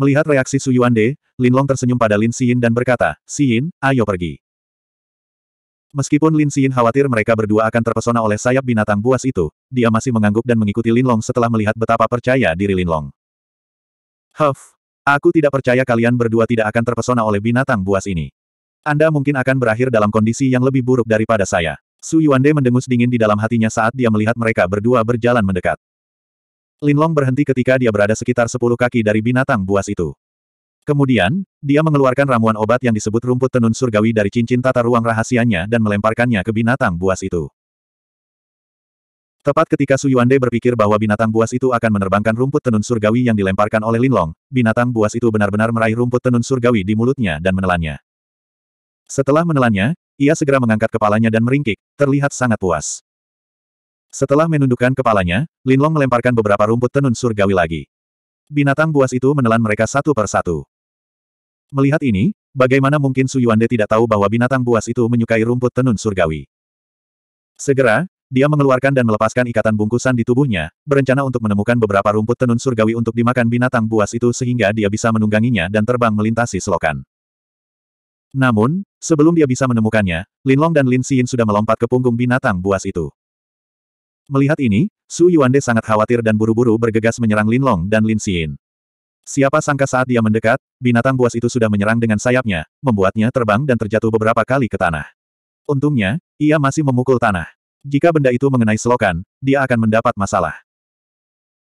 Melihat reaksi Su Yuande, Lin Long tersenyum pada Lin Xin dan berkata, Xin, ayo pergi. Meskipun Lin Xin khawatir mereka berdua akan terpesona oleh sayap binatang buas itu, dia masih mengangguk dan mengikuti Lin Long setelah melihat betapa percaya diri Lin Long. Huff, aku tidak percaya kalian berdua tidak akan terpesona oleh binatang buas ini. Anda mungkin akan berakhir dalam kondisi yang lebih buruk daripada saya. Su Yuande mendengus dingin di dalam hatinya saat dia melihat mereka berdua berjalan mendekat. Linlong berhenti ketika dia berada sekitar sepuluh kaki dari binatang buas itu. Kemudian, dia mengeluarkan ramuan obat yang disebut rumput tenun surgawi dari cincin tata ruang rahasianya dan melemparkannya ke binatang buas itu. Tepat ketika Su Yuande berpikir bahwa binatang buas itu akan menerbangkan rumput tenun surgawi yang dilemparkan oleh Linlong, binatang buas itu benar-benar meraih rumput tenun surgawi di mulutnya dan menelannya. Setelah menelannya, ia segera mengangkat kepalanya dan meringkik, terlihat sangat puas. Setelah menundukkan kepalanya, Linlong melemparkan beberapa rumput tenun surgawi lagi. Binatang buas itu menelan mereka satu per satu. Melihat ini, bagaimana mungkin Su Yuande tidak tahu bahwa binatang buas itu menyukai rumput tenun surgawi. Segera, dia mengeluarkan dan melepaskan ikatan bungkusan di tubuhnya, berencana untuk menemukan beberapa rumput tenun surgawi untuk dimakan binatang buas itu sehingga dia bisa menungganginya dan terbang melintasi selokan. Namun, sebelum dia bisa menemukannya, Linlong dan Lin Xin sudah melompat ke punggung binatang buas itu. Melihat ini, Su Yuande sangat khawatir dan buru-buru bergegas menyerang Lin Long dan Lin Xin. Siapa sangka saat dia mendekat, binatang buas itu sudah menyerang dengan sayapnya, membuatnya terbang dan terjatuh beberapa kali ke tanah. Untungnya, ia masih memukul tanah. Jika benda itu mengenai selokan, dia akan mendapat masalah.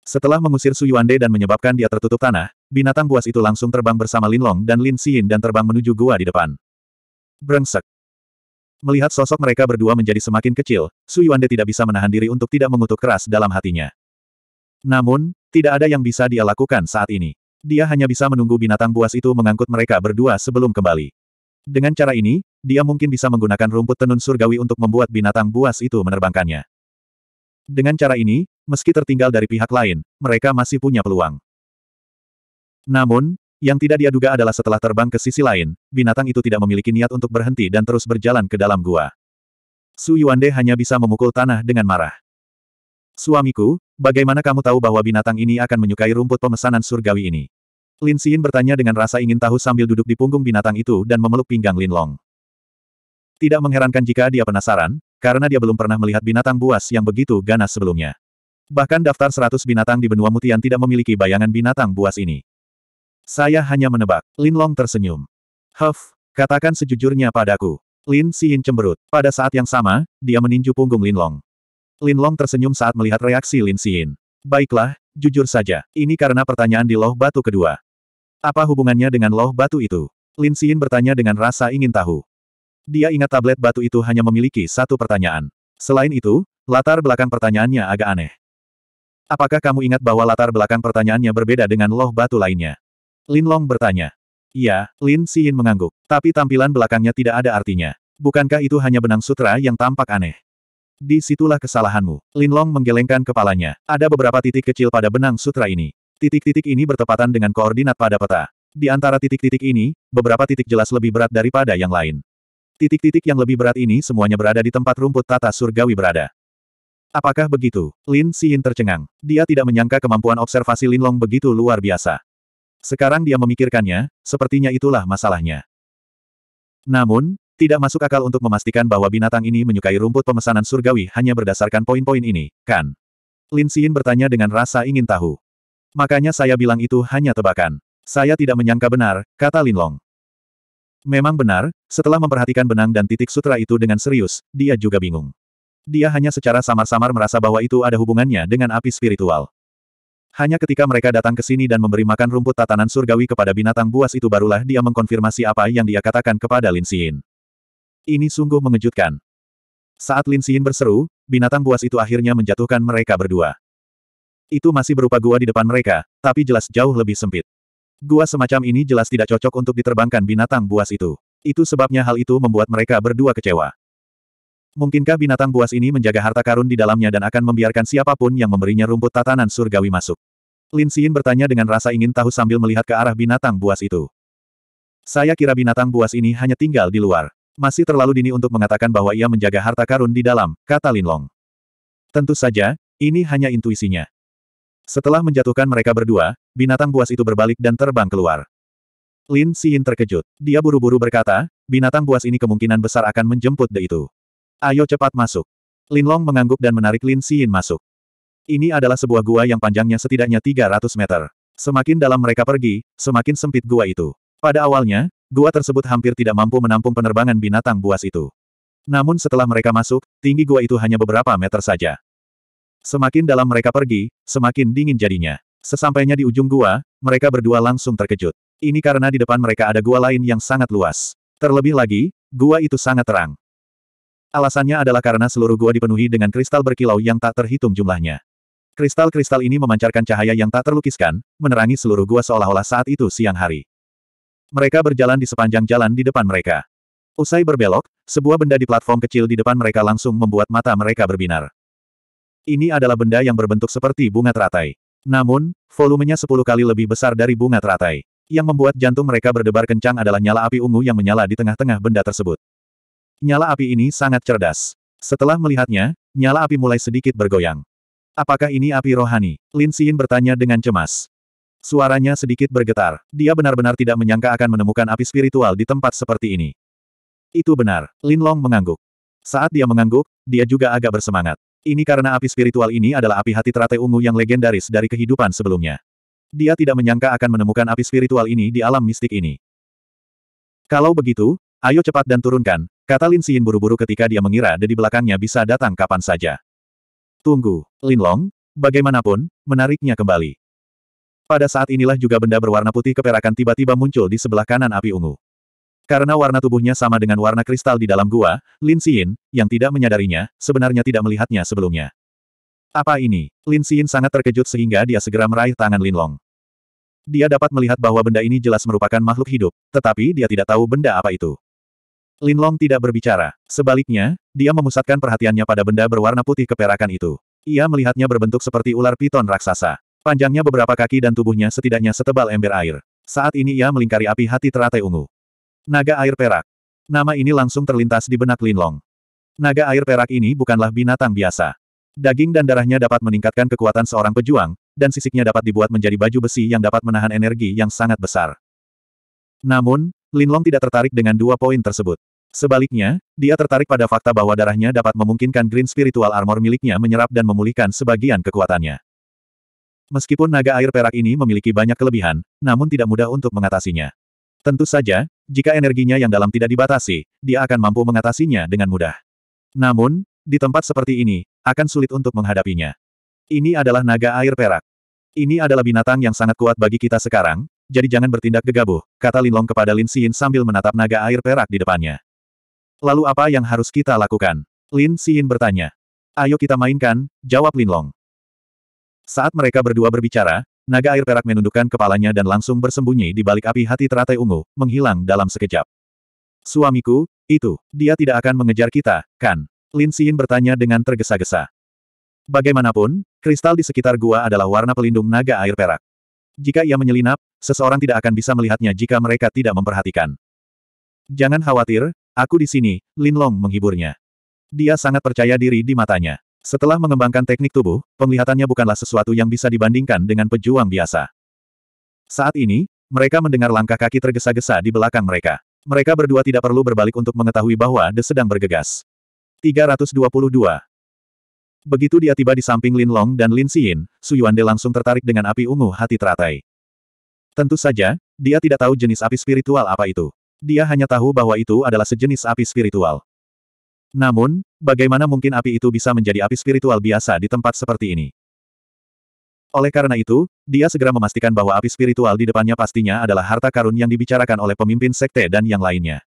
Setelah mengusir Su Yuande dan menyebabkan dia tertutup tanah, binatang buas itu langsung terbang bersama Lin Long dan Lin Xin dan terbang menuju gua di depan. Brengsek. Melihat sosok mereka berdua menjadi semakin kecil, Su Yuande tidak bisa menahan diri untuk tidak mengutuk keras dalam hatinya. Namun, tidak ada yang bisa dia lakukan saat ini. Dia hanya bisa menunggu binatang buas itu mengangkut mereka berdua sebelum kembali. Dengan cara ini, dia mungkin bisa menggunakan rumput tenun surgawi untuk membuat binatang buas itu menerbangkannya. Dengan cara ini, meski tertinggal dari pihak lain, mereka masih punya peluang. Namun, yang tidak dia duga adalah setelah terbang ke sisi lain, binatang itu tidak memiliki niat untuk berhenti dan terus berjalan ke dalam gua. Su Yuande hanya bisa memukul tanah dengan marah. Suamiku, bagaimana kamu tahu bahwa binatang ini akan menyukai rumput pemesanan surgawi ini? Lin Xin bertanya dengan rasa ingin tahu sambil duduk di punggung binatang itu dan memeluk pinggang Lin Long. Tidak mengherankan jika dia penasaran, karena dia belum pernah melihat binatang buas yang begitu ganas sebelumnya. Bahkan daftar 100 binatang di benua mutian tidak memiliki bayangan binatang buas ini. Saya hanya menebak. Lin Long tersenyum. Huff, katakan sejujurnya padaku. Lin Xin cemberut. Pada saat yang sama, dia meninju punggung Lin Long. Lin Long tersenyum saat melihat reaksi Lin Xin. Baiklah, jujur saja, ini karena pertanyaan di loh batu kedua. Apa hubungannya dengan loh batu itu? Lin Xin bertanya dengan rasa ingin tahu. Dia ingat tablet batu itu hanya memiliki satu pertanyaan. Selain itu, latar belakang pertanyaannya agak aneh. Apakah kamu ingat bahwa latar belakang pertanyaannya berbeda dengan loh batu lainnya? Lin Long bertanya. Iya, Lin Xin mengangguk. Tapi tampilan belakangnya tidak ada artinya. Bukankah itu hanya benang sutra yang tampak aneh? Disitulah kesalahanmu. Lin Long menggelengkan kepalanya. Ada beberapa titik kecil pada benang sutra ini. Titik-titik ini bertepatan dengan koordinat pada peta. Di antara titik-titik ini, beberapa titik jelas lebih berat daripada yang lain. Titik-titik yang lebih berat ini semuanya berada di tempat rumput tata surgawi berada. Apakah begitu? Lin Xin tercengang. Dia tidak menyangka kemampuan observasi Lin Long begitu luar biasa. Sekarang dia memikirkannya, sepertinya itulah masalahnya. Namun, tidak masuk akal untuk memastikan bahwa binatang ini menyukai rumput pemesanan surgawi hanya berdasarkan poin-poin ini, kan? Lin Xin bertanya dengan rasa ingin tahu. Makanya saya bilang itu hanya tebakan. Saya tidak menyangka benar, kata Lin Long. Memang benar, setelah memperhatikan benang dan titik sutra itu dengan serius, dia juga bingung. Dia hanya secara samar-samar merasa bahwa itu ada hubungannya dengan api spiritual. Hanya ketika mereka datang ke sini dan memberi makan rumput tatanan surgawi kepada binatang buas itu barulah dia mengkonfirmasi apa yang dia katakan kepada Lin Xin. Ini sungguh mengejutkan. Saat Lin Xin berseru, binatang buas itu akhirnya menjatuhkan mereka berdua. Itu masih berupa gua di depan mereka, tapi jelas jauh lebih sempit. Gua semacam ini jelas tidak cocok untuk diterbangkan binatang buas itu. Itu sebabnya hal itu membuat mereka berdua kecewa. Mungkinkah binatang buas ini menjaga harta karun di dalamnya dan akan membiarkan siapapun yang memberinya rumput tatanan surgawi masuk? Lin Xin bertanya dengan rasa ingin tahu sambil melihat ke arah binatang buas itu. Saya kira binatang buas ini hanya tinggal di luar. Masih terlalu dini untuk mengatakan bahwa ia menjaga harta karun di dalam, kata Lin Long. Tentu saja, ini hanya intuisinya. Setelah menjatuhkan mereka berdua, binatang buas itu berbalik dan terbang keluar. Lin Xin terkejut. Dia buru-buru berkata, binatang buas ini kemungkinan besar akan menjemput De itu. Ayo cepat masuk. Linlong mengangguk dan menarik Lin Xin masuk. Ini adalah sebuah gua yang panjangnya setidaknya 300 meter. Semakin dalam mereka pergi, semakin sempit gua itu. Pada awalnya, gua tersebut hampir tidak mampu menampung penerbangan binatang buas itu. Namun setelah mereka masuk, tinggi gua itu hanya beberapa meter saja. Semakin dalam mereka pergi, semakin dingin jadinya. Sesampainya di ujung gua, mereka berdua langsung terkejut. Ini karena di depan mereka ada gua lain yang sangat luas. Terlebih lagi, gua itu sangat terang. Alasannya adalah karena seluruh gua dipenuhi dengan kristal berkilau yang tak terhitung jumlahnya. Kristal-kristal ini memancarkan cahaya yang tak terlukiskan, menerangi seluruh gua seolah-olah saat itu siang hari. Mereka berjalan di sepanjang jalan di depan mereka. Usai berbelok, sebuah benda di platform kecil di depan mereka langsung membuat mata mereka berbinar. Ini adalah benda yang berbentuk seperti bunga teratai. Namun, volumenya sepuluh kali lebih besar dari bunga teratai. Yang membuat jantung mereka berdebar kencang adalah nyala api ungu yang menyala di tengah-tengah benda tersebut. Nyala api ini sangat cerdas. Setelah melihatnya, nyala api mulai sedikit bergoyang. Apakah ini api rohani? Lin Xin bertanya dengan cemas. Suaranya sedikit bergetar. Dia benar-benar tidak menyangka akan menemukan api spiritual di tempat seperti ini. Itu benar. Lin Long mengangguk. Saat dia mengangguk, dia juga agak bersemangat. Ini karena api spiritual ini adalah api hati teratai ungu yang legendaris dari kehidupan sebelumnya. Dia tidak menyangka akan menemukan api spiritual ini di alam mistik ini. Kalau begitu, ayo cepat dan turunkan, Kata Lin Xin buru-buru ketika dia mengira di belakangnya bisa datang kapan saja. Tunggu, Lin Long, bagaimanapun, menariknya kembali. Pada saat inilah juga benda berwarna putih keperakan tiba-tiba muncul di sebelah kanan api ungu. Karena warna tubuhnya sama dengan warna kristal di dalam gua, Lin Xin, yang tidak menyadarinya, sebenarnya tidak melihatnya sebelumnya. Apa ini? Lin Xin sangat terkejut sehingga dia segera meraih tangan Lin Long. Dia dapat melihat bahwa benda ini jelas merupakan makhluk hidup, tetapi dia tidak tahu benda apa itu. Linlong tidak berbicara. Sebaliknya, dia memusatkan perhatiannya pada benda berwarna putih keperakan itu. Ia melihatnya berbentuk seperti ular piton raksasa. Panjangnya beberapa kaki dan tubuhnya setidaknya setebal ember air. Saat ini ia melingkari api hati teratai ungu. Naga air perak. Nama ini langsung terlintas di benak Linlong. Naga air perak ini bukanlah binatang biasa. Daging dan darahnya dapat meningkatkan kekuatan seorang pejuang, dan sisiknya dapat dibuat menjadi baju besi yang dapat menahan energi yang sangat besar. Namun, Linlong tidak tertarik dengan dua poin tersebut. Sebaliknya, dia tertarik pada fakta bahwa darahnya dapat memungkinkan Green Spiritual Armor miliknya menyerap dan memulihkan sebagian kekuatannya. Meskipun naga air perak ini memiliki banyak kelebihan, namun tidak mudah untuk mengatasinya. Tentu saja, jika energinya yang dalam tidak dibatasi, dia akan mampu mengatasinya dengan mudah. Namun, di tempat seperti ini, akan sulit untuk menghadapinya. Ini adalah naga air perak. Ini adalah binatang yang sangat kuat bagi kita sekarang, jadi jangan bertindak gegabah, kata Lin Long kepada Lin Xin sambil menatap naga air perak di depannya. Lalu apa yang harus kita lakukan? Lin Xin bertanya. Ayo kita mainkan, jawab Lin Long. Saat mereka berdua berbicara, naga air perak menundukkan kepalanya dan langsung bersembunyi di balik api hati teratai ungu, menghilang dalam sekejap. Suamiku, itu, dia tidak akan mengejar kita, kan? Lin Xin bertanya dengan tergesa-gesa. Bagaimanapun, kristal di sekitar gua adalah warna pelindung naga air perak. Jika ia menyelinap, seseorang tidak akan bisa melihatnya jika mereka tidak memperhatikan. Jangan khawatir, aku di sini, Lin Long menghiburnya. Dia sangat percaya diri di matanya. Setelah mengembangkan teknik tubuh, penglihatannya bukanlah sesuatu yang bisa dibandingkan dengan pejuang biasa. Saat ini, mereka mendengar langkah kaki tergesa-gesa di belakang mereka. Mereka berdua tidak perlu berbalik untuk mengetahui bahwa The sedang bergegas. 322 Begitu dia tiba di samping Lin Long dan Lin Xin, Su Yuande langsung tertarik dengan api ungu hati teratai. Tentu saja, dia tidak tahu jenis api spiritual apa itu. Dia hanya tahu bahwa itu adalah sejenis api spiritual. Namun, bagaimana mungkin api itu bisa menjadi api spiritual biasa di tempat seperti ini? Oleh karena itu, dia segera memastikan bahwa api spiritual di depannya pastinya adalah harta karun yang dibicarakan oleh pemimpin sekte dan yang lainnya.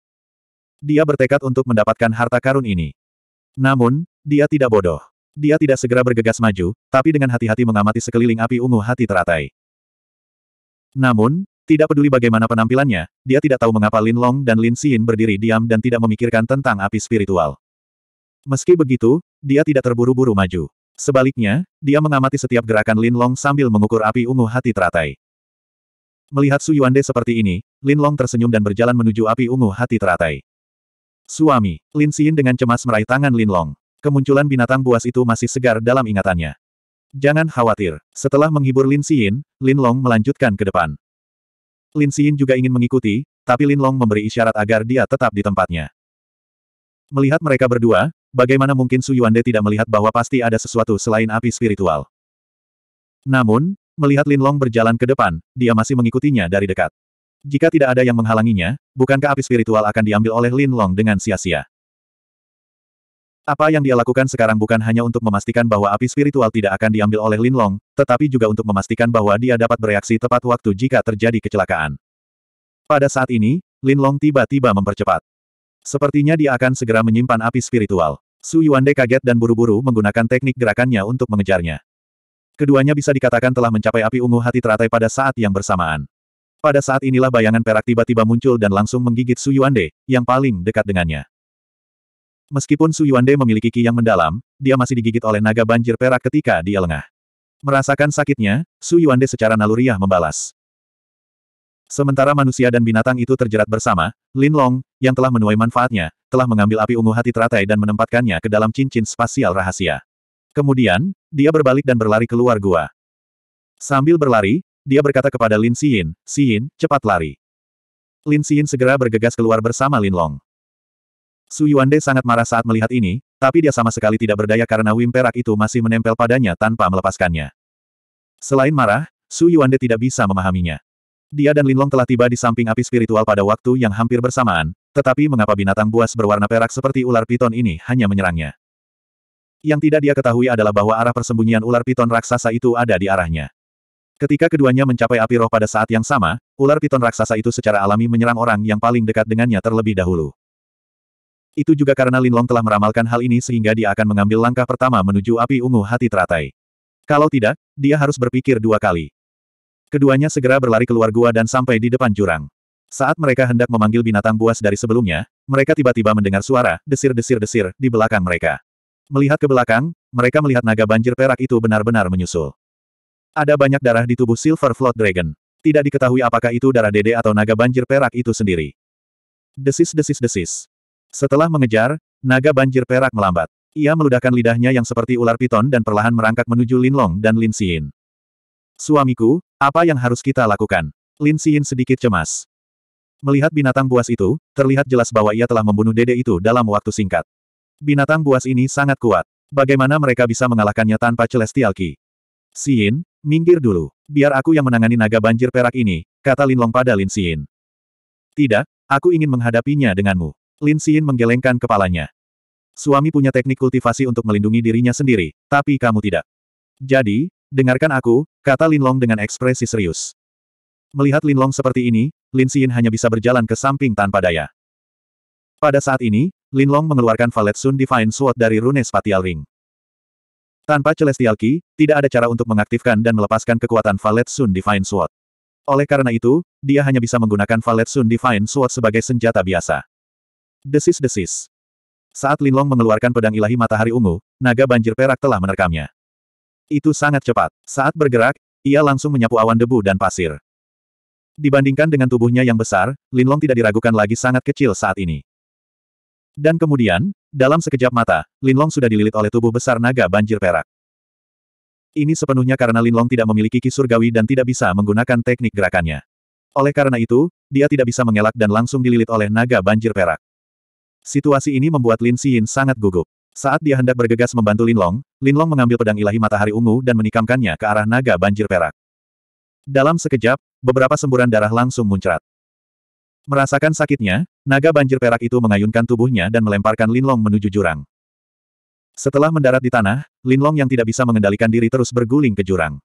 Dia bertekad untuk mendapatkan harta karun ini. Namun, dia tidak bodoh. Dia tidak segera bergegas maju, tapi dengan hati-hati mengamati sekeliling api ungu hati teratai. Namun, tidak peduli bagaimana penampilannya, dia tidak tahu mengapa Lin Long dan Lin Xin berdiri diam dan tidak memikirkan tentang api spiritual. Meski begitu, dia tidak terburu-buru maju. Sebaliknya, dia mengamati setiap gerakan Lin Long sambil mengukur api ungu hati teratai. Melihat Su Yuande seperti ini, Lin Long tersenyum dan berjalan menuju api ungu hati teratai. Suami, Lin Xin dengan cemas meraih tangan Lin Long kemunculan binatang buas itu masih segar dalam ingatannya. Jangan khawatir. Setelah menghibur Lin Xin, Lin Long melanjutkan ke depan. Lin Xin juga ingin mengikuti, tapi Lin Long memberi isyarat agar dia tetap di tempatnya. Melihat mereka berdua, bagaimana mungkin Su Yuande tidak melihat bahwa pasti ada sesuatu selain api spiritual. Namun, melihat Lin Long berjalan ke depan, dia masih mengikutinya dari dekat. Jika tidak ada yang menghalanginya, bukankah api spiritual akan diambil oleh Lin Long dengan sia-sia? Apa yang dia lakukan sekarang bukan hanya untuk memastikan bahwa api spiritual tidak akan diambil oleh Lin Long, tetapi juga untuk memastikan bahwa dia dapat bereaksi tepat waktu jika terjadi kecelakaan. Pada saat ini, Lin Long tiba-tiba mempercepat. Sepertinya dia akan segera menyimpan api spiritual. Su Yuande kaget dan buru-buru menggunakan teknik gerakannya untuk mengejarnya. Keduanya bisa dikatakan telah mencapai api ungu hati teratai pada saat yang bersamaan. Pada saat inilah bayangan perak tiba-tiba muncul dan langsung menggigit Su Yuande, yang paling dekat dengannya. Meskipun Su Yuande memiliki ki yang mendalam, dia masih digigit oleh naga banjir perak ketika dia lengah. Merasakan sakitnya, Su Yuande secara naluriah membalas. Sementara manusia dan binatang itu terjerat bersama, Lin Long, yang telah menuai manfaatnya, telah mengambil api ungu hati teratai dan menempatkannya ke dalam cincin spasial rahasia. Kemudian, dia berbalik dan berlari keluar gua. Sambil berlari, dia berkata kepada Lin Xin, Xin, cepat lari. Lin Xin segera bergegas keluar bersama Lin Long. Su Yuande sangat marah saat melihat ini, tapi dia sama sekali tidak berdaya karena Wim Perak itu masih menempel padanya tanpa melepaskannya. Selain marah, Su Yuande tidak bisa memahaminya. Dia dan Linlong telah tiba di samping api spiritual pada waktu yang hampir bersamaan, tetapi mengapa binatang buas berwarna perak seperti ular piton ini hanya menyerangnya? Yang tidak dia ketahui adalah bahwa arah persembunyian ular piton raksasa itu ada di arahnya. Ketika keduanya mencapai api roh pada saat yang sama, ular piton raksasa itu secara alami menyerang orang yang paling dekat dengannya terlebih dahulu. Itu juga karena Linlong telah meramalkan hal ini sehingga dia akan mengambil langkah pertama menuju api ungu hati teratai. Kalau tidak, dia harus berpikir dua kali. Keduanya segera berlari keluar gua dan sampai di depan jurang. Saat mereka hendak memanggil binatang buas dari sebelumnya, mereka tiba-tiba mendengar suara desir-desir-desir di belakang mereka. Melihat ke belakang, mereka melihat naga banjir perak itu benar-benar menyusul. Ada banyak darah di tubuh Silver Flood Dragon. Tidak diketahui apakah itu darah dede atau naga banjir perak itu sendiri. Desis-desis-desis. Setelah mengejar, naga banjir perak melambat. Ia meludahkan lidahnya yang seperti ular piton dan perlahan merangkak menuju Lin Long dan Lin Xin. Suamiku, apa yang harus kita lakukan? Lin Xin sedikit cemas. Melihat binatang buas itu, terlihat jelas bahwa ia telah membunuh dede itu dalam waktu singkat. Binatang buas ini sangat kuat. Bagaimana mereka bisa mengalahkannya tanpa Celestial Ki? Xin, minggir dulu. Biar aku yang menangani naga banjir perak ini, kata Lin Long pada Lin Xin. Tidak, aku ingin menghadapinya denganmu. Lin Xin menggelengkan kepalanya. Suami punya teknik kultivasi untuk melindungi dirinya sendiri, tapi kamu tidak. Jadi, dengarkan aku, kata Lin Long dengan ekspresi serius. Melihat Lin Long seperti ini, Lin Xin hanya bisa berjalan ke samping tanpa daya. Pada saat ini, Lin Long mengeluarkan Valet Sun Divine Sword dari Rune Spatial Ring. Tanpa Celestial Key, tidak ada cara untuk mengaktifkan dan melepaskan kekuatan Valet Sun Divine Sword. Oleh karena itu, dia hanya bisa menggunakan Valet Sun Divine Sword sebagai senjata biasa. Desis-desis. Saat Linlong mengeluarkan pedang ilahi matahari ungu, naga banjir perak telah menerkamnya. Itu sangat cepat. Saat bergerak, ia langsung menyapu awan debu dan pasir. Dibandingkan dengan tubuhnya yang besar, Linlong tidak diragukan lagi sangat kecil saat ini. Dan kemudian, dalam sekejap mata, Linlong sudah dililit oleh tubuh besar naga banjir perak. Ini sepenuhnya karena Linlong tidak memiliki kisurgawi Gawi dan tidak bisa menggunakan teknik gerakannya. Oleh karena itu, dia tidak bisa mengelak dan langsung dililit oleh naga banjir perak. Situasi ini membuat Lin Xin sangat gugup. Saat dia hendak bergegas membantu Lin Long, Lin Long mengambil pedang ilahi matahari ungu dan menikamkannya ke arah naga banjir perak. Dalam sekejap, beberapa semburan darah langsung muncrat. Merasakan sakitnya, naga banjir perak itu mengayunkan tubuhnya dan melemparkan Lin Long menuju jurang. Setelah mendarat di tanah, Lin Long yang tidak bisa mengendalikan diri terus berguling ke jurang.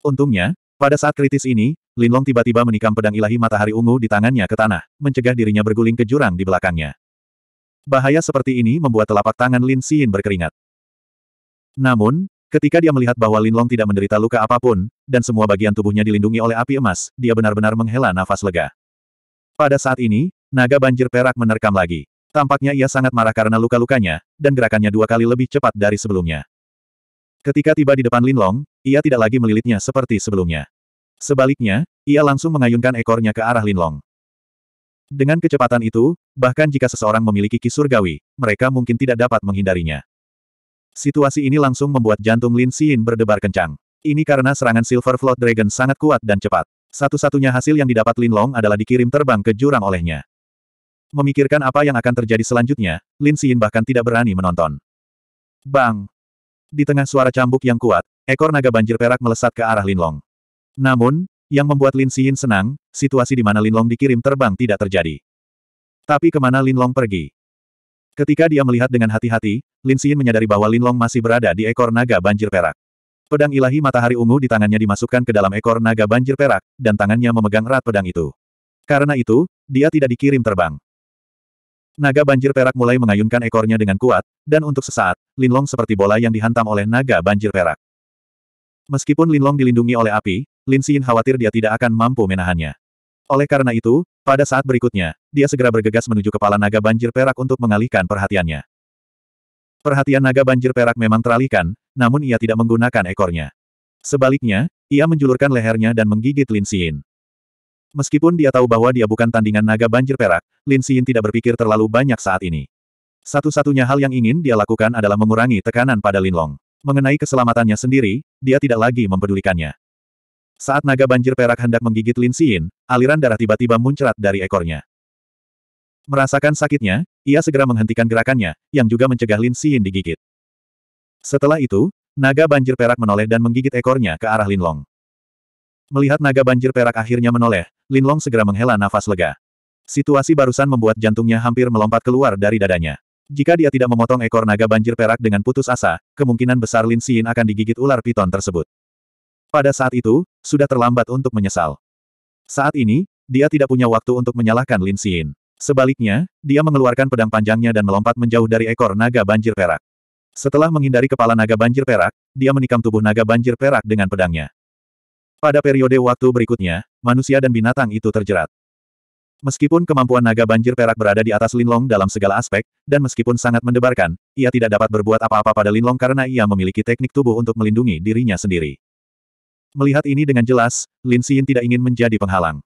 Untungnya, pada saat kritis ini, Lin Long tiba-tiba menikam pedang ilahi matahari ungu di tangannya ke tanah, mencegah dirinya berguling ke jurang di belakangnya. Bahaya seperti ini membuat telapak tangan Lin Xin berkeringat. Namun, ketika dia melihat bahwa Lin Long tidak menderita luka apapun, dan semua bagian tubuhnya dilindungi oleh api emas, dia benar-benar menghela nafas lega. Pada saat ini, naga banjir perak menerkam lagi. Tampaknya ia sangat marah karena luka-lukanya, dan gerakannya dua kali lebih cepat dari sebelumnya. Ketika tiba di depan Lin Long, ia tidak lagi melilitnya seperti sebelumnya. Sebaliknya, ia langsung mengayunkan ekornya ke arah Lin Long. Dengan kecepatan itu, bahkan jika seseorang memiliki ki surgawi, mereka mungkin tidak dapat menghindarinya. Situasi ini langsung membuat jantung Lin Xin berdebar kencang. Ini karena serangan Silver Flood Dragon sangat kuat dan cepat. Satu-satunya hasil yang didapat Lin Long adalah dikirim terbang ke jurang olehnya. Memikirkan apa yang akan terjadi selanjutnya, Lin Xin bahkan tidak berani menonton. Bang! Di tengah suara cambuk yang kuat, ekor naga banjir perak melesat ke arah Lin Long. Namun, yang membuat Lin Xin senang, situasi di mana Lin Long dikirim terbang tidak terjadi. Tapi kemana Lin Long pergi? Ketika dia melihat dengan hati-hati, Lin Xin menyadari bahwa Lin Long masih berada di ekor naga banjir perak. Pedang ilahi matahari ungu di tangannya dimasukkan ke dalam ekor naga banjir perak, dan tangannya memegang erat pedang itu. Karena itu, dia tidak dikirim terbang. Naga banjir perak mulai mengayunkan ekornya dengan kuat, dan untuk sesaat, Linlong seperti bola yang dihantam oleh naga banjir perak. Meskipun Linlong dilindungi oleh api, Lin Xin khawatir dia tidak akan mampu menahannya. Oleh karena itu, pada saat berikutnya, dia segera bergegas menuju kepala naga banjir perak untuk mengalihkan perhatiannya. Perhatian naga banjir perak memang teralihkan, namun ia tidak menggunakan ekornya. Sebaliknya, ia menjulurkan lehernya dan menggigit Lin Xin. Meskipun dia tahu bahwa dia bukan tandingan naga banjir perak, Lin Xin tidak berpikir terlalu banyak saat ini. Satu-satunya hal yang ingin dia lakukan adalah mengurangi tekanan pada Lin Long. Mengenai keselamatannya sendiri, dia tidak lagi mempedulikannya. Saat naga banjir perak hendak menggigit Lin Xin, aliran darah tiba-tiba muncrat dari ekornya. Merasakan sakitnya, ia segera menghentikan gerakannya, yang juga mencegah Lin Xin digigit. Setelah itu, naga banjir perak menoleh dan menggigit ekornya ke arah Lin Long. Melihat naga banjir perak akhirnya menoleh, Lin Long segera menghela nafas lega. Situasi barusan membuat jantungnya hampir melompat keluar dari dadanya. Jika dia tidak memotong ekor naga banjir perak dengan putus asa, kemungkinan besar Lin Xin akan digigit ular piton tersebut. Pada saat itu, sudah terlambat untuk menyesal. Saat ini, dia tidak punya waktu untuk menyalahkan Lin Xin. Sebaliknya, dia mengeluarkan pedang panjangnya dan melompat menjauh dari ekor naga banjir perak. Setelah menghindari kepala naga banjir perak, dia menikam tubuh naga banjir perak dengan pedangnya. Pada periode waktu berikutnya, manusia dan binatang itu terjerat. Meskipun kemampuan naga banjir perak berada di atas Linlong dalam segala aspek, dan meskipun sangat mendebarkan, ia tidak dapat berbuat apa-apa pada Linlong karena ia memiliki teknik tubuh untuk melindungi dirinya sendiri. Melihat ini dengan jelas, Lin Xin tidak ingin menjadi penghalang.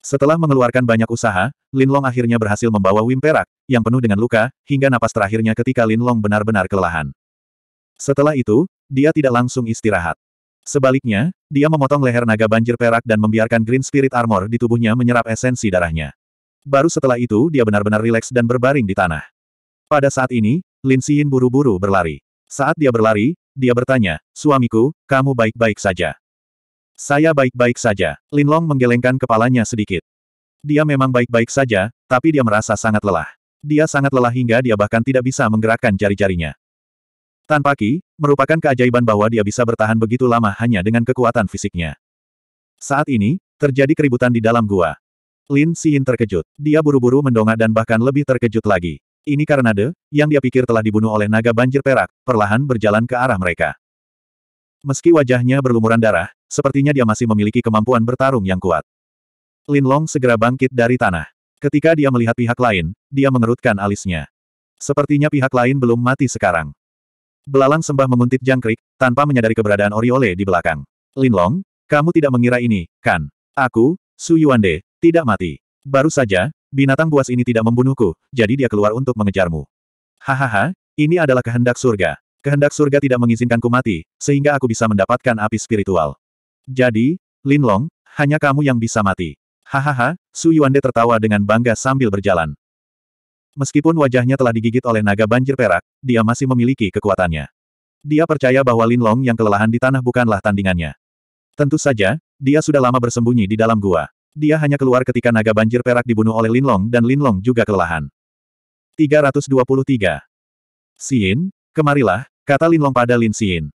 Setelah mengeluarkan banyak usaha, Lin Long akhirnya berhasil membawa Wim Perak, yang penuh dengan luka, hingga napas terakhirnya ketika Lin Long benar-benar kelelahan. Setelah itu, dia tidak langsung istirahat. Sebaliknya, dia memotong leher naga banjir perak dan membiarkan Green Spirit Armor di tubuhnya menyerap esensi darahnya. Baru setelah itu dia benar-benar rileks dan berbaring di tanah. Pada saat ini, Lin Xin buru-buru berlari. Saat dia berlari, dia bertanya, suamiku, kamu baik-baik saja. Saya baik-baik saja. Lin Long menggelengkan kepalanya sedikit. Dia memang baik-baik saja, tapi dia merasa sangat lelah. Dia sangat lelah hingga dia bahkan tidak bisa menggerakkan jari-jarinya. Tanpa Ki, merupakan keajaiban bahwa dia bisa bertahan begitu lama hanya dengan kekuatan fisiknya. Saat ini, terjadi keributan di dalam gua. Lin Xin terkejut. Dia buru-buru mendongak dan bahkan lebih terkejut lagi. Ini karena De, yang dia pikir telah dibunuh oleh naga banjir perak, perlahan berjalan ke arah mereka. Meski wajahnya berlumuran darah, sepertinya dia masih memiliki kemampuan bertarung yang kuat. Lin Long segera bangkit dari tanah. Ketika dia melihat pihak lain, dia mengerutkan alisnya. Sepertinya pihak lain belum mati sekarang. Belalang sembah menguntit jangkrik, tanpa menyadari keberadaan Oriole di belakang. Lin Long, kamu tidak mengira ini, kan? Aku, Su Yuande, tidak mati. Baru saja, Binatang buas ini tidak membunuhku, jadi dia keluar untuk mengejarmu. Hahaha, ini adalah kehendak surga. Kehendak surga tidak mengizinkanku mati, sehingga aku bisa mendapatkan api spiritual. Jadi, Lin Long, hanya kamu yang bisa mati. Hahaha, Su Yuande tertawa dengan bangga sambil berjalan. Meskipun wajahnya telah digigit oleh naga banjir perak, dia masih memiliki kekuatannya. Dia percaya bahwa Lin Long yang kelelahan di tanah bukanlah tandingannya. Tentu saja, dia sudah lama bersembunyi di dalam gua. Dia hanya keluar ketika naga banjir perak dibunuh oleh Linlong dan Linlong juga kelelahan. 323. Xin, kemarilah, kata Linlong pada Lin Xin.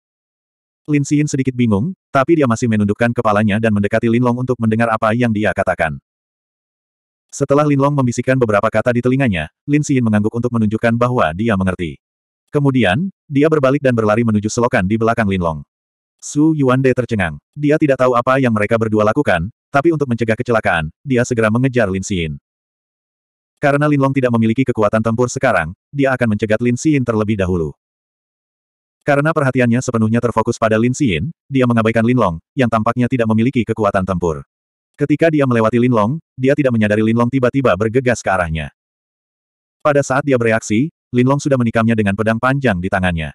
Lin Xin sedikit bingung, tapi dia masih menundukkan kepalanya dan mendekati Linlong untuk mendengar apa yang dia katakan. Setelah Linlong membisikkan beberapa kata di telinganya, Lin Xin mengangguk untuk menunjukkan bahwa dia mengerti. Kemudian, dia berbalik dan berlari menuju selokan di belakang Linlong. Su Yuan De tercengang. Dia tidak tahu apa yang mereka berdua lakukan, tapi untuk mencegah kecelakaan, dia segera mengejar Lin Xin. Karena Lin Long tidak memiliki kekuatan tempur sekarang, dia akan mencegat Lin Xin terlebih dahulu. Karena perhatiannya sepenuhnya terfokus pada Lin Xin, dia mengabaikan Lin Long yang tampaknya tidak memiliki kekuatan tempur. Ketika dia melewati Lin Long, dia tidak menyadari Lin Long tiba-tiba bergegas ke arahnya. Pada saat dia bereaksi, Lin Long sudah menikamnya dengan pedang panjang di tangannya.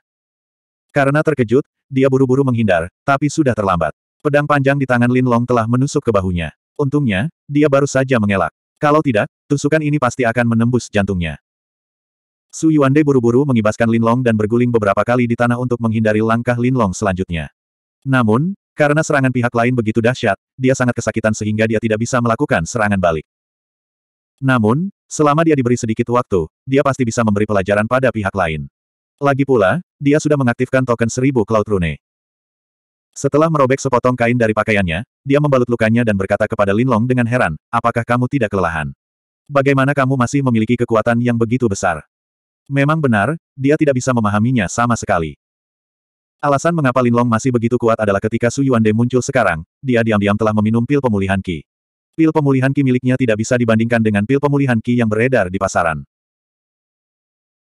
Karena terkejut, dia buru-buru menghindar, tapi sudah terlambat. Pedang panjang di tangan Lin Long telah menusuk ke bahunya. Untungnya, dia baru saja mengelak. Kalau tidak, tusukan ini pasti akan menembus jantungnya. Su Yuande buru-buru mengibaskan Lin Long dan berguling beberapa kali di tanah untuk menghindari langkah Lin Long selanjutnya. Namun, karena serangan pihak lain begitu dahsyat, dia sangat kesakitan sehingga dia tidak bisa melakukan serangan balik. Namun, selama dia diberi sedikit waktu, dia pasti bisa memberi pelajaran pada pihak lain. Lagi pula, dia sudah mengaktifkan token seribu Cloud Rune. Setelah merobek sepotong kain dari pakaiannya, dia membalut lukanya dan berkata kepada Linlong dengan heran, apakah kamu tidak kelelahan? Bagaimana kamu masih memiliki kekuatan yang begitu besar? Memang benar, dia tidak bisa memahaminya sama sekali. Alasan mengapa Linlong masih begitu kuat adalah ketika Su Yuande muncul sekarang, dia diam-diam telah meminum pil pemulihan Ki. Pil pemulihan Ki miliknya tidak bisa dibandingkan dengan pil pemulihan Ki yang beredar di pasaran.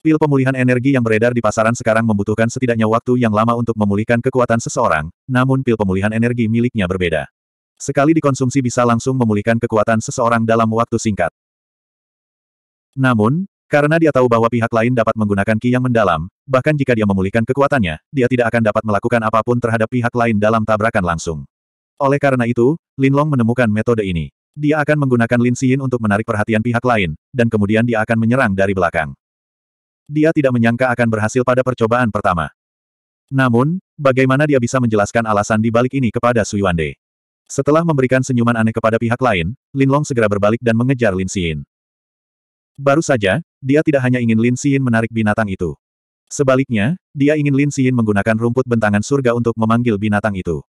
Pil pemulihan energi yang beredar di pasaran sekarang membutuhkan setidaknya waktu yang lama untuk memulihkan kekuatan seseorang, namun pil pemulihan energi miliknya berbeda. Sekali dikonsumsi bisa langsung memulihkan kekuatan seseorang dalam waktu singkat. Namun, karena dia tahu bahwa pihak lain dapat menggunakan ki yang mendalam, bahkan jika dia memulihkan kekuatannya, dia tidak akan dapat melakukan apapun terhadap pihak lain dalam tabrakan langsung. Oleh karena itu, Lin Long menemukan metode ini. Dia akan menggunakan Lin Xin untuk menarik perhatian pihak lain, dan kemudian dia akan menyerang dari belakang. Dia tidak menyangka akan berhasil pada percobaan pertama. Namun, bagaimana dia bisa menjelaskan alasan di balik ini kepada Su Yuande? Setelah memberikan senyuman aneh kepada pihak lain, Lin Long segera berbalik dan mengejar Lin Xin. Baru saja, dia tidak hanya ingin Lin Xin menarik binatang itu. Sebaliknya, dia ingin Lin Xin menggunakan rumput bentangan surga untuk memanggil binatang itu.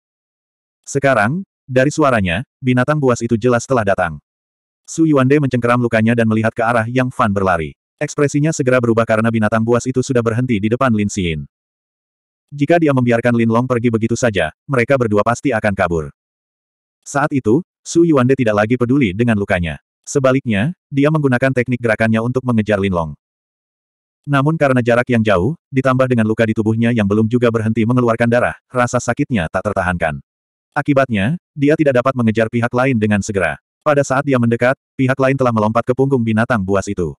Sekarang, dari suaranya, binatang buas itu jelas telah datang. Su Yuande mencengkeram lukanya dan melihat ke arah yang Fan berlari. Ekspresinya segera berubah karena binatang buas itu sudah berhenti di depan Lin Xin. Jika dia membiarkan Lin Long pergi begitu saja, mereka berdua pasti akan kabur. Saat itu, Su Yuande tidak lagi peduli dengan lukanya. Sebaliknya, dia menggunakan teknik gerakannya untuk mengejar Lin Long. Namun karena jarak yang jauh, ditambah dengan luka di tubuhnya yang belum juga berhenti mengeluarkan darah, rasa sakitnya tak tertahankan. Akibatnya, dia tidak dapat mengejar pihak lain dengan segera. Pada saat dia mendekat, pihak lain telah melompat ke punggung binatang buas itu.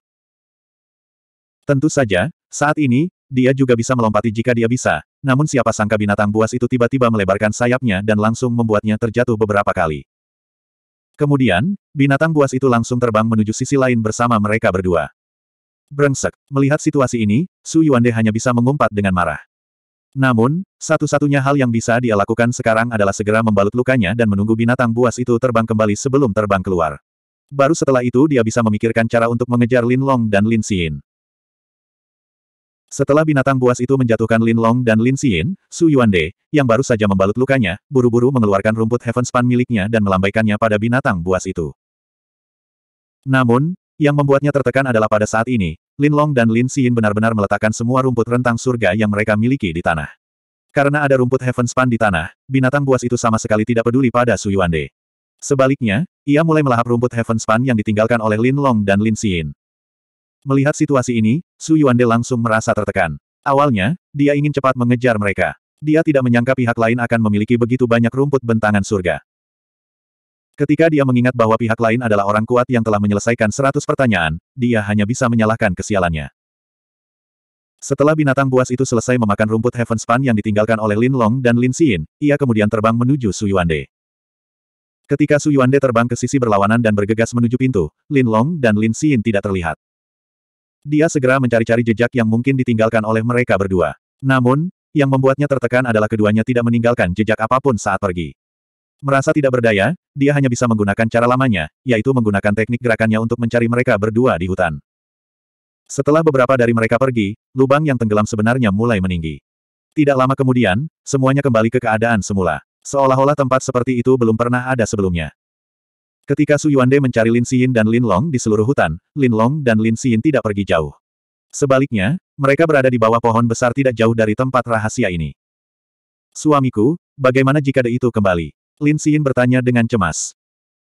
Tentu saja, saat ini, dia juga bisa melompati jika dia bisa, namun siapa sangka binatang buas itu tiba-tiba melebarkan sayapnya dan langsung membuatnya terjatuh beberapa kali. Kemudian, binatang buas itu langsung terbang menuju sisi lain bersama mereka berdua. Brengsek, melihat situasi ini, Su Yuande hanya bisa mengumpat dengan marah. Namun, satu-satunya hal yang bisa dia lakukan sekarang adalah segera membalut lukanya dan menunggu binatang buas itu terbang kembali sebelum terbang keluar. Baru setelah itu dia bisa memikirkan cara untuk mengejar Lin Long dan Lin Xin. Setelah binatang buas itu menjatuhkan Lin Long dan Lin Xian, Su Yuande, yang baru saja membalut lukanya, buru-buru mengeluarkan rumput Span miliknya dan melambaikannya pada binatang buas itu. Namun, yang membuatnya tertekan adalah pada saat ini, Lin Long dan Lin Xian benar-benar meletakkan semua rumput rentang surga yang mereka miliki di tanah. Karena ada rumput Span di tanah, binatang buas itu sama sekali tidak peduli pada Su Yuande. Sebaliknya, ia mulai melahap rumput Span yang ditinggalkan oleh Lin Long dan Lin Xian. Melihat situasi ini, Su Yuande langsung merasa tertekan. Awalnya, dia ingin cepat mengejar mereka. Dia tidak menyangka pihak lain akan memiliki begitu banyak rumput bentangan surga. Ketika dia mengingat bahwa pihak lain adalah orang kuat yang telah menyelesaikan seratus pertanyaan, dia hanya bisa menyalahkan kesialannya. Setelah binatang buas itu selesai memakan rumput Heaven Span yang ditinggalkan oleh Lin Long dan Lin Xin, ia kemudian terbang menuju Su Yuande. Ketika Su Yuande terbang ke sisi berlawanan dan bergegas menuju pintu, Lin Long dan Lin Xin tidak terlihat. Dia segera mencari-cari jejak yang mungkin ditinggalkan oleh mereka berdua. Namun, yang membuatnya tertekan adalah keduanya tidak meninggalkan jejak apapun saat pergi. Merasa tidak berdaya, dia hanya bisa menggunakan cara lamanya, yaitu menggunakan teknik gerakannya untuk mencari mereka berdua di hutan. Setelah beberapa dari mereka pergi, lubang yang tenggelam sebenarnya mulai meninggi. Tidak lama kemudian, semuanya kembali ke keadaan semula. Seolah-olah tempat seperti itu belum pernah ada sebelumnya. Ketika Su Yuande mencari Lin Xin dan Lin Long di seluruh hutan, Lin Long dan Lin Xin tidak pergi jauh. Sebaliknya, mereka berada di bawah pohon besar tidak jauh dari tempat rahasia ini. Suamiku, bagaimana jika De itu kembali? Lin Xin bertanya dengan cemas.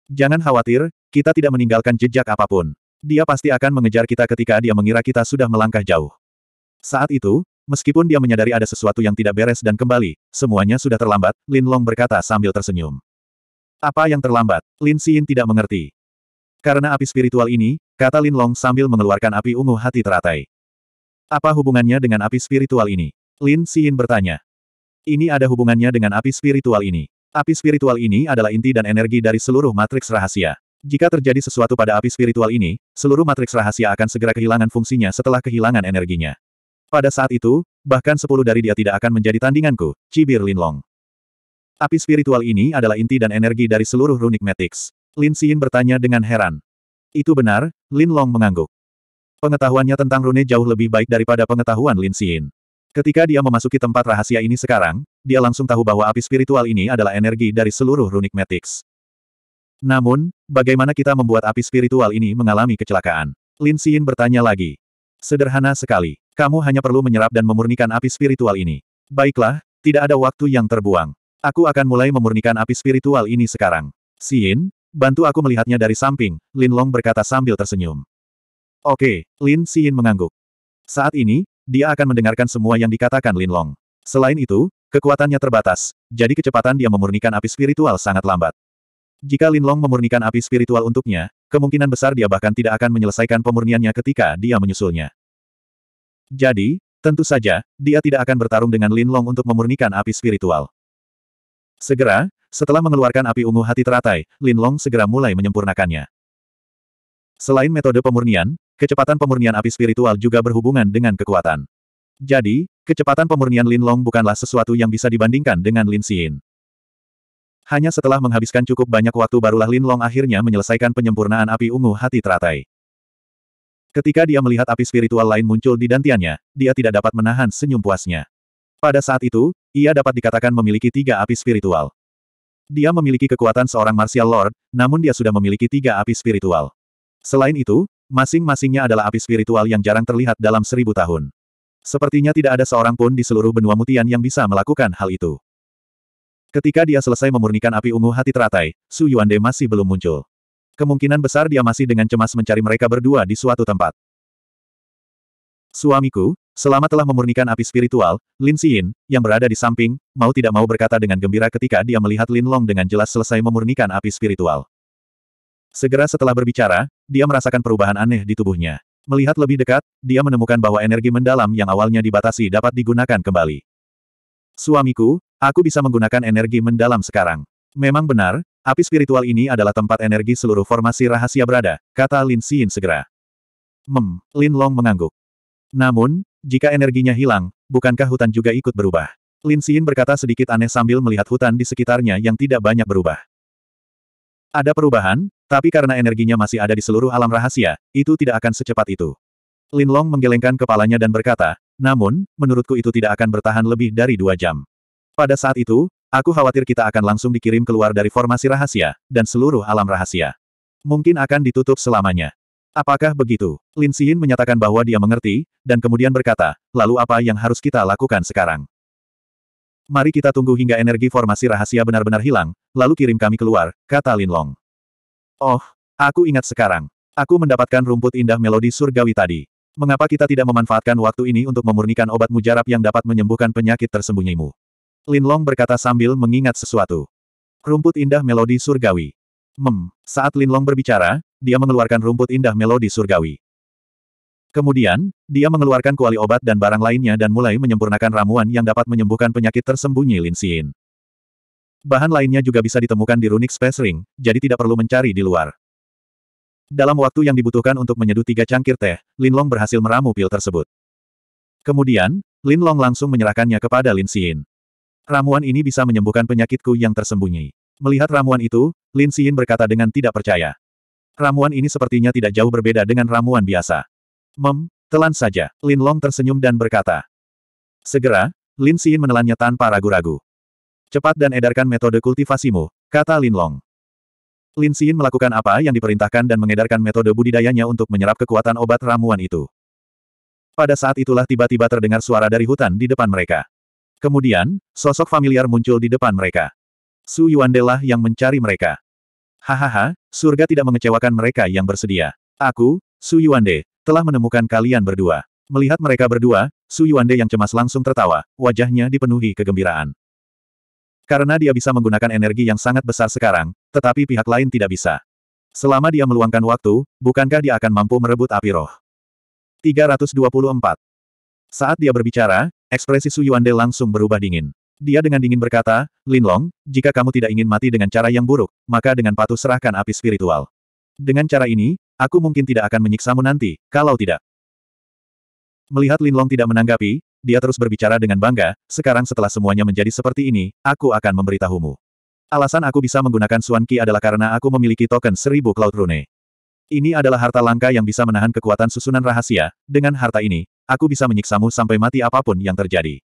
Jangan khawatir, kita tidak meninggalkan jejak apapun. Dia pasti akan mengejar kita ketika dia mengira kita sudah melangkah jauh. Saat itu, Meskipun dia menyadari ada sesuatu yang tidak beres dan kembali, semuanya sudah terlambat, Lin Long berkata sambil tersenyum. Apa yang terlambat? Lin Xin tidak mengerti. Karena api spiritual ini, kata Lin Long sambil mengeluarkan api ungu hati teratai. Apa hubungannya dengan api spiritual ini? Lin Xin bertanya. Ini ada hubungannya dengan api spiritual ini. Api spiritual ini adalah inti dan energi dari seluruh matriks rahasia. Jika terjadi sesuatu pada api spiritual ini, seluruh matriks rahasia akan segera kehilangan fungsinya setelah kehilangan energinya. Pada saat itu, bahkan sepuluh dari dia tidak akan menjadi tandinganku, cibir Lin Long. Api spiritual ini adalah inti dan energi dari seluruh runik metics. Lin Xin bertanya dengan heran. Itu benar, Lin Long mengangguk. Pengetahuannya tentang rune jauh lebih baik daripada pengetahuan Lin Xin. Ketika dia memasuki tempat rahasia ini sekarang, dia langsung tahu bahwa api spiritual ini adalah energi dari seluruh runik metics. Namun, bagaimana kita membuat api spiritual ini mengalami kecelakaan? Lin Xin bertanya lagi. Sederhana sekali. Kamu hanya perlu menyerap dan memurnikan api spiritual ini. Baiklah, tidak ada waktu yang terbuang. Aku akan mulai memurnikan api spiritual ini sekarang. Xin, bantu aku melihatnya dari samping, Lin Long berkata sambil tersenyum. Oke, Lin Xin mengangguk. Saat ini, dia akan mendengarkan semua yang dikatakan Lin Long. Selain itu, kekuatannya terbatas, jadi kecepatan dia memurnikan api spiritual sangat lambat. Jika Lin Long memurnikan api spiritual untuknya, kemungkinan besar dia bahkan tidak akan menyelesaikan pemurniannya ketika dia menyusulnya. Jadi, tentu saja, dia tidak akan bertarung dengan Lin Long untuk memurnikan api spiritual. Segera, setelah mengeluarkan api ungu hati teratai, Lin Long segera mulai menyempurnakannya. Selain metode pemurnian, kecepatan pemurnian api spiritual juga berhubungan dengan kekuatan. Jadi, kecepatan pemurnian Lin Long bukanlah sesuatu yang bisa dibandingkan dengan Lin Xin. Hanya setelah menghabiskan cukup banyak waktu barulah Lin Long akhirnya menyelesaikan penyempurnaan api ungu hati teratai. Ketika dia melihat api spiritual lain muncul di dantiannya, dia tidak dapat menahan senyum puasnya. Pada saat itu, ia dapat dikatakan memiliki tiga api spiritual. Dia memiliki kekuatan seorang martial lord, namun dia sudah memiliki tiga api spiritual. Selain itu, masing-masingnya adalah api spiritual yang jarang terlihat dalam seribu tahun. Sepertinya tidak ada seorang pun di seluruh benua mutian yang bisa melakukan hal itu. Ketika dia selesai memurnikan api ungu hati teratai, Su Yuande masih belum muncul. Kemungkinan besar dia masih dengan cemas mencari mereka berdua di suatu tempat. Suamiku, selama telah memurnikan api spiritual, Lin Xin, yang berada di samping, mau tidak mau berkata dengan gembira ketika dia melihat Lin Long dengan jelas selesai memurnikan api spiritual. Segera setelah berbicara, dia merasakan perubahan aneh di tubuhnya. Melihat lebih dekat, dia menemukan bahwa energi mendalam yang awalnya dibatasi dapat digunakan kembali. Suamiku, aku bisa menggunakan energi mendalam sekarang. Memang benar, api spiritual ini adalah tempat energi seluruh formasi rahasia berada, kata Lin Xin segera. Mem, Lin Long mengangguk. Namun, jika energinya hilang, bukankah hutan juga ikut berubah? Lin Xin berkata sedikit aneh sambil melihat hutan di sekitarnya yang tidak banyak berubah. Ada perubahan, tapi karena energinya masih ada di seluruh alam rahasia, itu tidak akan secepat itu. Lin Long menggelengkan kepalanya dan berkata, namun, menurutku itu tidak akan bertahan lebih dari dua jam. Pada saat itu, aku khawatir kita akan langsung dikirim keluar dari formasi rahasia, dan seluruh alam rahasia. Mungkin akan ditutup selamanya. Apakah begitu? Lin Xin menyatakan bahwa dia mengerti, dan kemudian berkata, lalu apa yang harus kita lakukan sekarang? Mari kita tunggu hingga energi formasi rahasia benar-benar hilang, lalu kirim kami keluar, kata Lin Long. Oh, aku ingat sekarang. Aku mendapatkan rumput indah melodi surgawi tadi. Mengapa kita tidak memanfaatkan waktu ini untuk memurnikan obat mujarab yang dapat menyembuhkan penyakit tersembunyimu? Lin Long berkata sambil mengingat sesuatu. Rumput indah melodi surgawi. Mem, saat Lin Long berbicara, dia mengeluarkan rumput indah melodi surgawi. Kemudian, dia mengeluarkan kuali obat dan barang lainnya dan mulai menyempurnakan ramuan yang dapat menyembuhkan penyakit tersembunyi Lin Xin. Bahan lainnya juga bisa ditemukan di Runic Space Ring, jadi tidak perlu mencari di luar. Dalam waktu yang dibutuhkan untuk menyeduh tiga cangkir teh, Lin Long berhasil meramu pil tersebut. Kemudian, Lin Long langsung menyerahkannya kepada Lin Xin. Ramuan ini bisa menyembuhkan penyakitku yang tersembunyi. Melihat ramuan itu, Lin Xin berkata dengan tidak percaya. Ramuan ini sepertinya tidak jauh berbeda dengan ramuan biasa. Mem, telan saja. Lin Long tersenyum dan berkata. Segera, Lin Xin menelannya tanpa ragu-ragu. Cepat dan edarkan metode kultivasimu, kata Lin Long. Lin Xin melakukan apa yang diperintahkan dan mengedarkan metode budidayanya untuk menyerap kekuatan obat ramuan itu. Pada saat itulah tiba-tiba terdengar suara dari hutan di depan mereka. Kemudian, sosok familiar muncul di depan mereka. Su Yuandelah yang mencari mereka. Hahaha, surga tidak mengecewakan mereka yang bersedia. Aku, Su Yuande, telah menemukan kalian berdua. Melihat mereka berdua, Su Yuande yang cemas langsung tertawa, wajahnya dipenuhi kegembiraan. Karena dia bisa menggunakan energi yang sangat besar sekarang, tetapi pihak lain tidak bisa. Selama dia meluangkan waktu, bukankah dia akan mampu merebut api roh? 324. Saat dia berbicara, ekspresi Su Yuande langsung berubah dingin. Dia dengan dingin berkata, Linlong, jika kamu tidak ingin mati dengan cara yang buruk, maka dengan patuh serahkan api spiritual. Dengan cara ini, aku mungkin tidak akan menyiksamu nanti, kalau tidak. Melihat Linlong tidak menanggapi, dia terus berbicara dengan bangga, sekarang setelah semuanya menjadi seperti ini, aku akan memberitahumu. Alasan aku bisa menggunakan Suan Qi adalah karena aku memiliki token seribu Cloud Rune. Ini adalah harta langka yang bisa menahan kekuatan susunan rahasia, dengan harta ini, aku bisa menyiksamu sampai mati apapun yang terjadi.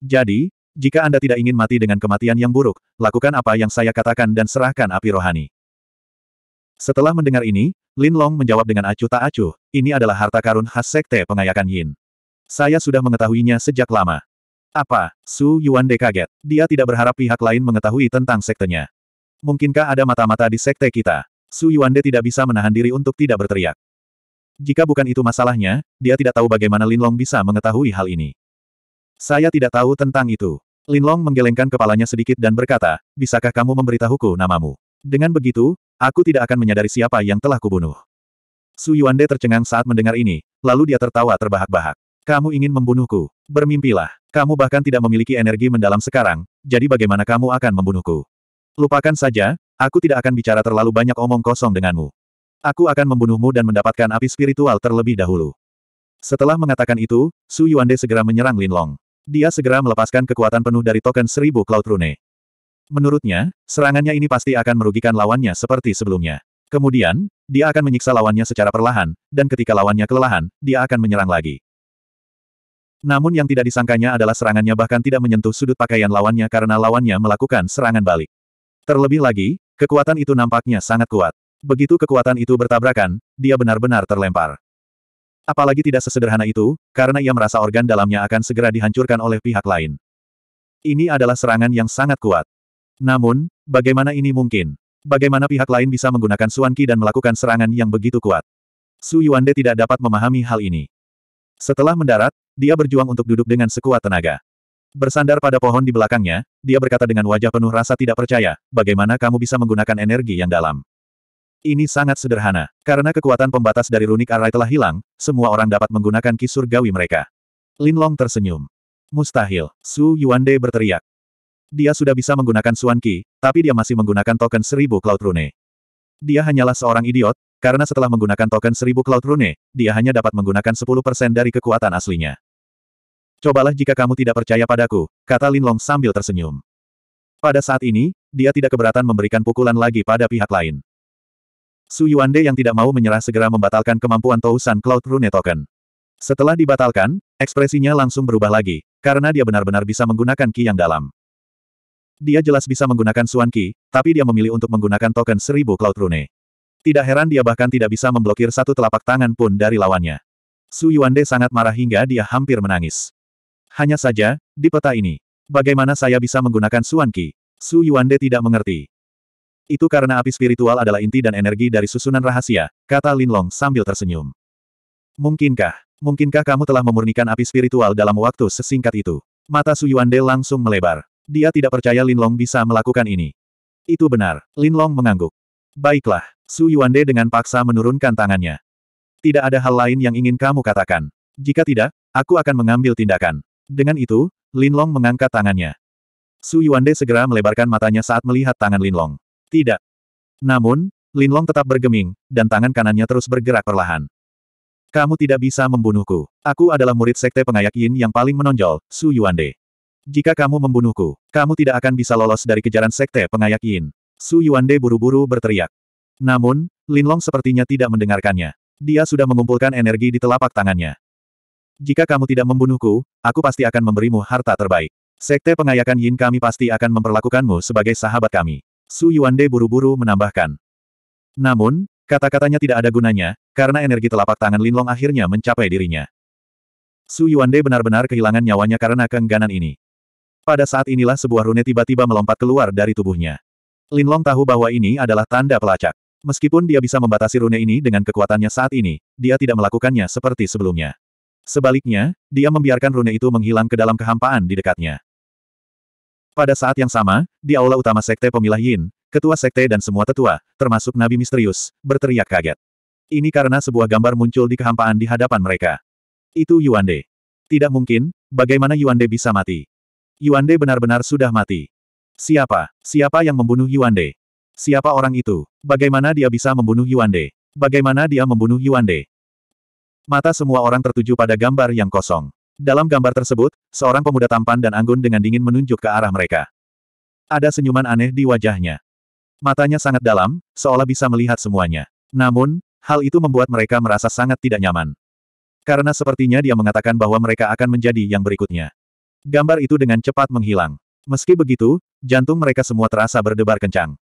Jadi, jika Anda tidak ingin mati dengan kematian yang buruk, lakukan apa yang saya katakan dan serahkan api rohani. Setelah mendengar ini, Lin Long menjawab dengan acuh tak acuh, ini adalah harta karun khas sekte pengayakan Yin. Saya sudah mengetahuinya sejak lama. Apa? Su Yuan De kaget. Dia tidak berharap pihak lain mengetahui tentang sektenya. Mungkinkah ada mata-mata di sekte kita? Su Yuan De tidak bisa menahan diri untuk tidak berteriak. Jika bukan itu masalahnya, dia tidak tahu bagaimana Lin Long bisa mengetahui hal ini. Saya tidak tahu tentang itu. Linlong menggelengkan kepalanya sedikit dan berkata, bisakah kamu memberitahuku namamu? Dengan begitu, aku tidak akan menyadari siapa yang telah kubunuh. Su Yuande tercengang saat mendengar ini, lalu dia tertawa terbahak-bahak. Kamu ingin membunuhku. Bermimpilah. Kamu bahkan tidak memiliki energi mendalam sekarang, jadi bagaimana kamu akan membunuhku? Lupakan saja, aku tidak akan bicara terlalu banyak omong kosong denganmu. Aku akan membunuhmu dan mendapatkan api spiritual terlebih dahulu. Setelah mengatakan itu, Su Yuande segera menyerang Linlong. Dia segera melepaskan kekuatan penuh dari token seribu Cloud Rune. Menurutnya, serangannya ini pasti akan merugikan lawannya seperti sebelumnya. Kemudian, dia akan menyiksa lawannya secara perlahan, dan ketika lawannya kelelahan, dia akan menyerang lagi. Namun yang tidak disangkanya adalah serangannya bahkan tidak menyentuh sudut pakaian lawannya karena lawannya melakukan serangan balik. Terlebih lagi, kekuatan itu nampaknya sangat kuat. Begitu kekuatan itu bertabrakan, dia benar-benar terlempar. Apalagi tidak sesederhana itu, karena ia merasa organ dalamnya akan segera dihancurkan oleh pihak lain. Ini adalah serangan yang sangat kuat. Namun, bagaimana ini mungkin? Bagaimana pihak lain bisa menggunakan Suan Qi dan melakukan serangan yang begitu kuat? Su Yuande tidak dapat memahami hal ini. Setelah mendarat, dia berjuang untuk duduk dengan sekuat tenaga. Bersandar pada pohon di belakangnya, dia berkata dengan wajah penuh rasa tidak percaya, bagaimana kamu bisa menggunakan energi yang dalam? Ini sangat sederhana. Karena kekuatan pembatas dari runik arai telah hilang, semua orang dapat menggunakan ki surgawi mereka. Lin Long tersenyum. Mustahil. Su Yuande berteriak. Dia sudah bisa menggunakan Suan Qi, tapi dia masih menggunakan token seribu Cloud Rune. Dia hanyalah seorang idiot, karena setelah menggunakan token seribu Cloud Rune, dia hanya dapat menggunakan 10% dari kekuatan aslinya. Cobalah jika kamu tidak percaya padaku, kata Lin Long sambil tersenyum. Pada saat ini, dia tidak keberatan memberikan pukulan lagi pada pihak lain. Su Yuande yang tidak mau menyerah segera membatalkan kemampuan Tousan Cloud Rune Token. Setelah dibatalkan, ekspresinya langsung berubah lagi, karena dia benar-benar bisa menggunakan Ki yang dalam. Dia jelas bisa menggunakan Suan Ki, tapi dia memilih untuk menggunakan token seribu Cloud Rune. Tidak heran dia bahkan tidak bisa memblokir satu telapak tangan pun dari lawannya. Su Yuande sangat marah hingga dia hampir menangis. Hanya saja, di peta ini, bagaimana saya bisa menggunakan Suan Ki? Su Yuande tidak mengerti. Itu karena api spiritual adalah inti dan energi dari susunan rahasia, kata Linlong sambil tersenyum. Mungkinkah, mungkinkah kamu telah memurnikan api spiritual dalam waktu sesingkat itu? Mata Su Yuande langsung melebar. Dia tidak percaya Linlong bisa melakukan ini. Itu benar, Linlong mengangguk. Baiklah, Su Yuande dengan paksa menurunkan tangannya. Tidak ada hal lain yang ingin kamu katakan. Jika tidak, aku akan mengambil tindakan. Dengan itu, Linlong mengangkat tangannya. Su Yuande segera melebarkan matanya saat melihat tangan Linlong. Tidak. Namun, Linlong tetap bergeming, dan tangan kanannya terus bergerak perlahan. Kamu tidak bisa membunuhku. Aku adalah murid sekte pengayak Yin yang paling menonjol, Su Yuande. Jika kamu membunuhku, kamu tidak akan bisa lolos dari kejaran sekte pengayak Yin. Su Yuande buru-buru berteriak. Namun, Linlong sepertinya tidak mendengarkannya. Dia sudah mengumpulkan energi di telapak tangannya. Jika kamu tidak membunuhku, aku pasti akan memberimu harta terbaik. Sekte pengayakan Yin kami pasti akan memperlakukanmu sebagai sahabat kami. Su Yuande buru-buru menambahkan. Namun, kata-katanya tidak ada gunanya, karena energi telapak tangan Linlong akhirnya mencapai dirinya. Su Yuande benar-benar kehilangan nyawanya karena keengganan ini. Pada saat inilah sebuah rune tiba-tiba melompat keluar dari tubuhnya. Linlong tahu bahwa ini adalah tanda pelacak. Meskipun dia bisa membatasi rune ini dengan kekuatannya saat ini, dia tidak melakukannya seperti sebelumnya. Sebaliknya, dia membiarkan rune itu menghilang ke dalam kehampaan di dekatnya. Pada saat yang sama, di aula utama Sekte Pemilah Yin, ketua sekte dan semua tetua, termasuk Nabi Misterius, berteriak kaget. Ini karena sebuah gambar muncul di kehampaan di hadapan mereka. Itu Yuande. Tidak mungkin, bagaimana Yuande bisa mati? Yuande benar-benar sudah mati. Siapa? Siapa yang membunuh Yuande? Siapa orang itu? Bagaimana dia bisa membunuh Yuande? Bagaimana dia membunuh Yuande? Mata semua orang tertuju pada gambar yang kosong. Dalam gambar tersebut, seorang pemuda tampan dan anggun dengan dingin menunjuk ke arah mereka. Ada senyuman aneh di wajahnya. Matanya sangat dalam, seolah bisa melihat semuanya. Namun, hal itu membuat mereka merasa sangat tidak nyaman. Karena sepertinya dia mengatakan bahwa mereka akan menjadi yang berikutnya. Gambar itu dengan cepat menghilang. Meski begitu, jantung mereka semua terasa berdebar kencang.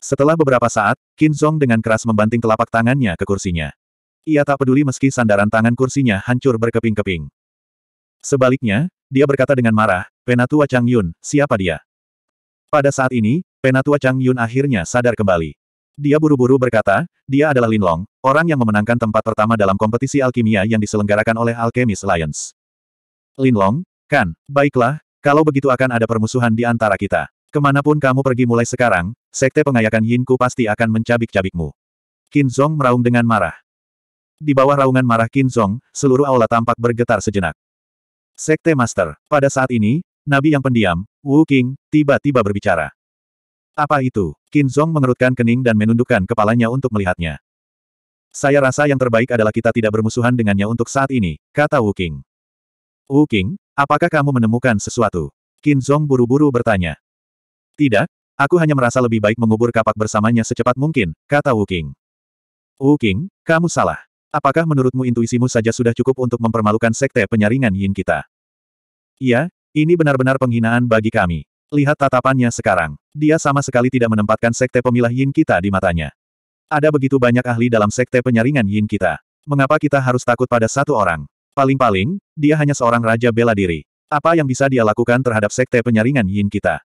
Setelah beberapa saat, Qin Zong dengan keras membanting telapak tangannya ke kursinya. Ia tak peduli meski sandaran tangan kursinya hancur berkeping-keping. Sebaliknya, dia berkata dengan marah, Penatua Chang Yun, siapa dia? Pada saat ini, Penatua Chang Yun akhirnya sadar kembali. Dia buru-buru berkata, dia adalah Lin Long, orang yang memenangkan tempat pertama dalam kompetisi alkimia yang diselenggarakan oleh Alchemist Lions. Lin Long, kan, baiklah, kalau begitu akan ada permusuhan di antara kita. Kemanapun kamu pergi mulai sekarang, sekte pengayakan Yinku pasti akan mencabik-cabikmu. Qin Zong meraung dengan marah. Di bawah raungan marah Qin Zong, seluruh aula tampak bergetar sejenak. Sekte Master, pada saat ini, Nabi yang pendiam, Wu King, tiba-tiba berbicara. Apa itu? Qin Zhong mengerutkan kening dan menundukkan kepalanya untuk melihatnya. Saya rasa yang terbaik adalah kita tidak bermusuhan dengannya untuk saat ini, kata Wu King. Wu King, apakah kamu menemukan sesuatu? Qin Zhong buru-buru bertanya. Tidak, aku hanya merasa lebih baik mengubur kapak bersamanya secepat mungkin, kata Wu King. Wu King, kamu salah. Apakah menurutmu intuisimu saja sudah cukup untuk mempermalukan sekte penyaringan yin kita? Iya, ini benar-benar penghinaan bagi kami. Lihat tatapannya sekarang. Dia sama sekali tidak menempatkan sekte pemilah yin kita di matanya. Ada begitu banyak ahli dalam sekte penyaringan yin kita. Mengapa kita harus takut pada satu orang? Paling-paling, dia hanya seorang raja bela diri. Apa yang bisa dia lakukan terhadap sekte penyaringan yin kita?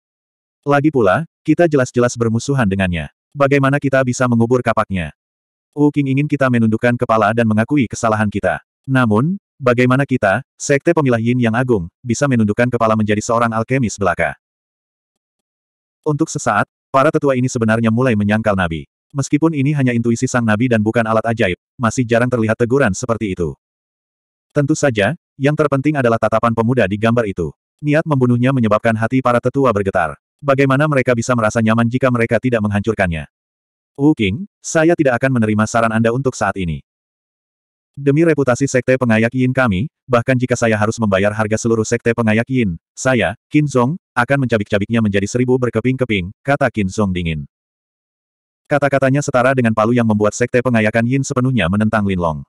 Lagi pula, kita jelas-jelas bermusuhan dengannya. Bagaimana kita bisa mengubur kapaknya? Wu King ingin kita menundukkan kepala dan mengakui kesalahan kita. Namun, bagaimana kita, sekte pemilah yin yang agung, bisa menundukkan kepala menjadi seorang alkemis belaka? Untuk sesaat, para tetua ini sebenarnya mulai menyangkal Nabi. Meskipun ini hanya intuisi sang Nabi dan bukan alat ajaib, masih jarang terlihat teguran seperti itu. Tentu saja, yang terpenting adalah tatapan pemuda di gambar itu. Niat membunuhnya menyebabkan hati para tetua bergetar. Bagaimana mereka bisa merasa nyaman jika mereka tidak menghancurkannya? Wu King, saya tidak akan menerima saran Anda untuk saat ini. Demi reputasi sekte pengayak Yin kami, bahkan jika saya harus membayar harga seluruh sekte pengayak Yin, saya, Qin Zong, akan mencabik-cabiknya menjadi seribu berkeping-keping, kata Qin Zong dingin. Kata-katanya setara dengan palu yang membuat sekte pengayakan Yin sepenuhnya menentang Lin Long.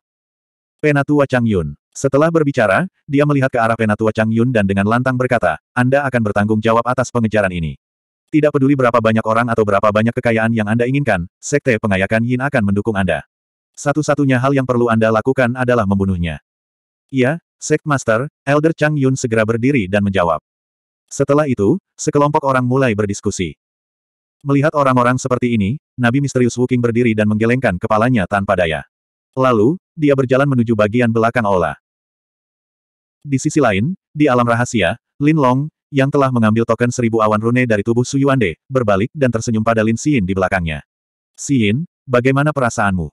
Penatua Chang Yun. Setelah berbicara, dia melihat ke arah Penatua Chang Yun dan dengan lantang berkata, Anda akan bertanggung jawab atas pengejaran ini. Tidak peduli berapa banyak orang atau berapa banyak kekayaan yang Anda inginkan, Sekte Pengayakan Yin akan mendukung Anda. Satu-satunya hal yang perlu Anda lakukan adalah membunuhnya. Iya, Sek Master, Elder Chang Yun segera berdiri dan menjawab. Setelah itu, sekelompok orang mulai berdiskusi. Melihat orang-orang seperti ini, Nabi Misterius Wuking berdiri dan menggelengkan kepalanya tanpa daya. Lalu, dia berjalan menuju bagian belakang ola. Di sisi lain, di alam rahasia, Lin Long, yang telah mengambil token seribu awan rune dari tubuh Su Yuande, berbalik dan tersenyum pada Lin Xin di belakangnya. Xin, bagaimana perasaanmu?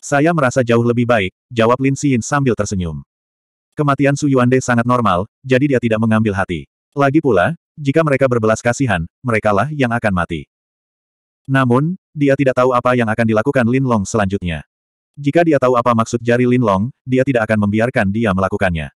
Saya merasa jauh lebih baik, jawab Lin Xin sambil tersenyum. Kematian Su Yuande sangat normal, jadi dia tidak mengambil hati. Lagi pula, jika mereka berbelas kasihan, merekalah yang akan mati. Namun, dia tidak tahu apa yang akan dilakukan Lin Long selanjutnya. Jika dia tahu apa maksud jari Lin Long, dia tidak akan membiarkan dia melakukannya.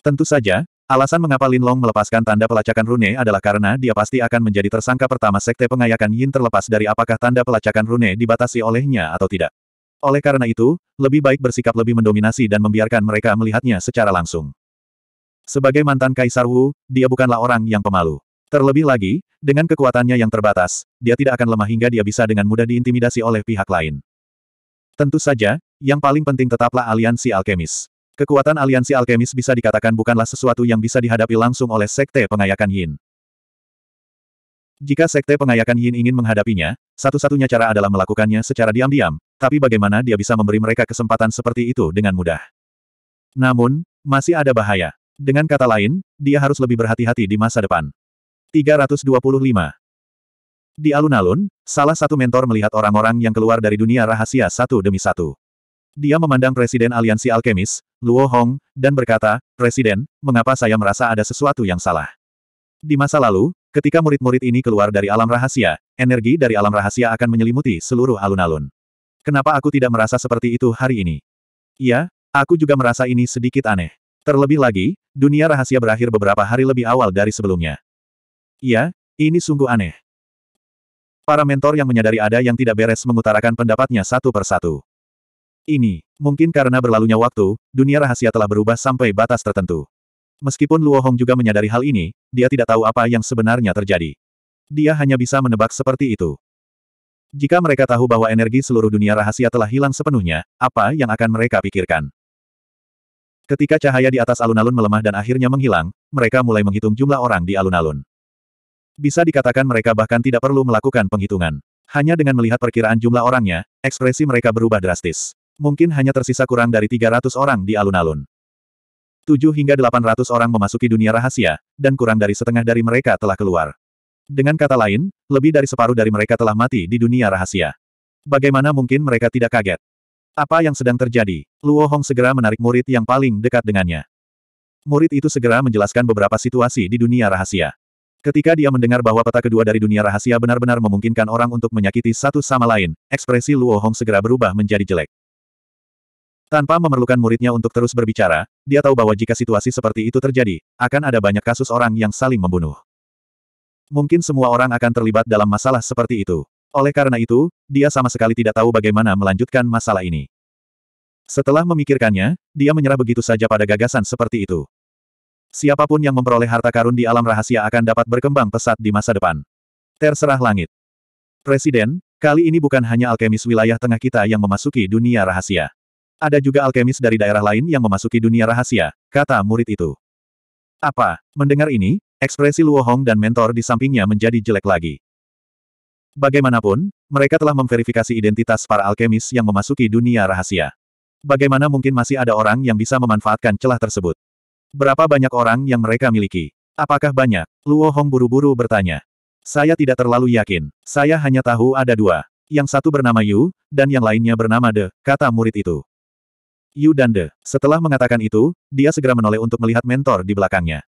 Tentu saja, Alasan mengapa Lin Long melepaskan tanda pelacakan rune adalah karena dia pasti akan menjadi tersangka pertama sekte pengayakan Yin terlepas dari apakah tanda pelacakan rune dibatasi olehnya atau tidak. Oleh karena itu, lebih baik bersikap lebih mendominasi dan membiarkan mereka melihatnya secara langsung. Sebagai mantan Kaisar Wu, dia bukanlah orang yang pemalu. Terlebih lagi, dengan kekuatannya yang terbatas, dia tidak akan lemah hingga dia bisa dengan mudah diintimidasi oleh pihak lain. Tentu saja, yang paling penting tetaplah aliansi alkemis. Kekuatan aliansi alkemis bisa dikatakan bukanlah sesuatu yang bisa dihadapi langsung oleh Sekte Pengayakan Yin. Jika Sekte Pengayakan Yin ingin menghadapinya, satu-satunya cara adalah melakukannya secara diam-diam, tapi bagaimana dia bisa memberi mereka kesempatan seperti itu dengan mudah. Namun, masih ada bahaya. Dengan kata lain, dia harus lebih berhati-hati di masa depan. 325. Di alun-alun, salah satu mentor melihat orang-orang yang keluar dari dunia rahasia satu demi satu. Dia memandang Presiden Aliansi Alkemis, Luo Hong, dan berkata, Presiden, mengapa saya merasa ada sesuatu yang salah? Di masa lalu, ketika murid-murid ini keluar dari alam rahasia, energi dari alam rahasia akan menyelimuti seluruh alun-alun. Kenapa aku tidak merasa seperti itu hari ini? Iya, aku juga merasa ini sedikit aneh. Terlebih lagi, dunia rahasia berakhir beberapa hari lebih awal dari sebelumnya. Iya, ini sungguh aneh. Para mentor yang menyadari ada yang tidak beres mengutarakan pendapatnya satu persatu ini. Mungkin karena berlalunya waktu, dunia rahasia telah berubah sampai batas tertentu. Meskipun Luo Hong juga menyadari hal ini, dia tidak tahu apa yang sebenarnya terjadi. Dia hanya bisa menebak seperti itu. Jika mereka tahu bahwa energi seluruh dunia rahasia telah hilang sepenuhnya, apa yang akan mereka pikirkan? Ketika cahaya di atas alun-alun melemah dan akhirnya menghilang, mereka mulai menghitung jumlah orang di alun-alun. Bisa dikatakan mereka bahkan tidak perlu melakukan penghitungan. Hanya dengan melihat perkiraan jumlah orangnya, ekspresi mereka berubah drastis. Mungkin hanya tersisa kurang dari 300 orang di alun-alun. 7 hingga 800 orang memasuki dunia rahasia, dan kurang dari setengah dari mereka telah keluar. Dengan kata lain, lebih dari separuh dari mereka telah mati di dunia rahasia. Bagaimana mungkin mereka tidak kaget? Apa yang sedang terjadi? Luo Hong segera menarik murid yang paling dekat dengannya. Murid itu segera menjelaskan beberapa situasi di dunia rahasia. Ketika dia mendengar bahwa peta kedua dari dunia rahasia benar-benar memungkinkan orang untuk menyakiti satu sama lain, ekspresi Luo Hong segera berubah menjadi jelek. Tanpa memerlukan muridnya untuk terus berbicara, dia tahu bahwa jika situasi seperti itu terjadi, akan ada banyak kasus orang yang saling membunuh. Mungkin semua orang akan terlibat dalam masalah seperti itu. Oleh karena itu, dia sama sekali tidak tahu bagaimana melanjutkan masalah ini. Setelah memikirkannya, dia menyerah begitu saja pada gagasan seperti itu. Siapapun yang memperoleh harta karun di alam rahasia akan dapat berkembang pesat di masa depan. Terserah langit. Presiden, kali ini bukan hanya alkemis wilayah tengah kita yang memasuki dunia rahasia. Ada juga alkemis dari daerah lain yang memasuki dunia rahasia, kata murid itu. Apa? Mendengar ini, ekspresi Luo Hong dan mentor di sampingnya menjadi jelek lagi. Bagaimanapun, mereka telah memverifikasi identitas para alkemis yang memasuki dunia rahasia. Bagaimana mungkin masih ada orang yang bisa memanfaatkan celah tersebut? Berapa banyak orang yang mereka miliki? Apakah banyak? Luo Hong buru-buru bertanya. Saya tidak terlalu yakin. Saya hanya tahu ada dua. Yang satu bernama Yu, dan yang lainnya bernama De, kata murid itu. Yu Dande. Setelah mengatakan itu, dia segera menoleh untuk melihat mentor di belakangnya.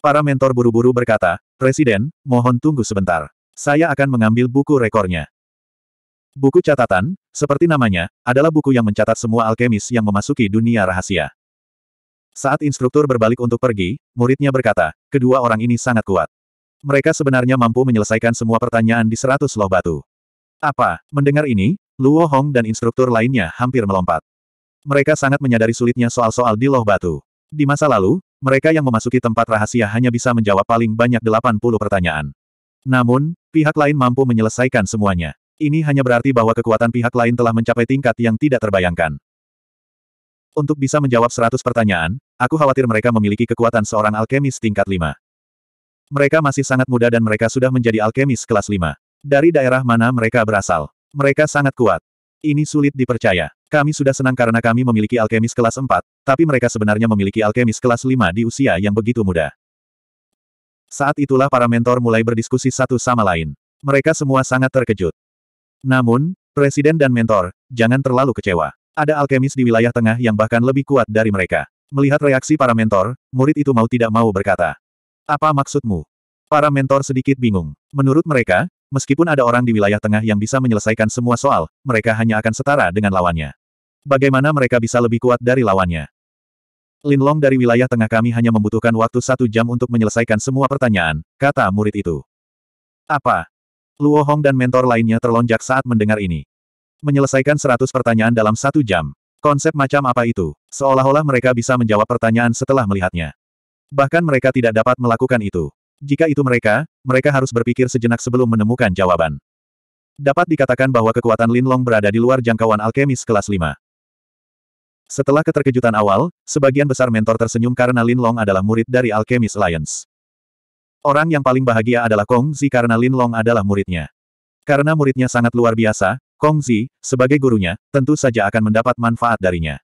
Para mentor buru-buru berkata, Presiden, mohon tunggu sebentar. Saya akan mengambil buku rekornya. Buku catatan, seperti namanya, adalah buku yang mencatat semua alkemis yang memasuki dunia rahasia. Saat instruktur berbalik untuk pergi, muridnya berkata, kedua orang ini sangat kuat. Mereka sebenarnya mampu menyelesaikan semua pertanyaan di seratus loh batu. Apa? Mendengar ini, Luo Hong dan instruktur lainnya hampir melompat. Mereka sangat menyadari sulitnya soal-soal di loh batu. Di masa lalu, mereka yang memasuki tempat rahasia hanya bisa menjawab paling banyak 80 pertanyaan. Namun, pihak lain mampu menyelesaikan semuanya. Ini hanya berarti bahwa kekuatan pihak lain telah mencapai tingkat yang tidak terbayangkan. Untuk bisa menjawab 100 pertanyaan, aku khawatir mereka memiliki kekuatan seorang alkemis tingkat 5. Mereka masih sangat muda dan mereka sudah menjadi alkemis kelas 5. Dari daerah mana mereka berasal? Mereka sangat kuat. Ini sulit dipercaya. Kami sudah senang karena kami memiliki alkemis kelas 4, tapi mereka sebenarnya memiliki alkemis kelas 5 di usia yang begitu muda. Saat itulah para mentor mulai berdiskusi satu sama lain. Mereka semua sangat terkejut. Namun, presiden dan mentor, jangan terlalu kecewa. Ada alkemis di wilayah tengah yang bahkan lebih kuat dari mereka. Melihat reaksi para mentor, murid itu mau tidak mau berkata. Apa maksudmu? Para mentor sedikit bingung. Menurut mereka, Meskipun ada orang di wilayah tengah yang bisa menyelesaikan semua soal, mereka hanya akan setara dengan lawannya. Bagaimana mereka bisa lebih kuat dari lawannya? Linlong dari wilayah tengah kami hanya membutuhkan waktu satu jam untuk menyelesaikan semua pertanyaan, kata murid itu. Apa? Luo Hong dan mentor lainnya terlonjak saat mendengar ini. Menyelesaikan seratus pertanyaan dalam satu jam. Konsep macam apa itu? Seolah-olah mereka bisa menjawab pertanyaan setelah melihatnya. Bahkan mereka tidak dapat melakukan itu. Jika itu mereka, mereka harus berpikir sejenak sebelum menemukan jawaban. Dapat dikatakan bahwa kekuatan Linlong berada di luar jangkauan alkemis kelas 5. Setelah keterkejutan awal, sebagian besar mentor tersenyum karena Linlong adalah murid dari Alchemist Alliance. Orang yang paling bahagia adalah Kong Zi karena Linlong adalah muridnya. Karena muridnya sangat luar biasa, Kong Zi, sebagai gurunya, tentu saja akan mendapat manfaat darinya.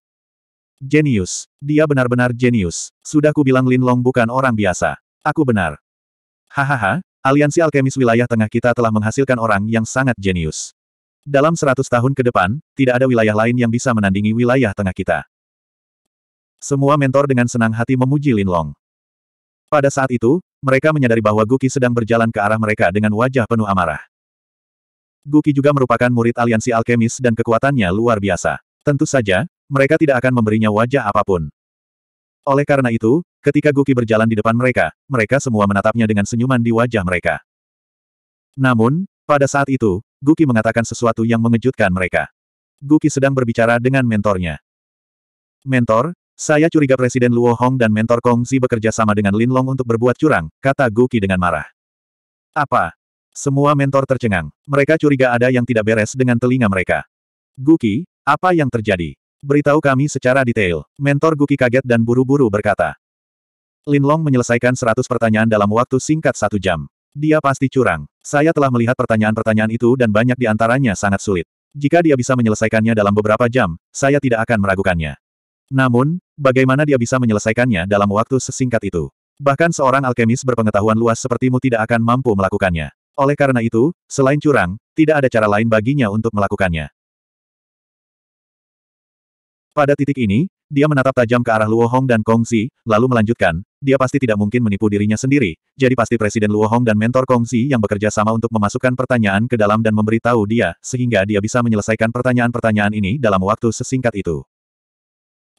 Genius. Dia benar-benar genius. Sudah kubilang Linlong bukan orang biasa. Aku benar. Hahaha, aliansi alkemis wilayah tengah kita telah menghasilkan orang yang sangat jenius. Dalam seratus tahun ke depan, tidak ada wilayah lain yang bisa menandingi wilayah tengah kita. Semua mentor dengan senang hati memuji Lin Long. Pada saat itu, mereka menyadari bahwa Guki sedang berjalan ke arah mereka dengan wajah penuh amarah. Guki juga merupakan murid aliansi alkemis dan kekuatannya luar biasa. Tentu saja, mereka tidak akan memberinya wajah apapun. Oleh karena itu, ketika Guki berjalan di depan mereka, mereka semua menatapnya dengan senyuman di wajah mereka. Namun, pada saat itu, Guki mengatakan sesuatu yang mengejutkan mereka. Guki sedang berbicara dengan mentornya. Mentor, saya curiga Presiden Luo Hong dan mentor Kong Zi bekerja sama dengan Lin Long untuk berbuat curang, kata Guki dengan marah. Apa? Semua mentor tercengang. Mereka curiga ada yang tidak beres dengan telinga mereka. Guki, apa yang terjadi? Beritahu kami secara detail. Mentor Guki kaget dan buru-buru berkata. Lin Long menyelesaikan seratus pertanyaan dalam waktu singkat satu jam. Dia pasti curang. Saya telah melihat pertanyaan-pertanyaan itu dan banyak di antaranya sangat sulit. Jika dia bisa menyelesaikannya dalam beberapa jam, saya tidak akan meragukannya. Namun, bagaimana dia bisa menyelesaikannya dalam waktu sesingkat itu? Bahkan seorang alkemis berpengetahuan luas sepertimu tidak akan mampu melakukannya. Oleh karena itu, selain curang, tidak ada cara lain baginya untuk melakukannya. Pada titik ini, dia menatap tajam ke arah Luo Hong dan Kong Xi, lalu melanjutkan, dia pasti tidak mungkin menipu dirinya sendiri, jadi pasti Presiden Luo Hong dan mentor Kong Xi yang bekerja sama untuk memasukkan pertanyaan ke dalam dan memberitahu dia, sehingga dia bisa menyelesaikan pertanyaan-pertanyaan ini dalam waktu sesingkat itu.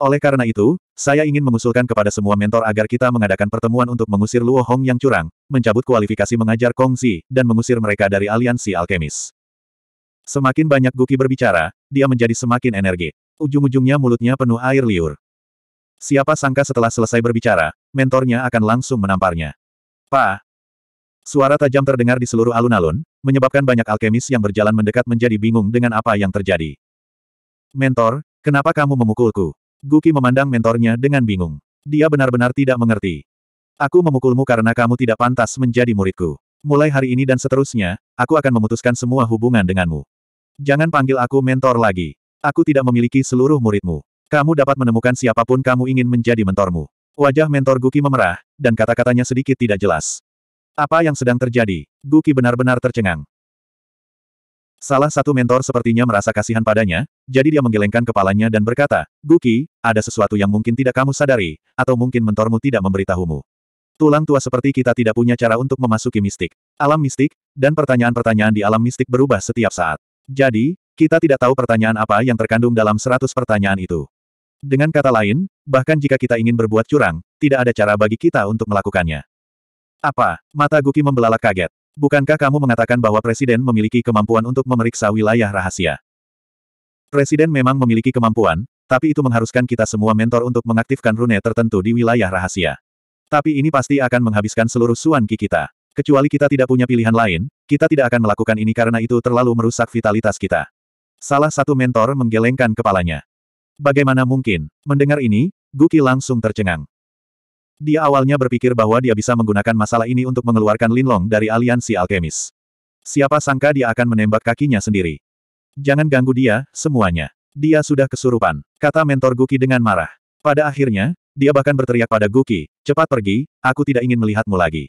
Oleh karena itu, saya ingin mengusulkan kepada semua mentor agar kita mengadakan pertemuan untuk mengusir Luo Hong yang curang, mencabut kualifikasi mengajar Kong Xi, dan mengusir mereka dari aliansi alkemis. Semakin banyak Guki berbicara, dia menjadi semakin energik. Ujung-ujungnya mulutnya penuh air liur. Siapa sangka setelah selesai berbicara, mentornya akan langsung menamparnya. Pa! Suara tajam terdengar di seluruh alun-alun, menyebabkan banyak alkemis yang berjalan mendekat menjadi bingung dengan apa yang terjadi. Mentor, kenapa kamu memukulku? Guki memandang mentornya dengan bingung. Dia benar-benar tidak mengerti. Aku memukulmu karena kamu tidak pantas menjadi muridku. Mulai hari ini dan seterusnya, aku akan memutuskan semua hubungan denganmu. Jangan panggil aku mentor lagi. Aku tidak memiliki seluruh muridmu. Kamu dapat menemukan siapapun kamu ingin menjadi mentormu. Wajah mentor Guki memerah, dan kata-katanya sedikit tidak jelas. Apa yang sedang terjadi? Guki benar-benar tercengang. Salah satu mentor sepertinya merasa kasihan padanya, jadi dia menggelengkan kepalanya dan berkata, Guki, ada sesuatu yang mungkin tidak kamu sadari, atau mungkin mentormu tidak memberitahumu. Tulang tua seperti kita tidak punya cara untuk memasuki mistik. Alam mistik, dan pertanyaan-pertanyaan di alam mistik berubah setiap saat. Jadi, kita tidak tahu pertanyaan apa yang terkandung dalam seratus pertanyaan itu. Dengan kata lain, bahkan jika kita ingin berbuat curang, tidak ada cara bagi kita untuk melakukannya. Apa? Mata Guki membelalak kaget. Bukankah kamu mengatakan bahwa Presiden memiliki kemampuan untuk memeriksa wilayah rahasia? Presiden memang memiliki kemampuan, tapi itu mengharuskan kita semua mentor untuk mengaktifkan rune tertentu di wilayah rahasia. Tapi ini pasti akan menghabiskan seluruh suan ki kita. Kecuali kita tidak punya pilihan lain, kita tidak akan melakukan ini karena itu terlalu merusak vitalitas kita. Salah satu mentor menggelengkan kepalanya. Bagaimana mungkin? Mendengar ini, Guki langsung tercengang. Dia awalnya berpikir bahwa dia bisa menggunakan masalah ini untuk mengeluarkan Linlong dari aliansi alkemis. Siapa sangka dia akan menembak kakinya sendiri. Jangan ganggu dia, semuanya. Dia sudah kesurupan, kata mentor Guki dengan marah. Pada akhirnya, dia bahkan berteriak pada Guki, cepat pergi, aku tidak ingin melihatmu lagi.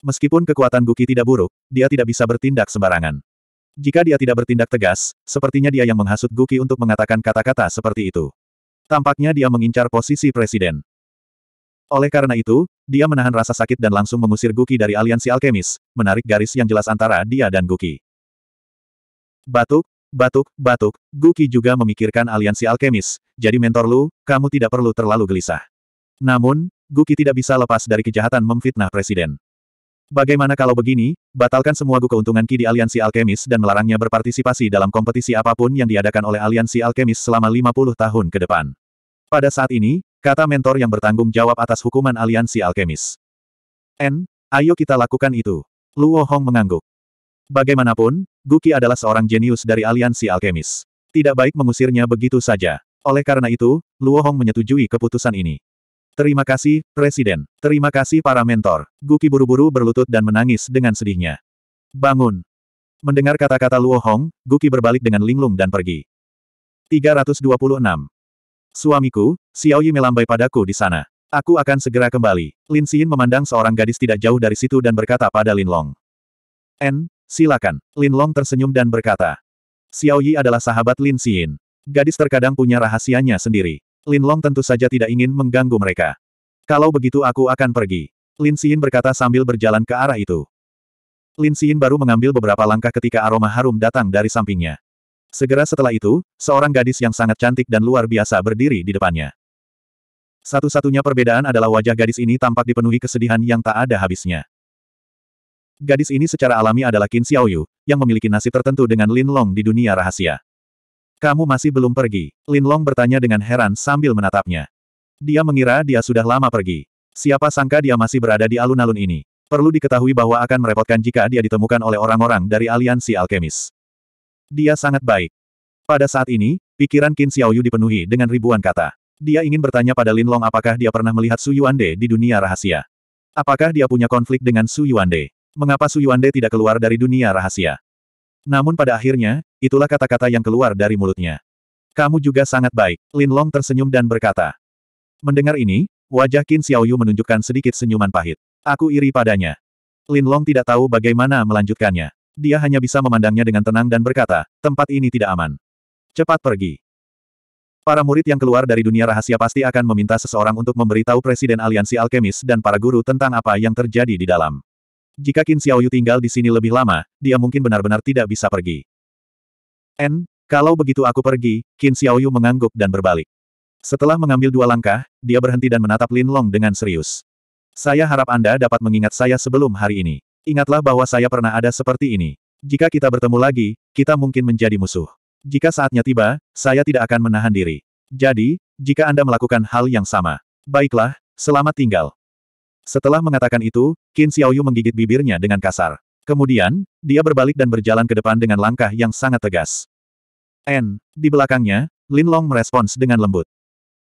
Meskipun kekuatan Guki tidak buruk, dia tidak bisa bertindak sembarangan. Jika dia tidak bertindak tegas, sepertinya dia yang menghasut Guki untuk mengatakan kata-kata seperti itu. Tampaknya dia mengincar posisi presiden. Oleh karena itu, dia menahan rasa sakit dan langsung mengusir Guki dari aliansi alkemis, menarik garis yang jelas antara dia dan Guki. Batuk, batuk, batuk, Guki juga memikirkan aliansi alkemis, jadi mentor Lu, kamu tidak perlu terlalu gelisah. Namun, Guki tidak bisa lepas dari kejahatan memfitnah presiden. Bagaimana kalau begini, batalkan semua gu keuntungan Ki di Aliansi Alkemis dan melarangnya berpartisipasi dalam kompetisi apapun yang diadakan oleh Aliansi Alkemis selama 50 tahun ke depan. Pada saat ini, kata mentor yang bertanggung jawab atas hukuman Aliansi Alkemis. N, ayo kita lakukan itu. Luo Hong mengangguk. Bagaimanapun, Gu Guki adalah seorang jenius dari Aliansi Alkemis. Tidak baik mengusirnya begitu saja. Oleh karena itu, Luo Hong menyetujui keputusan ini. Terima kasih, Presiden. Terima kasih para mentor. Guki buru-buru berlutut dan menangis dengan sedihnya. Bangun. Mendengar kata-kata Luo Hong, Guki berbalik dengan linglung dan pergi. 326. Suamiku, Yi melambai padaku di sana. Aku akan segera kembali. Lin Xin memandang seorang gadis tidak jauh dari situ dan berkata pada Lin Long. En, silakan. Lin Long tersenyum dan berkata. Xiao Yi adalah sahabat Lin Xin. Gadis terkadang punya rahasianya sendiri. Lin Long tentu saja tidak ingin mengganggu mereka. Kalau begitu aku akan pergi. Lin Xin berkata sambil berjalan ke arah itu. Lin Xin baru mengambil beberapa langkah ketika aroma harum datang dari sampingnya. Segera setelah itu, seorang gadis yang sangat cantik dan luar biasa berdiri di depannya. Satu-satunya perbedaan adalah wajah gadis ini tampak dipenuhi kesedihan yang tak ada habisnya. Gadis ini secara alami adalah Qin Xiaoyu, yang memiliki nasib tertentu dengan Lin Long di dunia rahasia. Kamu masih belum pergi? Linlong bertanya dengan heran sambil menatapnya. Dia mengira dia sudah lama pergi. Siapa sangka dia masih berada di alun-alun ini. Perlu diketahui bahwa akan merepotkan jika dia ditemukan oleh orang-orang dari aliansi alkemis. Dia sangat baik. Pada saat ini, pikiran Qin Xiaoyu dipenuhi dengan ribuan kata. Dia ingin bertanya pada Linlong apakah dia pernah melihat Su Yuande di dunia rahasia. Apakah dia punya konflik dengan Su Yuande? Mengapa Su Yuande tidak keluar dari dunia rahasia? Namun pada akhirnya, itulah kata-kata yang keluar dari mulutnya. Kamu juga sangat baik, Lin Long tersenyum dan berkata. Mendengar ini, wajah Qin Xiaoyu menunjukkan sedikit senyuman pahit. Aku iri padanya. Lin Long tidak tahu bagaimana melanjutkannya. Dia hanya bisa memandangnya dengan tenang dan berkata, tempat ini tidak aman. Cepat pergi. Para murid yang keluar dari dunia rahasia pasti akan meminta seseorang untuk memberitahu Presiden Aliansi Alkemis dan para guru tentang apa yang terjadi di dalam. Jika Qin Xiaoyu tinggal di sini lebih lama, dia mungkin benar-benar tidak bisa pergi. N, kalau begitu aku pergi, Qin Xiaoyu mengangguk dan berbalik. Setelah mengambil dua langkah, dia berhenti dan menatap Lin Long dengan serius. Saya harap Anda dapat mengingat saya sebelum hari ini. Ingatlah bahwa saya pernah ada seperti ini. Jika kita bertemu lagi, kita mungkin menjadi musuh. Jika saatnya tiba, saya tidak akan menahan diri. Jadi, jika Anda melakukan hal yang sama, baiklah, selamat tinggal. Setelah mengatakan itu, Qin Xiaoyu menggigit bibirnya dengan kasar. Kemudian, dia berbalik dan berjalan ke depan dengan langkah yang sangat tegas. N. Di belakangnya, Lin Long merespons dengan lembut.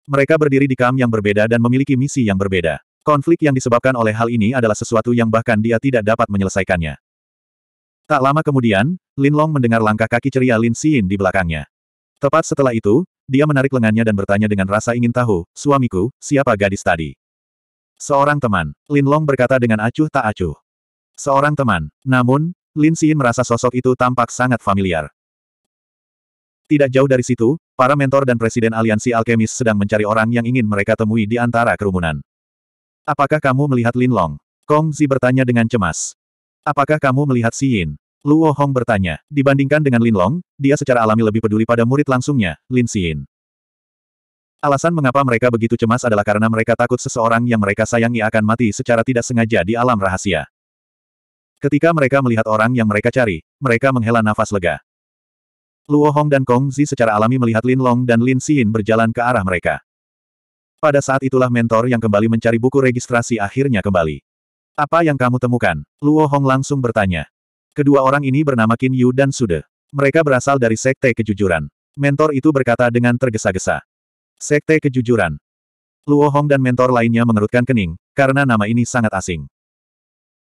Mereka berdiri di kam yang berbeda dan memiliki misi yang berbeda. Konflik yang disebabkan oleh hal ini adalah sesuatu yang bahkan dia tidak dapat menyelesaikannya. Tak lama kemudian, Lin Long mendengar langkah kaki ceria Lin Xin di belakangnya. Tepat setelah itu, dia menarik lengannya dan bertanya dengan rasa ingin tahu, suamiku, siapa gadis tadi? Seorang teman, Lin Long berkata dengan acuh tak acuh. Seorang teman, namun, Lin Xin merasa sosok itu tampak sangat familiar. Tidak jauh dari situ, para mentor dan presiden aliansi alkemis sedang mencari orang yang ingin mereka temui di antara kerumunan. Apakah kamu melihat Lin Long? Kong Zi bertanya dengan cemas. Apakah kamu melihat Yin? Luo Hong bertanya. Dibandingkan dengan Lin Long, dia secara alami lebih peduli pada murid langsungnya, Lin Xin. Alasan mengapa mereka begitu cemas adalah karena mereka takut seseorang yang mereka sayangi akan mati secara tidak sengaja di alam rahasia. Ketika mereka melihat orang yang mereka cari, mereka menghela nafas lega. Luo Hong dan Kong Zi secara alami melihat Lin Long dan Lin Xin berjalan ke arah mereka. Pada saat itulah mentor yang kembali mencari buku registrasi akhirnya kembali. Apa yang kamu temukan? Luo Hong langsung bertanya. Kedua orang ini bernama Qin Yu dan Sude. Mereka berasal dari Sekte Kejujuran. Mentor itu berkata dengan tergesa-gesa. Sekte Kejujuran. Luo Hong dan mentor lainnya mengerutkan kening, karena nama ini sangat asing.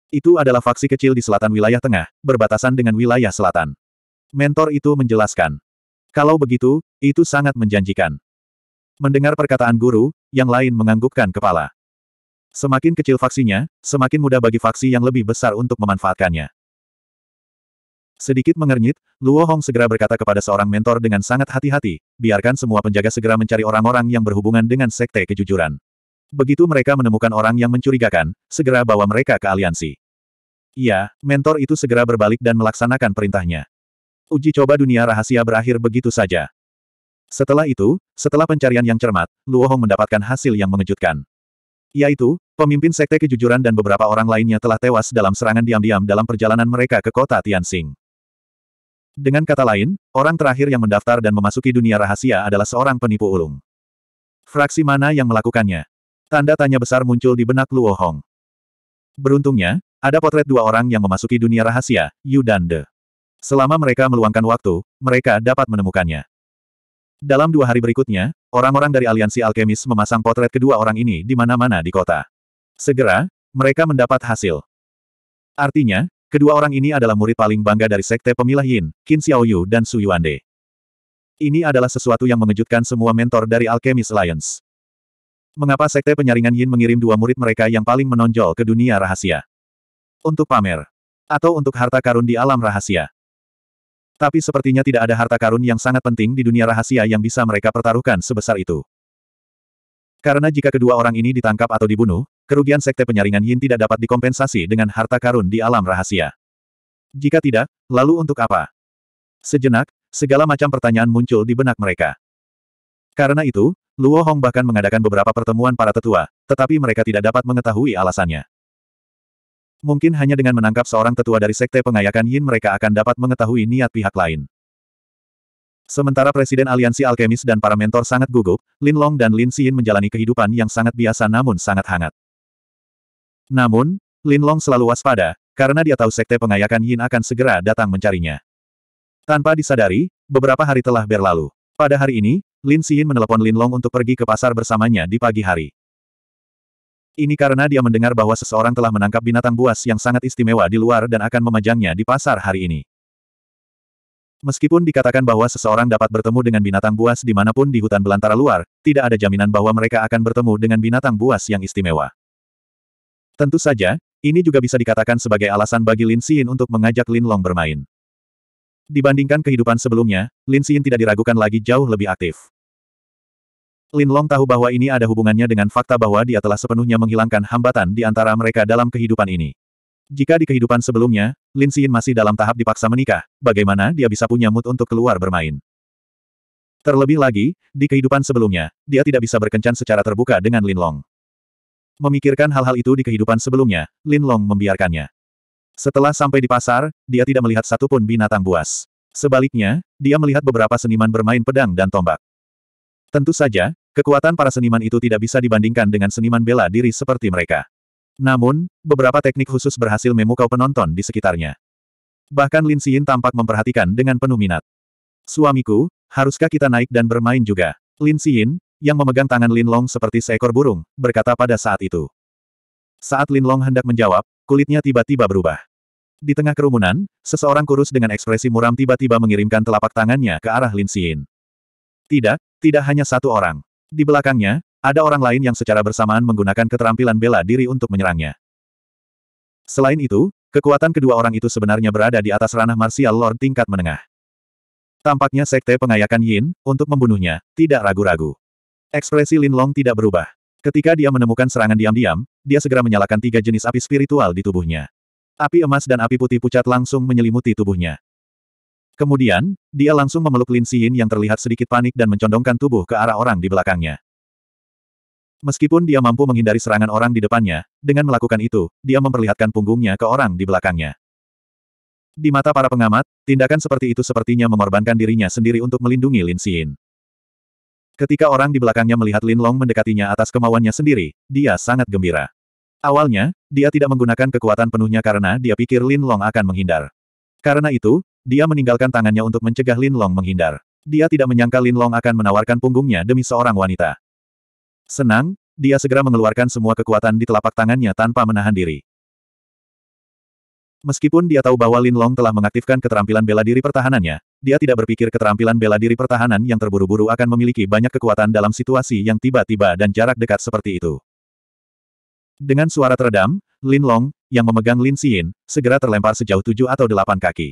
Itu adalah faksi kecil di selatan wilayah tengah, berbatasan dengan wilayah selatan. Mentor itu menjelaskan. Kalau begitu, itu sangat menjanjikan. Mendengar perkataan guru, yang lain menganggukkan kepala. Semakin kecil faksinya, semakin mudah bagi faksi yang lebih besar untuk memanfaatkannya. Sedikit mengernyit, Luo Hong segera berkata kepada seorang mentor dengan sangat hati-hati, biarkan semua penjaga segera mencari orang-orang yang berhubungan dengan sekte kejujuran. Begitu mereka menemukan orang yang mencurigakan, segera bawa mereka ke aliansi. Iya, mentor itu segera berbalik dan melaksanakan perintahnya. Uji coba dunia rahasia berakhir begitu saja. Setelah itu, setelah pencarian yang cermat, Luo Hong mendapatkan hasil yang mengejutkan. Yaitu, pemimpin sekte kejujuran dan beberapa orang lainnya telah tewas dalam serangan diam-diam dalam perjalanan mereka ke kota Tianxing. Dengan kata lain, orang terakhir yang mendaftar dan memasuki dunia rahasia adalah seorang penipu ulung. Fraksi mana yang melakukannya? Tanda tanya besar muncul di benak Luo Hong. Beruntungnya, ada potret dua orang yang memasuki dunia rahasia, Yu dan De. Selama mereka meluangkan waktu, mereka dapat menemukannya. Dalam dua hari berikutnya, orang-orang dari aliansi alkemis memasang potret kedua orang ini di mana-mana di kota. Segera, mereka mendapat hasil. Artinya, Kedua orang ini adalah murid paling bangga dari sekte pemilah Yin, Qin Xiaoyu dan Su Yuande. Ini adalah sesuatu yang mengejutkan semua mentor dari Alchemist Alliance. Mengapa sekte penyaringan Yin mengirim dua murid mereka yang paling menonjol ke dunia rahasia? Untuk pamer. Atau untuk harta karun di alam rahasia. Tapi sepertinya tidak ada harta karun yang sangat penting di dunia rahasia yang bisa mereka pertaruhkan sebesar itu. Karena jika kedua orang ini ditangkap atau dibunuh, kerugian sekte penyaringan Yin tidak dapat dikompensasi dengan harta karun di alam rahasia. Jika tidak, lalu untuk apa? Sejenak, segala macam pertanyaan muncul di benak mereka. Karena itu, Luo Hong bahkan mengadakan beberapa pertemuan para tetua, tetapi mereka tidak dapat mengetahui alasannya. Mungkin hanya dengan menangkap seorang tetua dari sekte pengayakan Yin mereka akan dapat mengetahui niat pihak lain. Sementara Presiden Aliansi Alkemis dan para mentor sangat gugup, Lin Long dan Lin Xin menjalani kehidupan yang sangat biasa namun sangat hangat. Namun, Lin Long selalu waspada, karena dia tahu sekte pengayakan Yin akan segera datang mencarinya. Tanpa disadari, beberapa hari telah berlalu. Pada hari ini, Lin Xin menelepon Lin Long untuk pergi ke pasar bersamanya di pagi hari. Ini karena dia mendengar bahwa seseorang telah menangkap binatang buas yang sangat istimewa di luar dan akan memajangnya di pasar hari ini. Meskipun dikatakan bahwa seseorang dapat bertemu dengan binatang buas di dimanapun di hutan belantara luar, tidak ada jaminan bahwa mereka akan bertemu dengan binatang buas yang istimewa. Tentu saja, ini juga bisa dikatakan sebagai alasan bagi Lin Xin untuk mengajak Lin Long bermain. Dibandingkan kehidupan sebelumnya, Lin Xin tidak diragukan lagi jauh lebih aktif. Lin Long tahu bahwa ini ada hubungannya dengan fakta bahwa dia telah sepenuhnya menghilangkan hambatan di antara mereka dalam kehidupan ini. Jika di kehidupan sebelumnya, Lin Xin masih dalam tahap dipaksa menikah, bagaimana dia bisa punya mood untuk keluar bermain? Terlebih lagi, di kehidupan sebelumnya, dia tidak bisa berkencan secara terbuka dengan Lin Long. Memikirkan hal-hal itu di kehidupan sebelumnya, Lin Long membiarkannya. Setelah sampai di pasar, dia tidak melihat satupun binatang buas. Sebaliknya, dia melihat beberapa seniman bermain pedang dan tombak. Tentu saja, kekuatan para seniman itu tidak bisa dibandingkan dengan seniman bela diri seperti mereka. Namun, beberapa teknik khusus berhasil memukau penonton di sekitarnya. Bahkan Lin Xin tampak memperhatikan dengan penuh minat. Suamiku, haruskah kita naik dan bermain juga? Lin Xin, yang memegang tangan Lin Long seperti seekor burung, berkata pada saat itu. Saat Lin Long hendak menjawab, kulitnya tiba-tiba berubah. Di tengah kerumunan, seseorang kurus dengan ekspresi muram tiba-tiba mengirimkan telapak tangannya ke arah Lin Xin. Tidak, tidak hanya satu orang. Di belakangnya, ada orang lain yang secara bersamaan menggunakan keterampilan bela diri untuk menyerangnya. Selain itu, kekuatan kedua orang itu sebenarnya berada di atas ranah martial lord tingkat menengah. Tampaknya sekte pengayakan Yin, untuk membunuhnya, tidak ragu-ragu. Ekspresi Lin Long tidak berubah. Ketika dia menemukan serangan diam-diam, dia segera menyalakan tiga jenis api spiritual di tubuhnya. Api emas dan api putih pucat langsung menyelimuti tubuhnya. Kemudian, dia langsung memeluk Lin Xin yang terlihat sedikit panik dan mencondongkan tubuh ke arah orang di belakangnya. Meskipun dia mampu menghindari serangan orang di depannya, dengan melakukan itu, dia memperlihatkan punggungnya ke orang di belakangnya. Di mata para pengamat, tindakan seperti itu sepertinya mengorbankan dirinya sendiri untuk melindungi Lin Xin. Ketika orang di belakangnya melihat Lin Long mendekatinya atas kemauannya sendiri, dia sangat gembira. Awalnya, dia tidak menggunakan kekuatan penuhnya karena dia pikir Lin Long akan menghindar. Karena itu, dia meninggalkan tangannya untuk mencegah Lin Long menghindar. Dia tidak menyangka Lin Long akan menawarkan punggungnya demi seorang wanita. Senang, dia segera mengeluarkan semua kekuatan di telapak tangannya tanpa menahan diri. Meskipun dia tahu bahwa Lin Long telah mengaktifkan keterampilan bela diri pertahanannya, dia tidak berpikir keterampilan bela diri pertahanan yang terburu-buru akan memiliki banyak kekuatan dalam situasi yang tiba-tiba dan jarak dekat seperti itu. Dengan suara teredam, Lin Long, yang memegang Lin Xin, segera terlempar sejauh tujuh atau delapan kaki.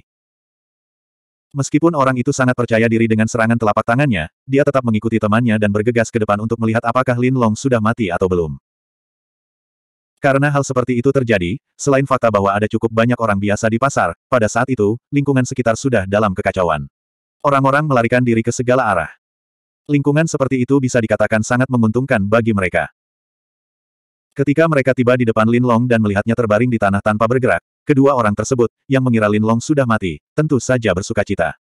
Meskipun orang itu sangat percaya diri dengan serangan telapak tangannya, dia tetap mengikuti temannya dan bergegas ke depan untuk melihat apakah Lin Long sudah mati atau belum. Karena hal seperti itu terjadi, selain fakta bahwa ada cukup banyak orang biasa di pasar, pada saat itu, lingkungan sekitar sudah dalam kekacauan. Orang-orang melarikan diri ke segala arah. Lingkungan seperti itu bisa dikatakan sangat menguntungkan bagi mereka. Ketika mereka tiba di depan Lin Long dan melihatnya terbaring di tanah tanpa bergerak, Kedua orang tersebut, yang mengira Long sudah mati, tentu saja bersuka cita.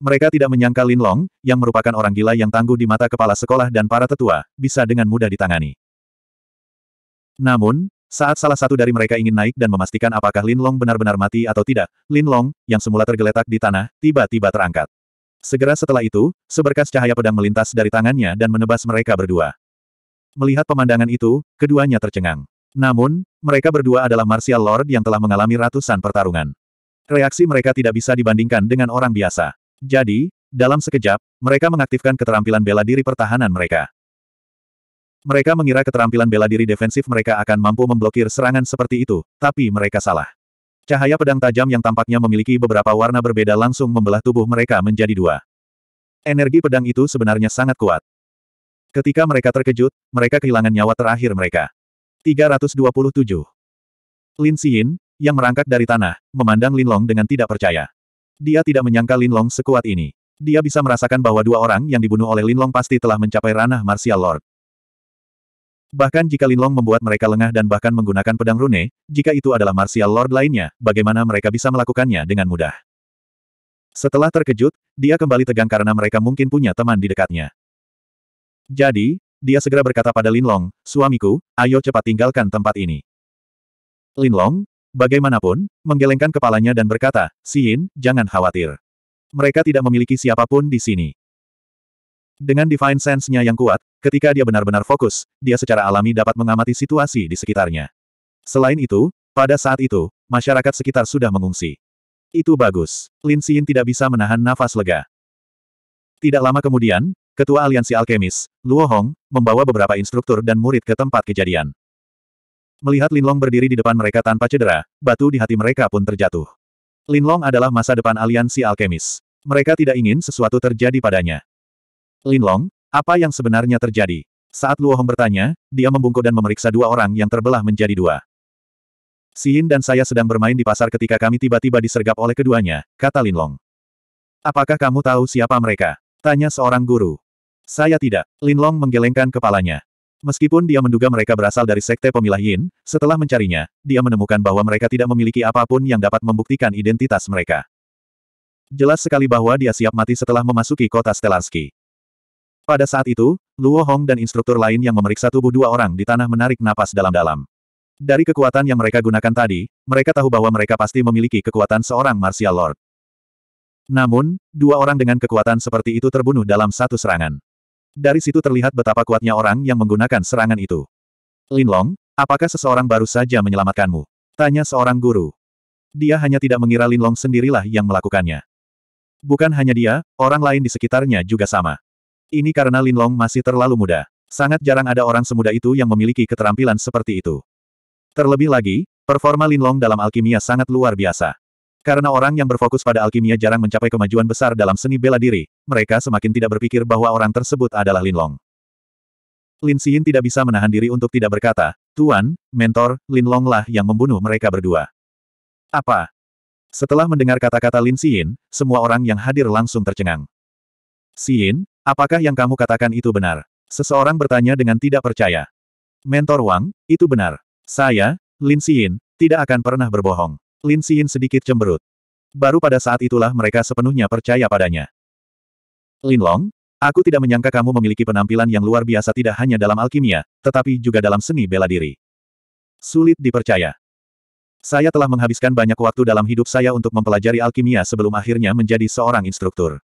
Mereka tidak menyangka Long, yang merupakan orang gila yang tangguh di mata kepala sekolah dan para tetua, bisa dengan mudah ditangani. Namun, saat salah satu dari mereka ingin naik dan memastikan apakah Lin Long benar-benar mati atau tidak, Lin Long yang semula tergeletak di tanah, tiba-tiba terangkat. Segera setelah itu, seberkas cahaya pedang melintas dari tangannya dan menebas mereka berdua. Melihat pemandangan itu, keduanya tercengang. Namun, mereka berdua adalah martial lord yang telah mengalami ratusan pertarungan. Reaksi mereka tidak bisa dibandingkan dengan orang biasa. Jadi, dalam sekejap, mereka mengaktifkan keterampilan bela diri pertahanan mereka. Mereka mengira keterampilan bela diri defensif mereka akan mampu memblokir serangan seperti itu, tapi mereka salah. Cahaya pedang tajam yang tampaknya memiliki beberapa warna berbeda langsung membelah tubuh mereka menjadi dua. Energi pedang itu sebenarnya sangat kuat. Ketika mereka terkejut, mereka kehilangan nyawa terakhir mereka. 327. Lin Xin, yang merangkak dari tanah, memandang Lin Long dengan tidak percaya. Dia tidak menyangka Lin Long sekuat ini. Dia bisa merasakan bahwa dua orang yang dibunuh oleh Lin Long pasti telah mencapai ranah Martial Lord. Bahkan jika Lin Long membuat mereka lengah dan bahkan menggunakan pedang rune, jika itu adalah martial lord lainnya, bagaimana mereka bisa melakukannya dengan mudah? Setelah terkejut, dia kembali tegang karena mereka mungkin punya teman di dekatnya. Jadi, dia segera berkata pada Linlong, suamiku, ayo cepat tinggalkan tempat ini. Linlong, bagaimanapun, menggelengkan kepalanya dan berkata, Siin, jangan khawatir. Mereka tidak memiliki siapapun di sini. Dengan divine sense-nya yang kuat, ketika dia benar-benar fokus, dia secara alami dapat mengamati situasi di sekitarnya. Selain itu, pada saat itu, masyarakat sekitar sudah mengungsi. Itu bagus. Lin Xin tidak bisa menahan nafas lega. Tidak lama kemudian, Ketua Aliansi Alkemis, Luo Hong, membawa beberapa instruktur dan murid ke tempat kejadian. Melihat Linlong berdiri di depan mereka tanpa cedera, batu di hati mereka pun terjatuh. Linlong adalah masa depan Aliansi Alkemis. Mereka tidak ingin sesuatu terjadi padanya. Linlong, apa yang sebenarnya terjadi? Saat Luo Hong bertanya, dia membungkuk dan memeriksa dua orang yang terbelah menjadi dua. Siin dan saya sedang bermain di pasar ketika kami tiba-tiba disergap oleh keduanya, kata Linlong. Apakah kamu tahu siapa mereka? Tanya seorang guru. Saya tidak. Linlong menggelengkan kepalanya. Meskipun dia menduga mereka berasal dari sekte pemilah Yin, setelah mencarinya, dia menemukan bahwa mereka tidak memiliki apapun yang dapat membuktikan identitas mereka. Jelas sekali bahwa dia siap mati setelah memasuki kota Stelarski. Pada saat itu, Luo Hong dan instruktur lain yang memeriksa tubuh dua orang di tanah menarik napas dalam-dalam. Dari kekuatan yang mereka gunakan tadi, mereka tahu bahwa mereka pasti memiliki kekuatan seorang martial lord. Namun, dua orang dengan kekuatan seperti itu terbunuh dalam satu serangan. Dari situ terlihat betapa kuatnya orang yang menggunakan serangan itu. Linlong, apakah seseorang baru saja menyelamatkanmu? Tanya seorang guru. Dia hanya tidak mengira Linlong sendirilah yang melakukannya. Bukan hanya dia, orang lain di sekitarnya juga sama. Ini karena Linlong masih terlalu muda. Sangat jarang ada orang semuda itu yang memiliki keterampilan seperti itu. Terlebih lagi, performa Linlong dalam alkimia sangat luar biasa. Karena orang yang berfokus pada alkimia jarang mencapai kemajuan besar dalam seni bela diri, mereka semakin tidak berpikir bahwa orang tersebut adalah Lin Long. Lin Xin tidak bisa menahan diri untuk tidak berkata, Tuan, mentor, Lin Long lah yang membunuh mereka berdua. Apa? Setelah mendengar kata-kata Lin Xin, semua orang yang hadir langsung tercengang. Xin, apakah yang kamu katakan itu benar? Seseorang bertanya dengan tidak percaya. Mentor Wang, itu benar. Saya, Lin Xin, tidak akan pernah berbohong. Lin Xin sedikit cemberut. Baru pada saat itulah mereka sepenuhnya percaya padanya. Lin Long, aku tidak menyangka kamu memiliki penampilan yang luar biasa tidak hanya dalam alkimia, tetapi juga dalam seni bela diri. Sulit dipercaya. Saya telah menghabiskan banyak waktu dalam hidup saya untuk mempelajari alkimia sebelum akhirnya menjadi seorang instruktur.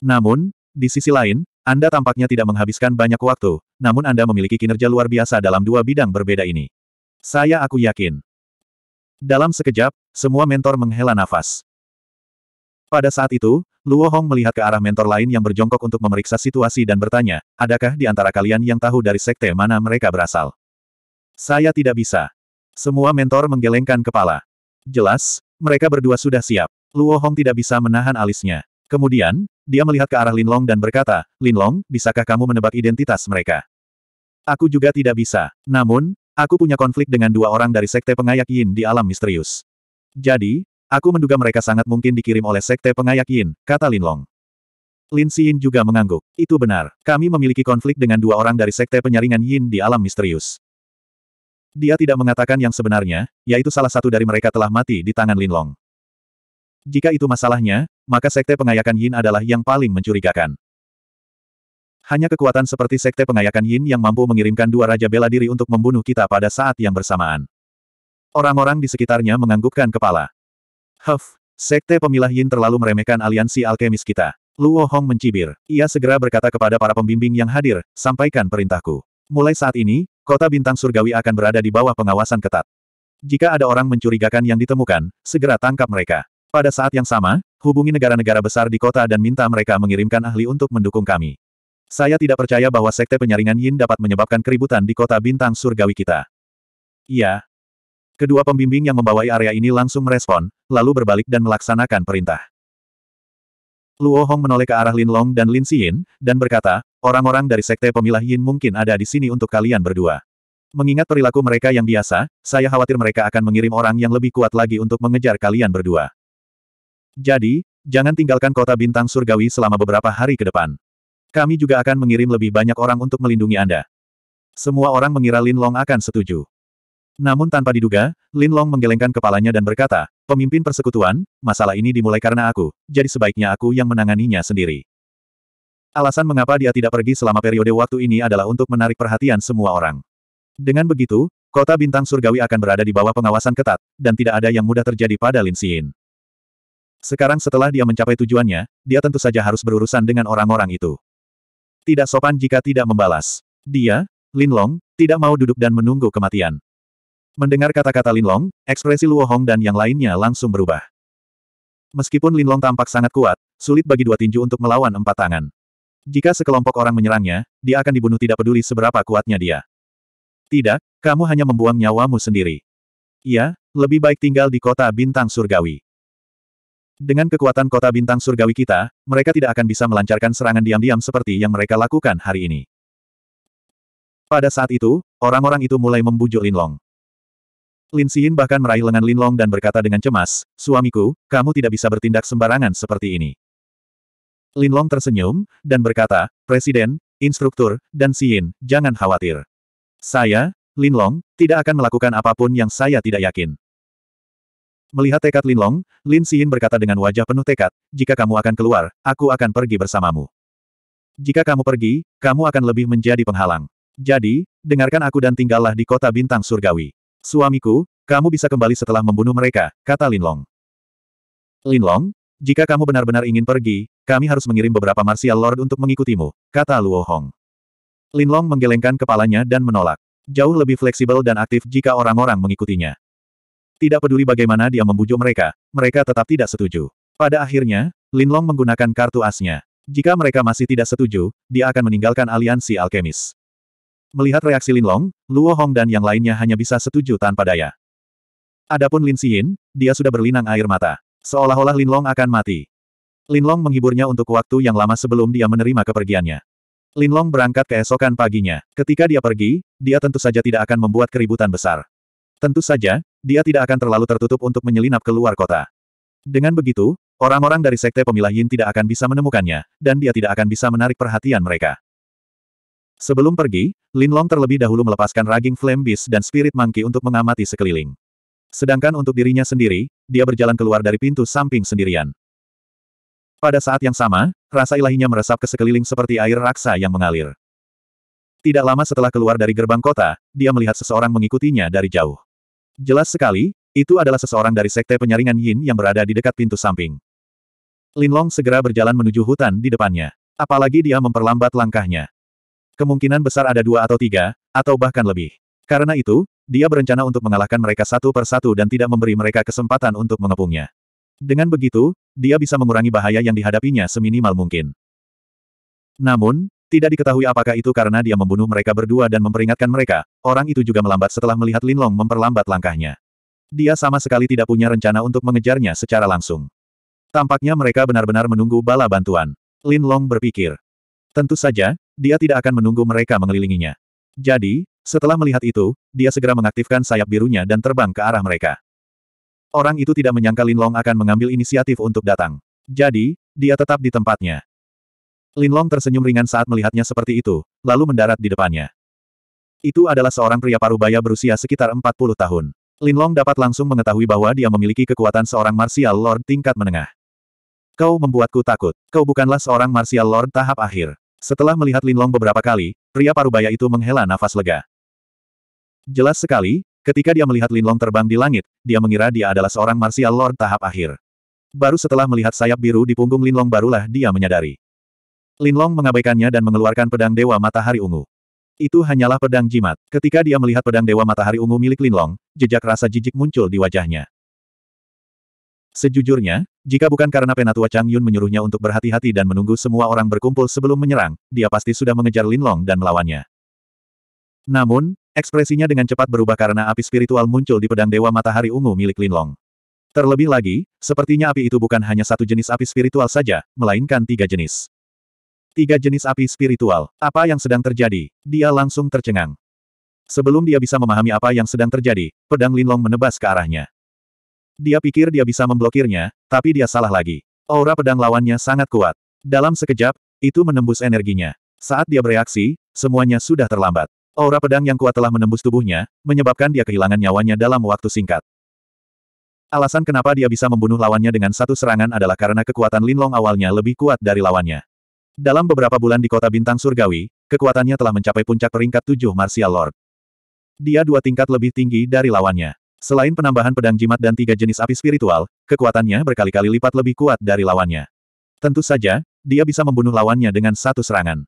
Namun, di sisi lain, Anda tampaknya tidak menghabiskan banyak waktu, namun Anda memiliki kinerja luar biasa dalam dua bidang berbeda ini. Saya aku yakin. Dalam sekejap, semua mentor menghela nafas. Pada saat itu, Luo Hong melihat ke arah mentor lain yang berjongkok untuk memeriksa situasi dan bertanya, adakah di antara kalian yang tahu dari sekte mana mereka berasal? Saya tidak bisa. Semua mentor menggelengkan kepala. Jelas, mereka berdua sudah siap. Luo Hong tidak bisa menahan alisnya. Kemudian, dia melihat ke arah Lin Long dan berkata, Lin Long, bisakah kamu menebak identitas mereka? Aku juga tidak bisa. Namun, Aku punya konflik dengan dua orang dari Sekte Pengayak Yin di alam misterius. Jadi, aku menduga mereka sangat mungkin dikirim oleh Sekte Pengayak Yin, kata Lin Long. Lin Xin juga mengangguk. Itu benar, kami memiliki konflik dengan dua orang dari Sekte Penyaringan Yin di alam misterius. Dia tidak mengatakan yang sebenarnya, yaitu salah satu dari mereka telah mati di tangan Lin Long. Jika itu masalahnya, maka Sekte Pengayakan Yin adalah yang paling mencurigakan. Hanya kekuatan seperti sekte pengayakan Yin yang mampu mengirimkan dua raja bela diri untuk membunuh kita pada saat yang bersamaan. Orang-orang di sekitarnya menganggukkan kepala. Huff, sekte pemilah Yin terlalu meremehkan aliansi alkemis kita. Luo Hong mencibir. Ia segera berkata kepada para pembimbing yang hadir, sampaikan perintahku. Mulai saat ini, kota bintang surgawi akan berada di bawah pengawasan ketat. Jika ada orang mencurigakan yang ditemukan, segera tangkap mereka. Pada saat yang sama, hubungi negara-negara besar di kota dan minta mereka mengirimkan ahli untuk mendukung kami. Saya tidak percaya bahwa sekte penyaringan Yin dapat menyebabkan keributan di kota bintang surgawi kita. Iya. Kedua pembimbing yang membawai area ini langsung merespon, lalu berbalik dan melaksanakan perintah. Luo Hong menoleh ke arah Lin Long dan Lin Xiyin, dan berkata, orang-orang dari sekte pemilah Yin mungkin ada di sini untuk kalian berdua. Mengingat perilaku mereka yang biasa, saya khawatir mereka akan mengirim orang yang lebih kuat lagi untuk mengejar kalian berdua. Jadi, jangan tinggalkan kota bintang surgawi selama beberapa hari ke depan. Kami juga akan mengirim lebih banyak orang untuk melindungi Anda. Semua orang mengira Lin Long akan setuju. Namun tanpa diduga, Lin Long menggelengkan kepalanya dan berkata, pemimpin persekutuan, masalah ini dimulai karena aku, jadi sebaiknya aku yang menanganinya sendiri. Alasan mengapa dia tidak pergi selama periode waktu ini adalah untuk menarik perhatian semua orang. Dengan begitu, kota bintang surgawi akan berada di bawah pengawasan ketat, dan tidak ada yang mudah terjadi pada Lin Xin. Sekarang setelah dia mencapai tujuannya, dia tentu saja harus berurusan dengan orang-orang itu. Tidak sopan jika tidak membalas. Dia, Lin Long, tidak mau duduk dan menunggu kematian. Mendengar kata-kata Lin Long, ekspresi Luo Hong dan yang lainnya langsung berubah. Meskipun Lin Long tampak sangat kuat, sulit bagi dua tinju untuk melawan empat tangan. Jika sekelompok orang menyerangnya, dia akan dibunuh tidak peduli seberapa kuatnya dia. Tidak, kamu hanya membuang nyawamu sendiri. Iya, lebih baik tinggal di kota bintang surgawi. Dengan kekuatan kota bintang surgawi kita, mereka tidak akan bisa melancarkan serangan diam-diam seperti yang mereka lakukan hari ini. Pada saat itu, orang-orang itu mulai membujuk Linlong. Lin Xin bahkan meraih lengan Linlong dan berkata dengan cemas, Suamiku, kamu tidak bisa bertindak sembarangan seperti ini. Linlong tersenyum, dan berkata, Presiden, Instruktur, dan Xin, jangan khawatir. Saya, Linlong, tidak akan melakukan apapun yang saya tidak yakin. Melihat tekad Lin Long, Lin Xin berkata dengan wajah penuh tekad, jika kamu akan keluar, aku akan pergi bersamamu. Jika kamu pergi, kamu akan lebih menjadi penghalang. Jadi, dengarkan aku dan tinggallah di kota bintang surgawi. Suamiku, kamu bisa kembali setelah membunuh mereka, kata Lin Long. Lin Long, jika kamu benar-benar ingin pergi, kami harus mengirim beberapa martial lord untuk mengikutimu, kata Luo Hong. Lin Long menggelengkan kepalanya dan menolak. Jauh lebih fleksibel dan aktif jika orang-orang mengikutinya. Tidak peduli bagaimana dia membujuk mereka, mereka tetap tidak setuju. Pada akhirnya, Lin Long menggunakan kartu asnya. Jika mereka masih tidak setuju, dia akan meninggalkan aliansi alkemis. Melihat reaksi Linlong, Luo Hong dan yang lainnya hanya bisa setuju tanpa daya. Adapun Lin Xin, dia sudah berlinang air mata. Seolah-olah Lin Long akan mati. Lin Long menghiburnya untuk waktu yang lama sebelum dia menerima kepergiannya. Lin Long berangkat keesokan paginya. Ketika dia pergi, dia tentu saja tidak akan membuat keributan besar. Tentu saja, dia tidak akan terlalu tertutup untuk menyelinap keluar kota. Dengan begitu, orang-orang dari Sekte Pemilah Yin tidak akan bisa menemukannya, dan dia tidak akan bisa menarik perhatian mereka. Sebelum pergi, Lin Long terlebih dahulu melepaskan raging Flame Beast dan Spirit Monkey untuk mengamati sekeliling. Sedangkan untuk dirinya sendiri, dia berjalan keluar dari pintu samping sendirian. Pada saat yang sama, rasa ilahinya meresap ke sekeliling seperti air raksa yang mengalir. Tidak lama setelah keluar dari gerbang kota, dia melihat seseorang mengikutinya dari jauh. Jelas sekali, itu adalah seseorang dari sekte penyaringan Yin yang berada di dekat pintu samping. Linlong segera berjalan menuju hutan di depannya. Apalagi dia memperlambat langkahnya. Kemungkinan besar ada dua atau tiga, atau bahkan lebih. Karena itu, dia berencana untuk mengalahkan mereka satu per satu dan tidak memberi mereka kesempatan untuk mengepungnya. Dengan begitu, dia bisa mengurangi bahaya yang dihadapinya seminimal mungkin. Namun, tidak diketahui apakah itu karena dia membunuh mereka berdua dan memperingatkan mereka, orang itu juga melambat setelah melihat Lin Long memperlambat langkahnya. Dia sama sekali tidak punya rencana untuk mengejarnya secara langsung. Tampaknya mereka benar-benar menunggu bala bantuan. Lin Long berpikir. Tentu saja, dia tidak akan menunggu mereka mengelilinginya. Jadi, setelah melihat itu, dia segera mengaktifkan sayap birunya dan terbang ke arah mereka. Orang itu tidak menyangka Long akan mengambil inisiatif untuk datang. Jadi, dia tetap di tempatnya. Linlong tersenyum ringan saat melihatnya seperti itu, lalu mendarat di depannya. Itu adalah seorang pria parubaya berusia sekitar 40 tahun. Linlong dapat langsung mengetahui bahwa dia memiliki kekuatan seorang martial lord tingkat menengah. Kau membuatku takut. Kau bukanlah seorang martial lord tahap akhir. Setelah melihat Linlong beberapa kali, pria parubaya itu menghela nafas lega. Jelas sekali, ketika dia melihat Linlong terbang di langit, dia mengira dia adalah seorang martial lord tahap akhir. Baru setelah melihat sayap biru di punggung Linlong barulah dia menyadari. Linlong mengabaikannya dan mengeluarkan pedang Dewa Matahari Ungu. Itu hanyalah pedang jimat. Ketika dia melihat pedang Dewa Matahari Ungu milik Linlong, jejak rasa jijik muncul di wajahnya. Sejujurnya, jika bukan karena Penatua Chang Yun menyuruhnya untuk berhati-hati dan menunggu semua orang berkumpul sebelum menyerang, dia pasti sudah mengejar Linlong dan melawannya. Namun, ekspresinya dengan cepat berubah karena api spiritual muncul di pedang Dewa Matahari Ungu milik Linlong. Terlebih lagi, sepertinya api itu bukan hanya satu jenis api spiritual saja, melainkan tiga jenis. Tiga jenis api spiritual. Apa yang sedang terjadi? Dia langsung tercengang. Sebelum dia bisa memahami apa yang sedang terjadi, pedang Linlong menebas ke arahnya. Dia pikir dia bisa memblokirnya, tapi dia salah lagi. Aura pedang lawannya sangat kuat. Dalam sekejap, itu menembus energinya. Saat dia bereaksi, semuanya sudah terlambat. Aura pedang yang kuat telah menembus tubuhnya, menyebabkan dia kehilangan nyawanya dalam waktu singkat. Alasan kenapa dia bisa membunuh lawannya dengan satu serangan adalah karena kekuatan Linlong awalnya lebih kuat dari lawannya. Dalam beberapa bulan di kota bintang surgawi, kekuatannya telah mencapai puncak peringkat tujuh Martial Lord. Dia dua tingkat lebih tinggi dari lawannya. Selain penambahan pedang jimat dan tiga jenis api spiritual, kekuatannya berkali-kali lipat lebih kuat dari lawannya. Tentu saja, dia bisa membunuh lawannya dengan satu serangan.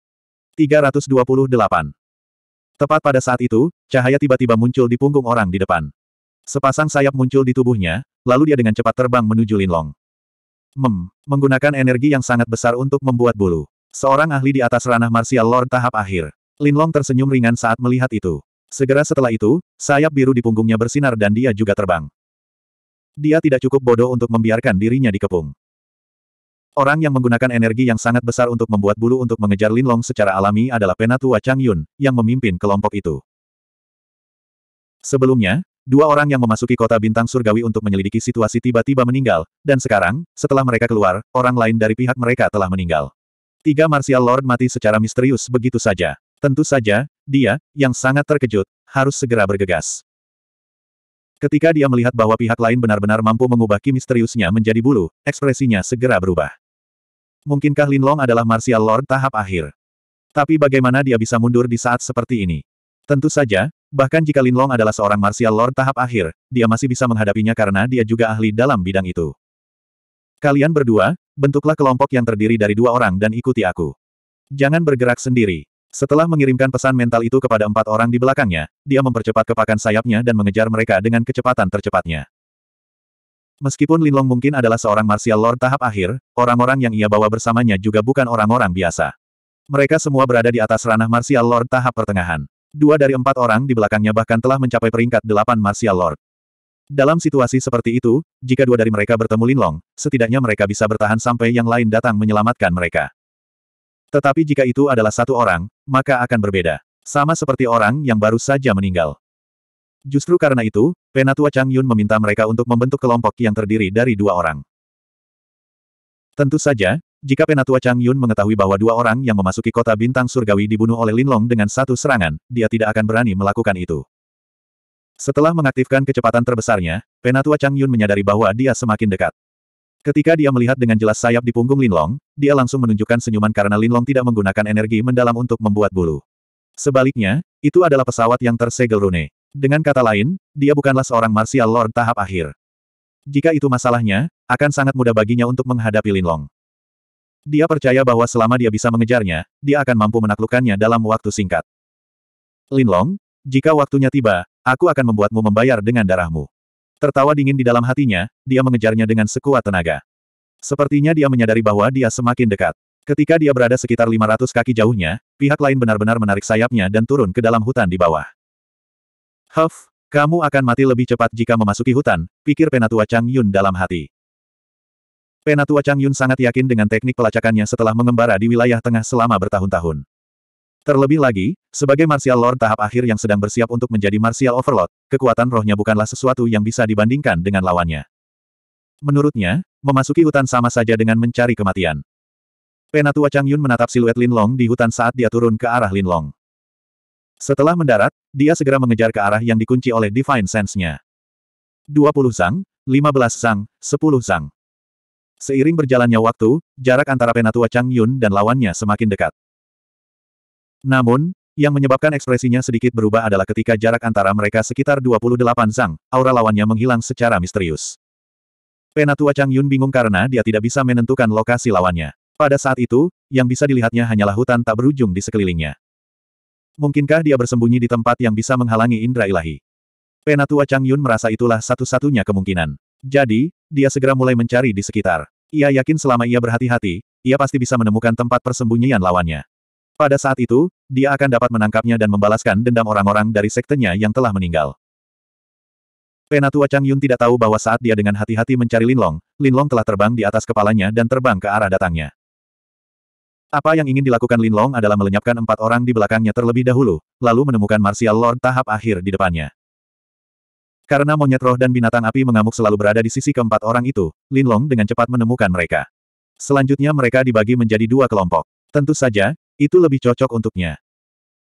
328. Tepat pada saat itu, cahaya tiba-tiba muncul di punggung orang di depan. Sepasang sayap muncul di tubuhnya, lalu dia dengan cepat terbang menuju Linlong. Mem, menggunakan energi yang sangat besar untuk membuat bulu. Seorang ahli di atas ranah martial lord tahap akhir. Linlong tersenyum ringan saat melihat itu. Segera setelah itu, sayap biru di punggungnya bersinar dan dia juga terbang. Dia tidak cukup bodoh untuk membiarkan dirinya dikepung. Orang yang menggunakan energi yang sangat besar untuk membuat bulu untuk mengejar Linlong secara alami adalah Penatua Chang Yun, yang memimpin kelompok itu. Sebelumnya, dua orang yang memasuki kota bintang surgawi untuk menyelidiki situasi tiba-tiba meninggal, dan sekarang, setelah mereka keluar, orang lain dari pihak mereka telah meninggal. Tiga Martial Lord mati secara misterius begitu saja. Tentu saja, dia, yang sangat terkejut, harus segera bergegas. Ketika dia melihat bahwa pihak lain benar-benar mampu mengubah Ki misteriusnya menjadi bulu, ekspresinya segera berubah. Mungkinkah Lin Long adalah Martial Lord tahap akhir? Tapi bagaimana dia bisa mundur di saat seperti ini? Tentu saja, bahkan jika Lin Long adalah seorang Martial Lord tahap akhir, dia masih bisa menghadapinya karena dia juga ahli dalam bidang itu. Kalian berdua, bentuklah kelompok yang terdiri dari dua orang dan ikuti aku. Jangan bergerak sendiri. Setelah mengirimkan pesan mental itu kepada empat orang di belakangnya, dia mempercepat kepakan sayapnya dan mengejar mereka dengan kecepatan tercepatnya. Meskipun Linlong mungkin adalah seorang martial lord tahap akhir, orang-orang yang ia bawa bersamanya juga bukan orang-orang biasa. Mereka semua berada di atas ranah martial lord tahap pertengahan. Dua dari empat orang di belakangnya bahkan telah mencapai peringkat delapan martial lord. Dalam situasi seperti itu, jika dua dari mereka bertemu Linlong, setidaknya mereka bisa bertahan sampai yang lain datang menyelamatkan mereka. Tetapi jika itu adalah satu orang, maka akan berbeda. Sama seperti orang yang baru saja meninggal. Justru karena itu, Penatua Chang Yun meminta mereka untuk membentuk kelompok yang terdiri dari dua orang. Tentu saja, jika Penatua Chang Yun mengetahui bahwa dua orang yang memasuki kota bintang surgawi dibunuh oleh Linlong dengan satu serangan, dia tidak akan berani melakukan itu. Setelah mengaktifkan kecepatan terbesarnya, Penatua Chang Yun menyadari bahwa dia semakin dekat. Ketika dia melihat dengan jelas sayap di punggung Lin Long, dia langsung menunjukkan senyuman karena Lin Long tidak menggunakan energi mendalam untuk membuat bulu. Sebaliknya, itu adalah pesawat yang tersegel rune. Dengan kata lain, dia bukanlah seorang martial lord tahap akhir. Jika itu masalahnya, akan sangat mudah baginya untuk menghadapi Lin Long. Dia percaya bahwa selama dia bisa mengejarnya, dia akan mampu menaklukkannya dalam waktu singkat. Lin Long, jika waktunya tiba, Aku akan membuatmu membayar dengan darahmu. Tertawa dingin di dalam hatinya, dia mengejarnya dengan sekuat tenaga. Sepertinya dia menyadari bahwa dia semakin dekat. Ketika dia berada sekitar 500 kaki jauhnya, pihak lain benar-benar menarik sayapnya dan turun ke dalam hutan di bawah. Huff, kamu akan mati lebih cepat jika memasuki hutan, pikir Penatua Chang Yun dalam hati. Penatua Chang Yun sangat yakin dengan teknik pelacakannya setelah mengembara di wilayah tengah selama bertahun-tahun. Terlebih lagi, sebagai Martial Lord tahap akhir yang sedang bersiap untuk menjadi Martial Overlord, kekuatan rohnya bukanlah sesuatu yang bisa dibandingkan dengan lawannya. Menurutnya, memasuki hutan sama saja dengan mencari kematian. Penatua Chang Yun menatap siluet Lin Long di hutan saat dia turun ke arah Lin Long. Setelah mendarat, dia segera mengejar ke arah yang dikunci oleh Divine Sense-nya. 20 Zhang, 15 Zhang, 10 Zhang. Seiring berjalannya waktu, jarak antara Penatua Chang Yun dan lawannya semakin dekat. Namun, yang menyebabkan ekspresinya sedikit berubah adalah ketika jarak antara mereka sekitar 28 zang, aura lawannya menghilang secara misterius. Penatua Chang Yun bingung karena dia tidak bisa menentukan lokasi lawannya. Pada saat itu, yang bisa dilihatnya hanyalah hutan tak berujung di sekelilingnya. Mungkinkah dia bersembunyi di tempat yang bisa menghalangi indra ilahi? Penatua Chang Yun merasa itulah satu-satunya kemungkinan. Jadi, dia segera mulai mencari di sekitar. Ia yakin selama ia berhati-hati, ia pasti bisa menemukan tempat persembunyian lawannya. Pada saat itu, dia akan dapat menangkapnya dan membalaskan dendam orang-orang dari sektenya yang telah meninggal. Penatua Chang Yun tidak tahu bahwa saat dia dengan hati-hati mencari Linlong, Linlong telah terbang di atas kepalanya dan terbang ke arah datangnya. Apa yang ingin dilakukan Linlong adalah melenyapkan empat orang di belakangnya terlebih dahulu, lalu menemukan Martial Lord tahap akhir di depannya. Karena monyet roh dan binatang api mengamuk selalu berada di sisi keempat orang itu, Linlong dengan cepat menemukan mereka. Selanjutnya mereka dibagi menjadi dua kelompok. Tentu saja, itu lebih cocok untuknya.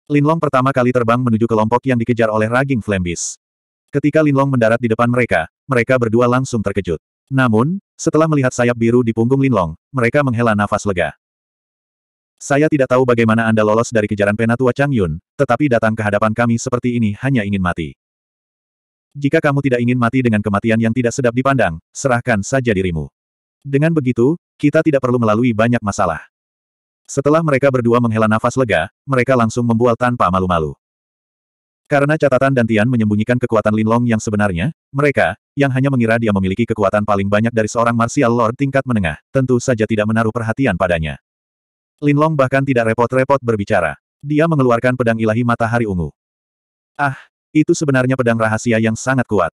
Linlong pertama kali terbang menuju kelompok yang dikejar oleh Raging Flambis. Ketika Linlong mendarat di depan mereka, mereka berdua langsung terkejut. Namun, setelah melihat sayap biru di punggung Linlong, mereka menghela nafas lega. Saya tidak tahu bagaimana Anda lolos dari kejaran penatua Chang Yun, tetapi datang ke hadapan kami seperti ini hanya ingin mati. Jika kamu tidak ingin mati dengan kematian yang tidak sedap dipandang, serahkan saja dirimu. Dengan begitu, kita tidak perlu melalui banyak masalah. Setelah mereka berdua menghela nafas lega, mereka langsung membual tanpa malu-malu. Karena catatan dan Tian menyembunyikan kekuatan Linlong yang sebenarnya, mereka, yang hanya mengira dia memiliki kekuatan paling banyak dari seorang martial lord tingkat menengah, tentu saja tidak menaruh perhatian padanya. Linlong bahkan tidak repot-repot berbicara. Dia mengeluarkan pedang ilahi matahari ungu. Ah, itu sebenarnya pedang rahasia yang sangat kuat.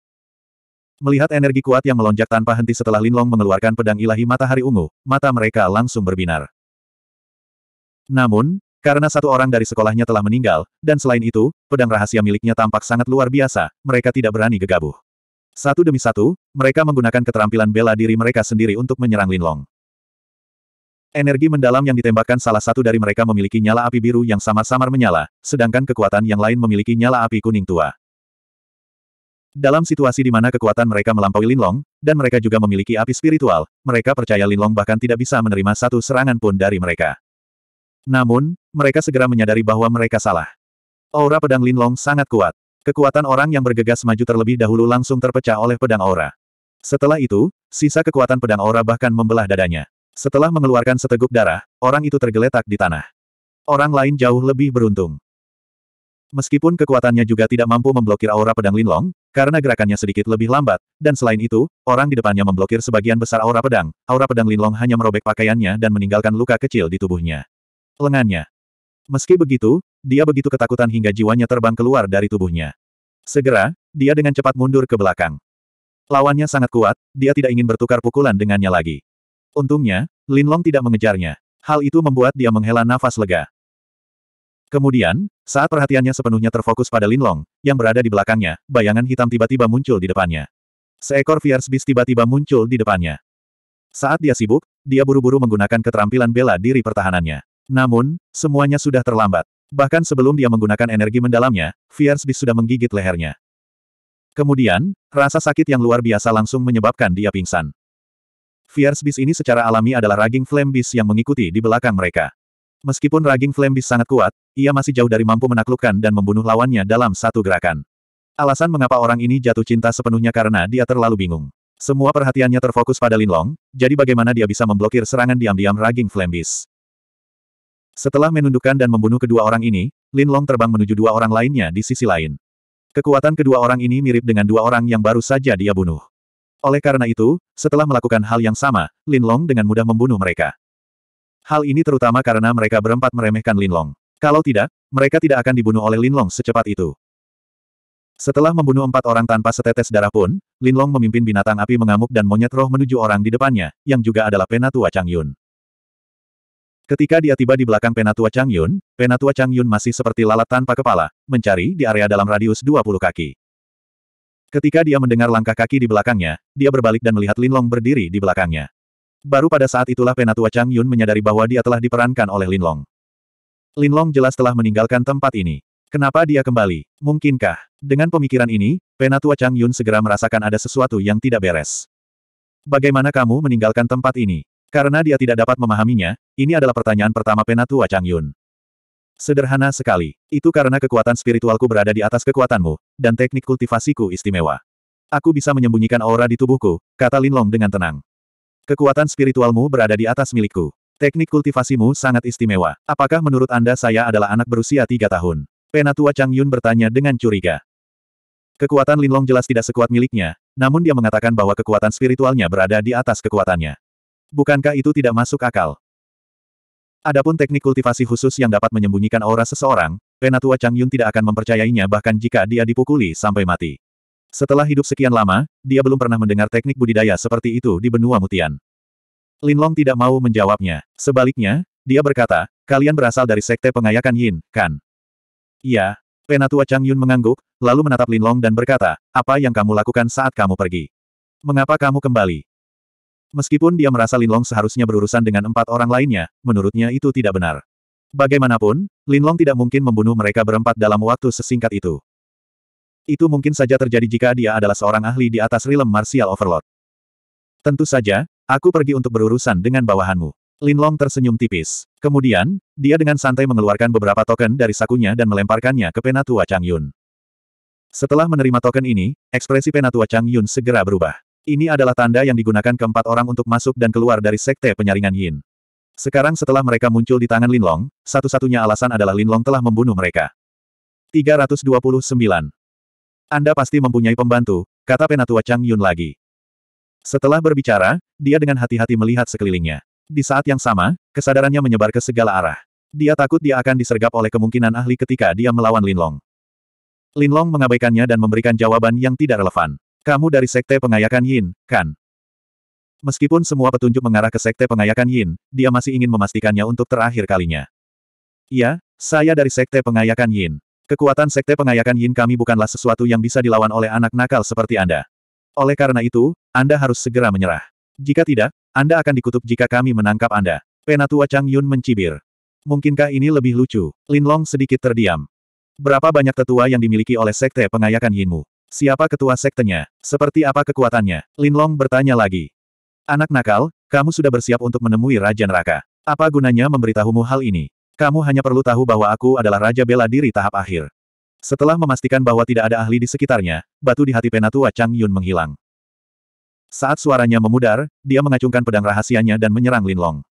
Melihat energi kuat yang melonjak tanpa henti setelah Linlong mengeluarkan pedang ilahi matahari ungu, mata mereka langsung berbinar. Namun, karena satu orang dari sekolahnya telah meninggal, dan selain itu, pedang rahasia miliknya tampak sangat luar biasa, mereka tidak berani gegabah. Satu demi satu, mereka menggunakan keterampilan bela diri mereka sendiri untuk menyerang Linlong. Energi mendalam yang ditembakkan salah satu dari mereka memiliki nyala api biru yang samar-samar menyala, sedangkan kekuatan yang lain memiliki nyala api kuning tua. Dalam situasi di mana kekuatan mereka melampaui Linlong, dan mereka juga memiliki api spiritual, mereka percaya Linlong bahkan tidak bisa menerima satu serangan pun dari mereka. Namun, mereka segera menyadari bahwa mereka salah. Aura pedang Linlong sangat kuat. Kekuatan orang yang bergegas maju terlebih dahulu langsung terpecah oleh pedang aura. Setelah itu, sisa kekuatan pedang aura bahkan membelah dadanya. Setelah mengeluarkan seteguk darah, orang itu tergeletak di tanah. Orang lain jauh lebih beruntung. Meskipun kekuatannya juga tidak mampu memblokir aura pedang Linlong, karena gerakannya sedikit lebih lambat, dan selain itu, orang di depannya memblokir sebagian besar aura pedang, aura pedang Linlong hanya merobek pakaiannya dan meninggalkan luka kecil di tubuhnya lengannya. Meski begitu, dia begitu ketakutan hingga jiwanya terbang keluar dari tubuhnya. Segera, dia dengan cepat mundur ke belakang. Lawannya sangat kuat, dia tidak ingin bertukar pukulan dengannya lagi. Untungnya, Linlong tidak mengejarnya. Hal itu membuat dia menghela nafas lega. Kemudian, saat perhatiannya sepenuhnya terfokus pada Linlong, yang berada di belakangnya, bayangan hitam tiba-tiba muncul di depannya. Seekor fierce beast tiba-tiba muncul di depannya. Saat dia sibuk, dia buru-buru menggunakan keterampilan bela diri pertahanannya. Namun, semuanya sudah terlambat. Bahkan sebelum dia menggunakan energi mendalamnya, Beast sudah menggigit lehernya. Kemudian, rasa sakit yang luar biasa langsung menyebabkan dia pingsan. Beast ini secara alami adalah Raging Flame Beast yang mengikuti di belakang mereka. Meskipun Raging Flame Beast sangat kuat, ia masih jauh dari mampu menaklukkan dan membunuh lawannya dalam satu gerakan. Alasan mengapa orang ini jatuh cinta sepenuhnya karena dia terlalu bingung. Semua perhatiannya terfokus pada Linlong, jadi bagaimana dia bisa memblokir serangan diam-diam Raging Flame Beast. Setelah menundukkan dan membunuh kedua orang ini, Lin Long terbang menuju dua orang lainnya di sisi lain. Kekuatan kedua orang ini mirip dengan dua orang yang baru saja dia bunuh. Oleh karena itu, setelah melakukan hal yang sama, Lin Long dengan mudah membunuh mereka. Hal ini terutama karena mereka berempat meremehkan Lin Long. Kalau tidak, mereka tidak akan dibunuh oleh Lin Long secepat itu. Setelah membunuh empat orang tanpa setetes darah pun, Lin Long memimpin binatang api mengamuk dan monyet roh menuju orang di depannya, yang juga adalah Penatua Chang Yun. Ketika dia tiba di belakang penatua Chang Yun, penatua Chang Yun masih seperti lalat tanpa kepala, mencari di area dalam radius 20 kaki. Ketika dia mendengar langkah kaki di belakangnya, dia berbalik dan melihat Lin Long berdiri di belakangnya. Baru pada saat itulah penatua Chang Yun menyadari bahwa dia telah diperankan oleh Lin Long. Lin Long jelas telah meninggalkan tempat ini. Kenapa dia kembali? Mungkinkah? Dengan pemikiran ini, penatua Chang Yun segera merasakan ada sesuatu yang tidak beres. Bagaimana kamu meninggalkan tempat ini? Karena dia tidak dapat memahaminya, ini adalah pertanyaan pertama Penatua Chang Yun. Sederhana sekali. Itu karena kekuatan spiritualku berada di atas kekuatanmu, dan teknik kultivasiku istimewa. Aku bisa menyembunyikan aura di tubuhku, kata Lin Long dengan tenang. Kekuatan spiritualmu berada di atas milikku. Teknik kultivasimu sangat istimewa. Apakah menurut Anda saya adalah anak berusia tiga tahun? Penatua Chang Yun bertanya dengan curiga. Kekuatan Lin Long jelas tidak sekuat miliknya, namun dia mengatakan bahwa kekuatan spiritualnya berada di atas kekuatannya. Bukankah itu tidak masuk akal? Adapun teknik kultivasi khusus yang dapat menyembunyikan aura seseorang, Penatua Chang Yun tidak akan mempercayainya bahkan jika dia dipukuli sampai mati. Setelah hidup sekian lama, dia belum pernah mendengar teknik budidaya seperti itu di benua Mutian. Lin Long tidak mau menjawabnya. Sebaliknya, dia berkata, kalian berasal dari sekte pengayakan Yin, kan? Iya. Penatua Chang Yun mengangguk, lalu menatap Lin Long dan berkata, apa yang kamu lakukan saat kamu pergi? Mengapa kamu kembali? Meskipun dia merasa Lin Long seharusnya berurusan dengan empat orang lainnya, menurutnya itu tidak benar. Bagaimanapun, Lin Long tidak mungkin membunuh mereka berempat dalam waktu sesingkat itu. Itu mungkin saja terjadi jika dia adalah seorang ahli di atas rilem martial overlord. Tentu saja, aku pergi untuk berurusan dengan bawahanmu. Lin Long tersenyum tipis. Kemudian, dia dengan santai mengeluarkan beberapa token dari sakunya dan melemparkannya ke penatua Chang Yun. Setelah menerima token ini, ekspresi penatua Chang Yun segera berubah. Ini adalah tanda yang digunakan keempat orang untuk masuk dan keluar dari sekte penyaringan Yin. Sekarang setelah mereka muncul di tangan Linlong, satu-satunya alasan adalah Linlong telah membunuh mereka. 329. Anda pasti mempunyai pembantu, kata Penatua Chang Yun lagi. Setelah berbicara, dia dengan hati-hati melihat sekelilingnya. Di saat yang sama, kesadarannya menyebar ke segala arah. Dia takut dia akan disergap oleh kemungkinan ahli ketika dia melawan Linlong. Linlong mengabaikannya dan memberikan jawaban yang tidak relevan. Kamu dari Sekte Pengayakan Yin, kan? Meskipun semua petunjuk mengarah ke Sekte Pengayakan Yin, dia masih ingin memastikannya untuk terakhir kalinya. Iya, saya dari Sekte Pengayakan Yin. Kekuatan Sekte Pengayakan Yin kami bukanlah sesuatu yang bisa dilawan oleh anak nakal seperti Anda. Oleh karena itu, Anda harus segera menyerah. Jika tidak, Anda akan dikutuk jika kami menangkap Anda. Penatua Chang Yun mencibir. Mungkinkah ini lebih lucu? Lin Long sedikit terdiam. Berapa banyak tetua yang dimiliki oleh Sekte Pengayakan Yinmu? Siapa ketua sektenya? Seperti apa kekuatannya? Lin Long bertanya lagi. Anak nakal, kamu sudah bersiap untuk menemui Raja Neraka. Apa gunanya memberitahumu hal ini? Kamu hanya perlu tahu bahwa aku adalah Raja Bela Diri tahap akhir. Setelah memastikan bahwa tidak ada ahli di sekitarnya, batu di hati penatua Chang Yun menghilang. Saat suaranya memudar, dia mengacungkan pedang rahasianya dan menyerang Lin Long.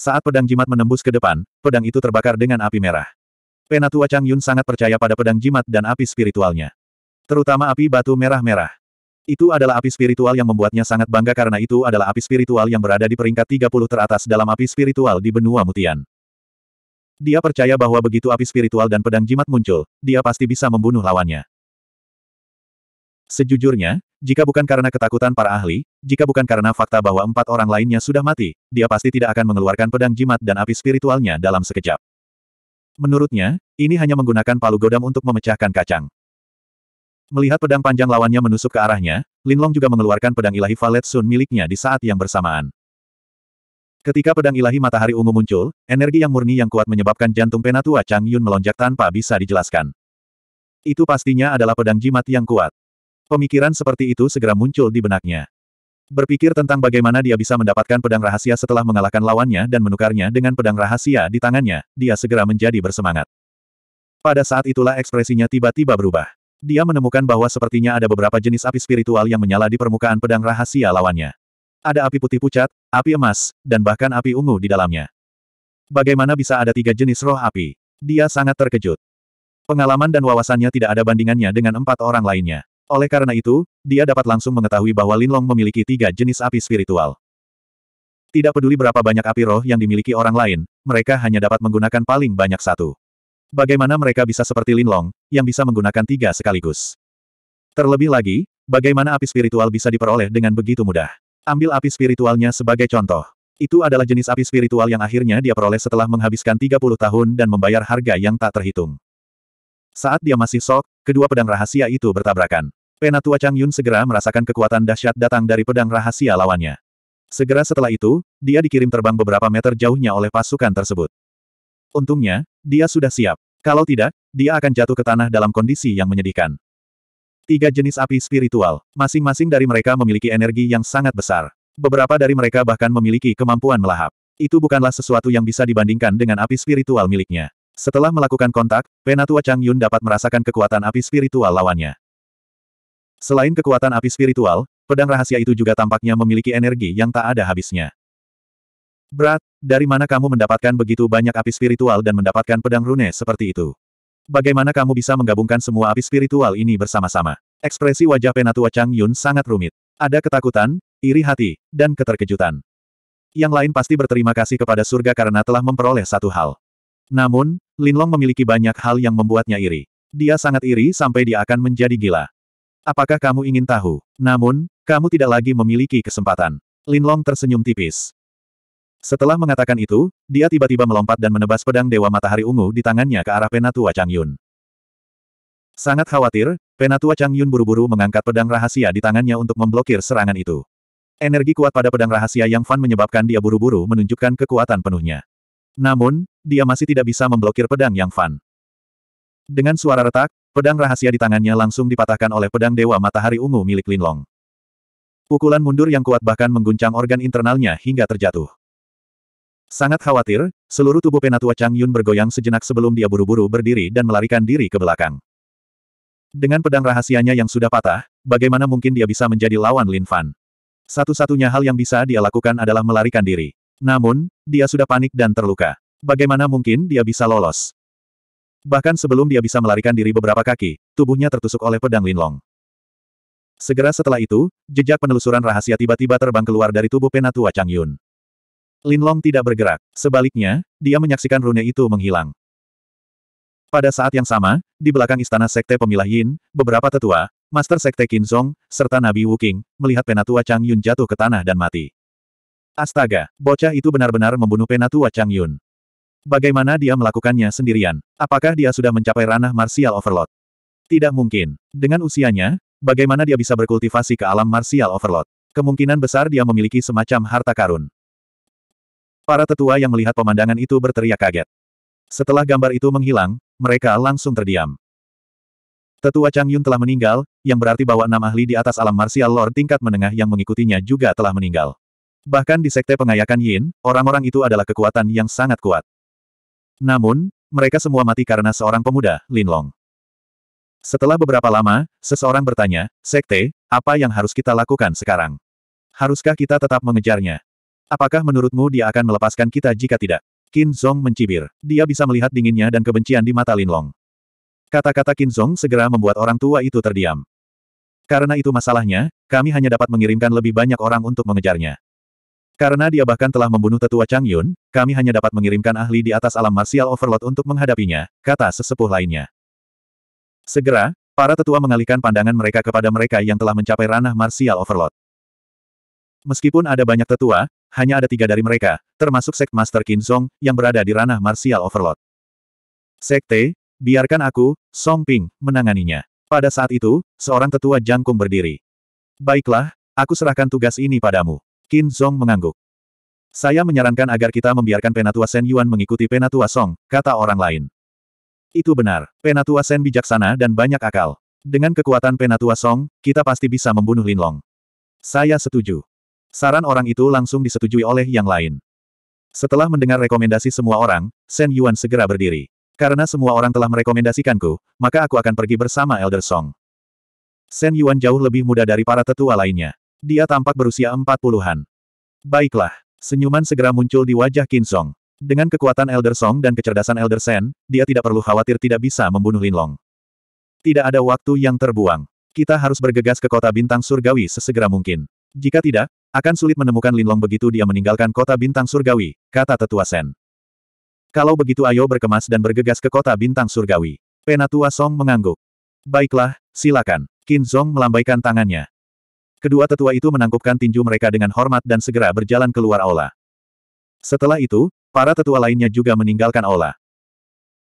Saat pedang jimat menembus ke depan, pedang itu terbakar dengan api merah. Penatua Chang Yun sangat percaya pada pedang jimat dan api spiritualnya. Terutama api batu merah-merah. Itu adalah api spiritual yang membuatnya sangat bangga karena itu adalah api spiritual yang berada di peringkat 30 teratas dalam api spiritual di benua Mutian. Dia percaya bahwa begitu api spiritual dan pedang jimat muncul, dia pasti bisa membunuh lawannya. Sejujurnya, jika bukan karena ketakutan para ahli, jika bukan karena fakta bahwa empat orang lainnya sudah mati, dia pasti tidak akan mengeluarkan pedang jimat dan api spiritualnya dalam sekejap. Menurutnya, ini hanya menggunakan palu godam untuk memecahkan kacang. Melihat pedang panjang lawannya menusuk ke arahnya, Lin Long juga mengeluarkan pedang ilahi Valet Sun miliknya di saat yang bersamaan. Ketika pedang ilahi matahari ungu muncul, energi yang murni yang kuat menyebabkan jantung penatua Chang Yun melonjak tanpa bisa dijelaskan. Itu pastinya adalah pedang jimat yang kuat. Pemikiran seperti itu segera muncul di benaknya. Berpikir tentang bagaimana dia bisa mendapatkan pedang rahasia setelah mengalahkan lawannya dan menukarnya dengan pedang rahasia di tangannya, dia segera menjadi bersemangat. Pada saat itulah ekspresinya tiba-tiba berubah. Dia menemukan bahwa sepertinya ada beberapa jenis api spiritual yang menyala di permukaan pedang rahasia lawannya. Ada api putih pucat, api emas, dan bahkan api ungu di dalamnya. Bagaimana bisa ada tiga jenis roh api? Dia sangat terkejut. Pengalaman dan wawasannya tidak ada bandingannya dengan empat orang lainnya. Oleh karena itu, dia dapat langsung mengetahui bahwa Linlong memiliki tiga jenis api spiritual. Tidak peduli berapa banyak api roh yang dimiliki orang lain, mereka hanya dapat menggunakan paling banyak satu. Bagaimana mereka bisa seperti Linlong, yang bisa menggunakan tiga sekaligus? Terlebih lagi, bagaimana api spiritual bisa diperoleh dengan begitu mudah? Ambil api spiritualnya sebagai contoh. Itu adalah jenis api spiritual yang akhirnya dia peroleh setelah menghabiskan 30 tahun dan membayar harga yang tak terhitung. Saat dia masih sok, kedua pedang rahasia itu bertabrakan. Penatua Chang Yun segera merasakan kekuatan dahsyat datang dari pedang rahasia lawannya. Segera setelah itu, dia dikirim terbang beberapa meter jauhnya oleh pasukan tersebut. Untungnya, dia sudah siap. Kalau tidak, dia akan jatuh ke tanah dalam kondisi yang menyedihkan. Tiga jenis api spiritual. Masing-masing dari mereka memiliki energi yang sangat besar. Beberapa dari mereka bahkan memiliki kemampuan melahap. Itu bukanlah sesuatu yang bisa dibandingkan dengan api spiritual miliknya. Setelah melakukan kontak, Penatua Chang Yun dapat merasakan kekuatan api spiritual lawannya. Selain kekuatan api spiritual, pedang rahasia itu juga tampaknya memiliki energi yang tak ada habisnya. Brat, dari mana kamu mendapatkan begitu banyak api spiritual dan mendapatkan pedang rune seperti itu? Bagaimana kamu bisa menggabungkan semua api spiritual ini bersama-sama? Ekspresi wajah Penatua Chang Yun sangat rumit. Ada ketakutan, iri hati, dan keterkejutan. Yang lain pasti berterima kasih kepada surga karena telah memperoleh satu hal. Namun, Lin Long memiliki banyak hal yang membuatnya iri. Dia sangat iri sampai dia akan menjadi gila. Apakah kamu ingin tahu? Namun, kamu tidak lagi memiliki kesempatan. Lin Long tersenyum tipis. Setelah mengatakan itu, dia tiba-tiba melompat dan menebas pedang Dewa Matahari Ungu di tangannya ke arah Penatua Chang Yun. Sangat khawatir, Penatua Chang Yun buru-buru mengangkat pedang rahasia di tangannya untuk memblokir serangan itu. Energi kuat pada pedang rahasia yang Fan menyebabkan dia buru-buru menunjukkan kekuatan penuhnya. Namun, dia masih tidak bisa memblokir pedang yang Fan. Dengan suara retak, pedang rahasia di tangannya langsung dipatahkan oleh pedang Dewa Matahari Ungu milik Linlong. Pukulan mundur yang kuat bahkan mengguncang organ internalnya hingga terjatuh. Sangat khawatir, seluruh tubuh penatua Chang Yun bergoyang sejenak sebelum dia buru-buru berdiri dan melarikan diri ke belakang. Dengan pedang rahasianya yang sudah patah, bagaimana mungkin dia bisa menjadi lawan Lin Fan? Satu-satunya hal yang bisa dia lakukan adalah melarikan diri. Namun, dia sudah panik dan terluka. Bagaimana mungkin dia bisa lolos? Bahkan sebelum dia bisa melarikan diri beberapa kaki, tubuhnya tertusuk oleh pedang Lin Long. Segera setelah itu, jejak penelusuran rahasia tiba-tiba terbang keluar dari tubuh penatua Chang Yun. Linlong tidak bergerak. Sebaliknya, dia menyaksikan rune itu menghilang. Pada saat yang sama, di belakang istana sekte pemilah Yin, beberapa tetua, Master Sekte Qin serta Nabi Wuking, melihat penatua Chang Yun jatuh ke tanah dan mati. Astaga, bocah itu benar-benar membunuh penatua Chang Yun. Bagaimana dia melakukannya sendirian? Apakah dia sudah mencapai ranah martial overload? Tidak mungkin. Dengan usianya, bagaimana dia bisa berkultivasi ke alam martial overload? Kemungkinan besar dia memiliki semacam harta karun. Para tetua yang melihat pemandangan itu berteriak kaget. Setelah gambar itu menghilang, mereka langsung terdiam. Tetua Chang Yun telah meninggal, yang berarti bahwa enam ahli di atas alam martial lord tingkat menengah yang mengikutinya juga telah meninggal. Bahkan di sekte pengayakan Yin, orang-orang itu adalah kekuatan yang sangat kuat. Namun, mereka semua mati karena seorang pemuda, Lin Long. Setelah beberapa lama, seseorang bertanya, Sekte, apa yang harus kita lakukan sekarang? Haruskah kita tetap mengejarnya? Apakah menurutmu dia akan melepaskan kita jika tidak? Qin Zong mencibir. Dia bisa melihat dinginnya dan kebencian di mata Lin Long. Kata-kata Qin Zong segera membuat orang tua itu terdiam. Karena itu masalahnya, kami hanya dapat mengirimkan lebih banyak orang untuk mengejarnya. Karena dia bahkan telah membunuh tetua Chang Yun, kami hanya dapat mengirimkan ahli di atas alam martial overload untuk menghadapinya, kata sesepuh lainnya. Segera, para tetua mengalihkan pandangan mereka kepada mereka yang telah mencapai ranah martial overload. Meskipun ada banyak tetua, hanya ada tiga dari mereka, termasuk Sek Master Qin Song, yang berada di ranah Martial Overlord. Sekte, biarkan aku, Song Ping, menanganinya. Pada saat itu, seorang tetua jangkung berdiri. Baiklah, aku serahkan tugas ini padamu. Qin Song mengangguk. Saya menyarankan agar kita membiarkan Penatua Sen Yuan mengikuti Penatua Song, kata orang lain. Itu benar, Penatua Sen bijaksana dan banyak akal. Dengan kekuatan Penatua Song, kita pasti bisa membunuh Lin Long. Saya setuju. Saran orang itu langsung disetujui oleh yang lain. Setelah mendengar rekomendasi semua orang, Shen Yuan segera berdiri. Karena semua orang telah merekomendasikanku, maka aku akan pergi bersama Elder Song. Shen Yuan jauh lebih muda dari para tetua lainnya. Dia tampak berusia empat puluhan. Baiklah, senyuman segera muncul di wajah Qin Song. Dengan kekuatan Elder Song dan kecerdasan Elder Shen, dia tidak perlu khawatir tidak bisa membunuh Lin Long. Tidak ada waktu yang terbuang. Kita harus bergegas ke kota bintang surgawi sesegera mungkin. Jika tidak, akan sulit menemukan Linlong begitu dia meninggalkan kota bintang surgawi, kata tetua Sen. Kalau begitu ayo berkemas dan bergegas ke kota bintang surgawi. Penatua Song mengangguk. Baiklah, silakan. Qin Zong melambaikan tangannya. Kedua tetua itu menangkupkan tinju mereka dengan hormat dan segera berjalan keluar aula. Setelah itu, para tetua lainnya juga meninggalkan aula.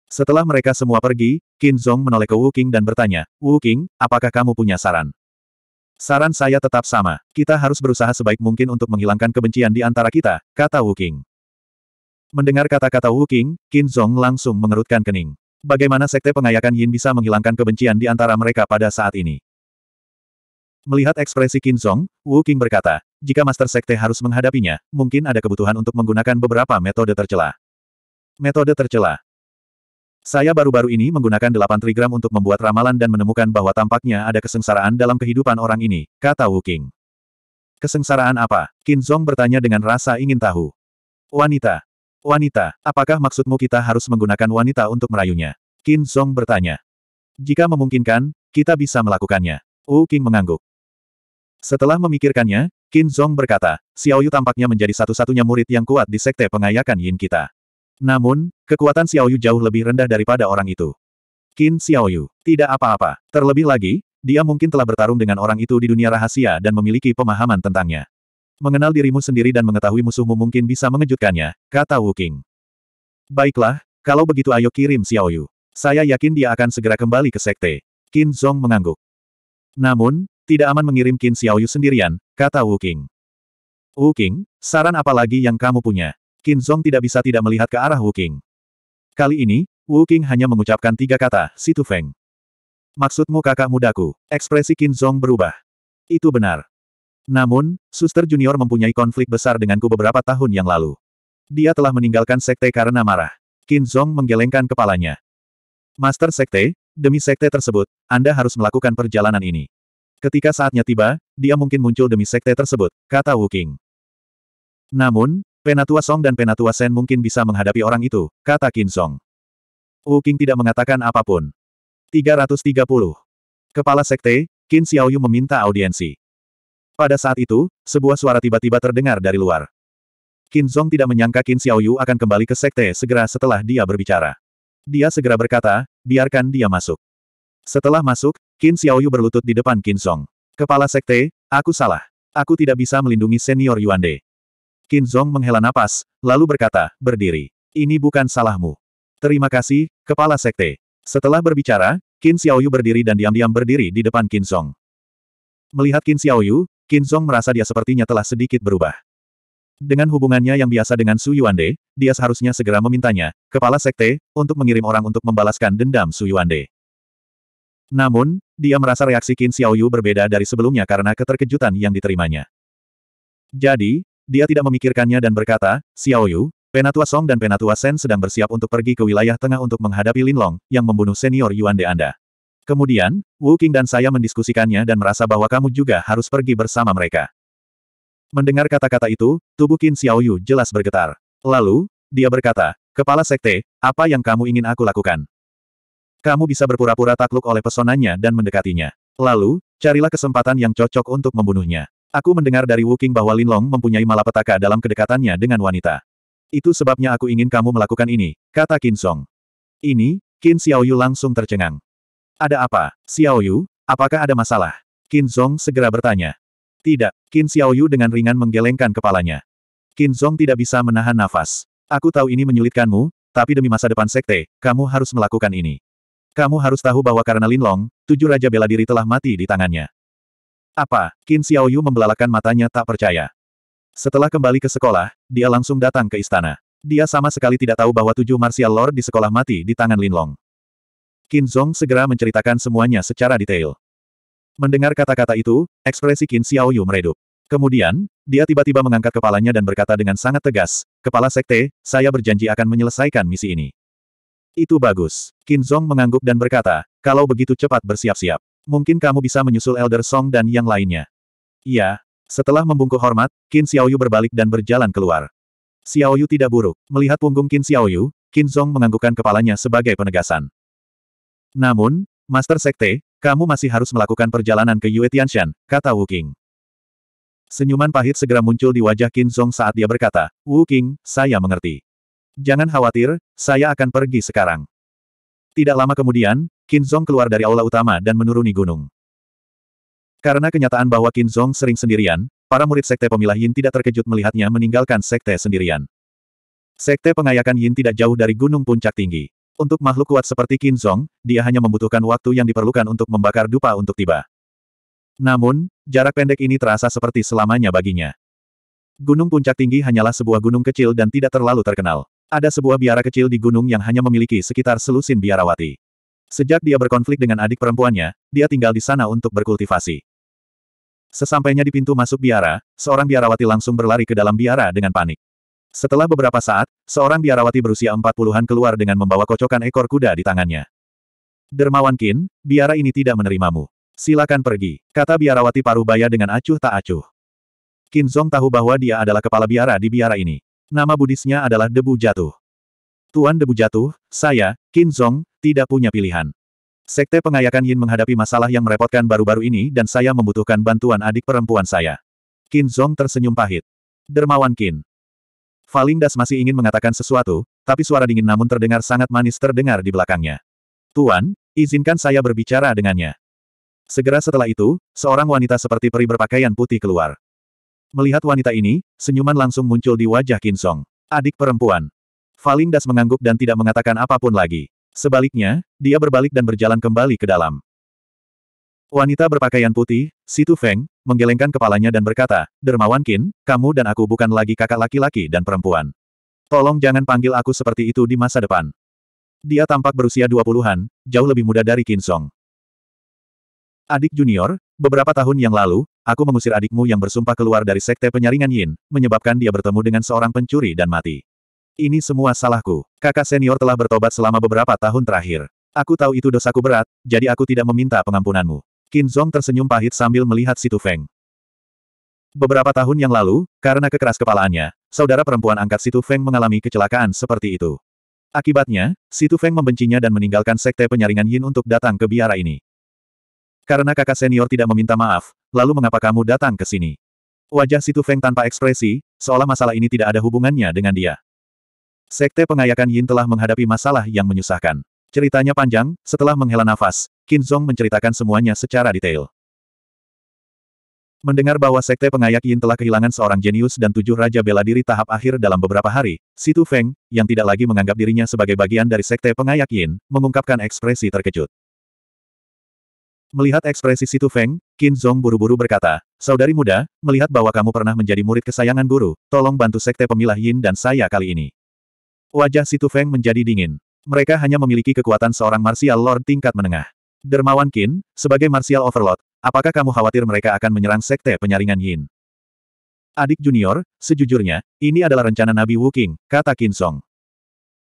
Setelah mereka semua pergi, Qin Zong menoleh ke Wu Qing dan bertanya, Wu Qing, apakah kamu punya saran? Saran saya tetap sama, kita harus berusaha sebaik mungkin untuk menghilangkan kebencian di antara kita, kata Wu King. Mendengar kata-kata Wu King, Qin Zong langsung mengerutkan kening. Bagaimana sekte pengayakan Yin bisa menghilangkan kebencian di antara mereka pada saat ini? Melihat ekspresi Qin Zong, Wu King berkata, jika Master Sekte harus menghadapinya, mungkin ada kebutuhan untuk menggunakan beberapa metode tercela. Metode tercela. Saya baru-baru ini menggunakan delapan trigram untuk membuat ramalan dan menemukan bahwa tampaknya ada kesengsaraan dalam kehidupan orang ini, kata Wu King. Kesengsaraan apa? Qin Zong bertanya dengan rasa ingin tahu. Wanita. Wanita, apakah maksudmu kita harus menggunakan wanita untuk merayunya? Qin Zong bertanya. Jika memungkinkan, kita bisa melakukannya. Wu King mengangguk. Setelah memikirkannya, Qin Zong berkata, Xiaoyu tampaknya menjadi satu-satunya murid yang kuat di sekte pengayakan Yin kita. Namun, kekuatan Xiaoyu jauh lebih rendah daripada orang itu. Qin Xiaoyu, tidak apa-apa. Terlebih lagi, dia mungkin telah bertarung dengan orang itu di dunia rahasia dan memiliki pemahaman tentangnya. Mengenal dirimu sendiri dan mengetahui musuhmu mungkin bisa mengejutkannya, kata Wu King. Baiklah, kalau begitu ayo kirim Xiaoyu. Saya yakin dia akan segera kembali ke sekte. Qin Zong mengangguk. Namun, tidak aman mengirim Qin Xiaoyu sendirian, kata Wu King. Wu King, saran apa lagi yang kamu punya? Qin Zong tidak bisa tidak melihat ke arah Wu King. Kali ini, Wu King hanya mengucapkan tiga kata, Situ Feng. Maksudmu kakak mudaku, ekspresi Qin Zong berubah. Itu benar. Namun, suster junior mempunyai konflik besar denganku beberapa tahun yang lalu. Dia telah meninggalkan sekte karena marah. Qin Zong menggelengkan kepalanya. Master sekte, demi sekte tersebut, Anda harus melakukan perjalanan ini. Ketika saatnya tiba, dia mungkin muncul demi sekte tersebut, kata Wu King. Namun, Penatua Song dan Penatua Sen mungkin bisa menghadapi orang itu, kata Qin Song. Wu King tidak mengatakan apapun. 330. Kepala Sekte, Qin Xiaoyu meminta audiensi. Pada saat itu, sebuah suara tiba-tiba terdengar dari luar. Qin Song tidak menyangka Qin Xiaoyu akan kembali ke Sekte segera setelah dia berbicara. Dia segera berkata, biarkan dia masuk. Setelah masuk, Qin Xiaoyu berlutut di depan Qin Song. Kepala Sekte, aku salah. Aku tidak bisa melindungi senior Yuande. Qin Zhong menghela napas, lalu berkata, berdiri. Ini bukan salahmu. Terima kasih, Kepala Sekte. Setelah berbicara, Qin Xiaoyu berdiri dan diam-diam berdiri di depan Qin Zhong. Melihat Qin Xiaoyu, Qin Zhong merasa dia sepertinya telah sedikit berubah. Dengan hubungannya yang biasa dengan Su Yuande, dia seharusnya segera memintanya, Kepala Sekte, untuk mengirim orang untuk membalaskan dendam Su Yuande. Namun, dia merasa reaksi Qin Xiaoyu berbeda dari sebelumnya karena keterkejutan yang diterimanya. Jadi, dia tidak memikirkannya dan berkata, Xiao Yu, Penatua Song dan Penatua Sen sedang bersiap untuk pergi ke wilayah tengah untuk menghadapi Lin Long, yang membunuh senior Yuan De Anda. Kemudian, Wu King dan saya mendiskusikannya dan merasa bahwa kamu juga harus pergi bersama mereka. Mendengar kata-kata itu, tubuh Qin Yu jelas bergetar. Lalu, dia berkata, Kepala Sekte, apa yang kamu ingin aku lakukan? Kamu bisa berpura-pura takluk oleh pesonanya dan mendekatinya. Lalu, carilah kesempatan yang cocok untuk membunuhnya. Aku mendengar dari Wuking bahwa Linlong mempunyai malapetaka dalam kedekatannya dengan wanita. Itu sebabnya aku ingin kamu melakukan ini, kata Qin Song. Ini, Qin Xiaoyu langsung tercengang. Ada apa, Xiaoyu? Apakah ada masalah? Qin Song segera bertanya. Tidak, Qin Xiaoyu dengan ringan menggelengkan kepalanya. Qin Song tidak bisa menahan nafas. Aku tahu ini menyulitkanmu, tapi demi masa depan sekte, kamu harus melakukan ini. Kamu harus tahu bahwa karena Linlong, tujuh raja bela diri telah mati di tangannya. Apa? Qin Xiaoyu membelalakan matanya tak percaya. Setelah kembali ke sekolah, dia langsung datang ke istana. Dia sama sekali tidak tahu bahwa tujuh martial lord di sekolah mati di tangan Lin Long. Qin Zhong segera menceritakan semuanya secara detail. Mendengar kata-kata itu, ekspresi Qin Xiaoyu meredup. Kemudian, dia tiba-tiba mengangkat kepalanya dan berkata dengan sangat tegas, Kepala Sekte, saya berjanji akan menyelesaikan misi ini. Itu bagus. Qin Zhong mengangguk dan berkata, kalau begitu cepat bersiap-siap. Mungkin kamu bisa menyusul Elder Song dan yang lainnya. Iya. Setelah membungkuk hormat, Qin Xiaoyu berbalik dan berjalan keluar. Xiaoyu tidak buruk. Melihat punggung Qin Xiaoyu, Qin Zong menganggukkan kepalanya sebagai penegasan. Namun, Master Sekte, kamu masih harus melakukan perjalanan ke Yue Tianshan, kata Wu King. Senyuman pahit segera muncul di wajah Qin Zong saat dia berkata, Wu King, saya mengerti. Jangan khawatir, saya akan pergi sekarang. Tidak lama kemudian, Qin Zong keluar dari aula utama dan menuruni gunung. Karena kenyataan bahwa Qin Zong sering sendirian, para murid sekte pemilah Yin tidak terkejut melihatnya meninggalkan sekte sendirian. Sekte pengayakan Yin tidak jauh dari gunung puncak tinggi. Untuk makhluk kuat seperti Qin Zong, dia hanya membutuhkan waktu yang diperlukan untuk membakar dupa untuk tiba. Namun, jarak pendek ini terasa seperti selamanya baginya. Gunung puncak tinggi hanyalah sebuah gunung kecil dan tidak terlalu terkenal. Ada sebuah biara kecil di gunung yang hanya memiliki sekitar selusin biarawati. Sejak dia berkonflik dengan adik perempuannya, dia tinggal di sana untuk berkultivasi. Sesampainya di pintu masuk biara, seorang biarawati langsung berlari ke dalam biara dengan panik. Setelah beberapa saat, seorang biarawati berusia empat puluhan keluar dengan membawa kocokan ekor kuda di tangannya. Dermawan Kin, biara ini tidak menerimamu. Silakan pergi, kata biarawati paruh baya dengan acuh tak acuh. Kin Zong tahu bahwa dia adalah kepala biara di biara ini. Nama Budisnya adalah Debu Jatuh. Tuan Debu Jatuh, saya, Kin Zong, tidak punya pilihan. Sekte pengayakan Yin menghadapi masalah yang merepotkan baru-baru ini dan saya membutuhkan bantuan adik perempuan saya. Kin Zong tersenyum pahit. Dermawan Qin. Falindas masih ingin mengatakan sesuatu, tapi suara dingin namun terdengar sangat manis terdengar di belakangnya. Tuan, izinkan saya berbicara dengannya. Segera setelah itu, seorang wanita seperti peri berpakaian putih keluar. Melihat wanita ini, senyuman langsung muncul di wajah Kinsong. Adik perempuan. Das mengangguk dan tidak mengatakan apapun lagi. Sebaliknya, dia berbalik dan berjalan kembali ke dalam. Wanita berpakaian putih, Situ Feng, menggelengkan kepalanya dan berkata, Dermawan Kin, kamu dan aku bukan lagi kakak laki-laki dan perempuan. Tolong jangan panggil aku seperti itu di masa depan. Dia tampak berusia dua puluhan, jauh lebih muda dari Kinsong. Adik junior, Beberapa tahun yang lalu, aku mengusir adikmu yang bersumpah keluar dari sekte penyaringan Yin, menyebabkan dia bertemu dengan seorang pencuri dan mati. Ini semua salahku. Kakak senior telah bertobat selama beberapa tahun terakhir. Aku tahu itu dosaku berat, jadi aku tidak meminta pengampunanmu. Qin Zhong tersenyum pahit sambil melihat Situ Feng. Beberapa tahun yang lalu, karena kekeras kepalaannya, saudara perempuan angkat Situ Feng mengalami kecelakaan seperti itu. Akibatnya, Situ Feng membencinya dan meninggalkan sekte penyaringan Yin untuk datang ke biara ini. Karena kakak senior tidak meminta maaf, lalu mengapa kamu datang ke sini? Wajah Situ Feng tanpa ekspresi, seolah masalah ini tidak ada hubungannya dengan dia. Sekte pengayakan Yin telah menghadapi masalah yang menyusahkan. Ceritanya panjang, setelah menghela nafas, Qin Zhong menceritakan semuanya secara detail. Mendengar bahwa Sekte Pengayak Yin telah kehilangan seorang jenius dan tujuh raja bela diri tahap akhir dalam beberapa hari, Situ Feng, yang tidak lagi menganggap dirinya sebagai bagian dari Sekte Pengayak Yin, mengungkapkan ekspresi terkejut. Melihat ekspresi Situ Feng, Qin Zong buru-buru berkata, Saudari muda, melihat bahwa kamu pernah menjadi murid kesayangan guru, tolong bantu sekte pemilah Yin dan saya kali ini. Wajah Situ Feng menjadi dingin. Mereka hanya memiliki kekuatan seorang martial lord tingkat menengah. Dermawan Qin, sebagai martial overlord, apakah kamu khawatir mereka akan menyerang sekte penyaringan Yin? Adik junior, sejujurnya, ini adalah rencana Nabi Wu King, kata Qin Song.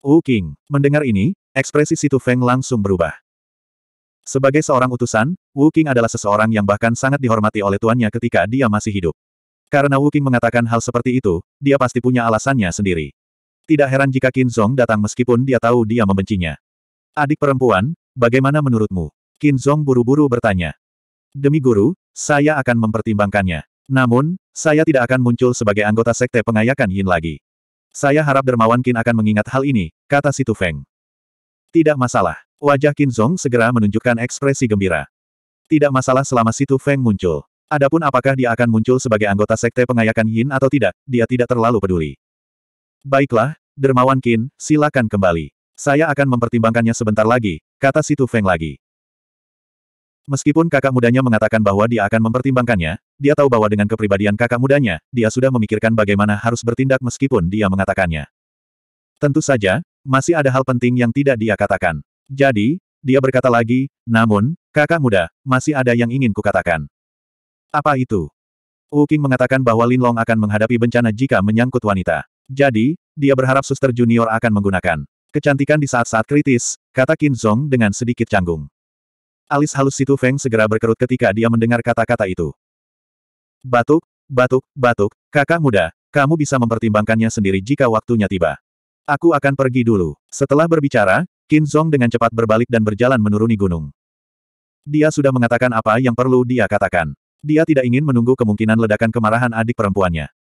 Wu King, mendengar ini, ekspresi Situ Feng langsung berubah. Sebagai seorang utusan, Wu King adalah seseorang yang bahkan sangat dihormati oleh tuannya ketika dia masih hidup. Karena Wu King mengatakan hal seperti itu, dia pasti punya alasannya sendiri. Tidak heran jika Qin Zong datang meskipun dia tahu dia membencinya. Adik perempuan, bagaimana menurutmu? Qin Zong buru-buru bertanya. Demi guru, saya akan mempertimbangkannya. Namun, saya tidak akan muncul sebagai anggota sekte pengayakan Yin lagi. Saya harap dermawan Qin akan mengingat hal ini, kata Situ Feng. Tidak masalah. Wajah Qin Zong segera menunjukkan ekspresi gembira. Tidak masalah selama situ Feng muncul. Adapun apakah dia akan muncul sebagai anggota sekte pengayakan Yin atau tidak, dia tidak terlalu peduli. Baiklah, Dermawan Qin, silakan kembali. Saya akan mempertimbangkannya sebentar lagi, kata Situ Feng lagi. Meskipun kakak mudanya mengatakan bahwa dia akan mempertimbangkannya, dia tahu bahwa dengan kepribadian kakak mudanya, dia sudah memikirkan bagaimana harus bertindak meskipun dia mengatakannya. Tentu saja, masih ada hal penting yang tidak dia katakan. Jadi, dia berkata lagi, namun, kakak muda, masih ada yang ingin kukatakan. Apa itu? Wuking King mengatakan bahwa Lin Long akan menghadapi bencana jika menyangkut wanita. Jadi, dia berharap suster junior akan menggunakan kecantikan di saat-saat kritis, kata Qin Zong dengan sedikit canggung. Alis halus Situ Feng segera berkerut ketika dia mendengar kata-kata itu. Batuk, batuk, batuk, kakak muda, kamu bisa mempertimbangkannya sendiri jika waktunya tiba. Aku akan pergi dulu. Setelah berbicara, Qin Zhong dengan cepat berbalik dan berjalan menuruni gunung. Dia sudah mengatakan apa yang perlu dia katakan. Dia tidak ingin menunggu kemungkinan ledakan kemarahan adik perempuannya.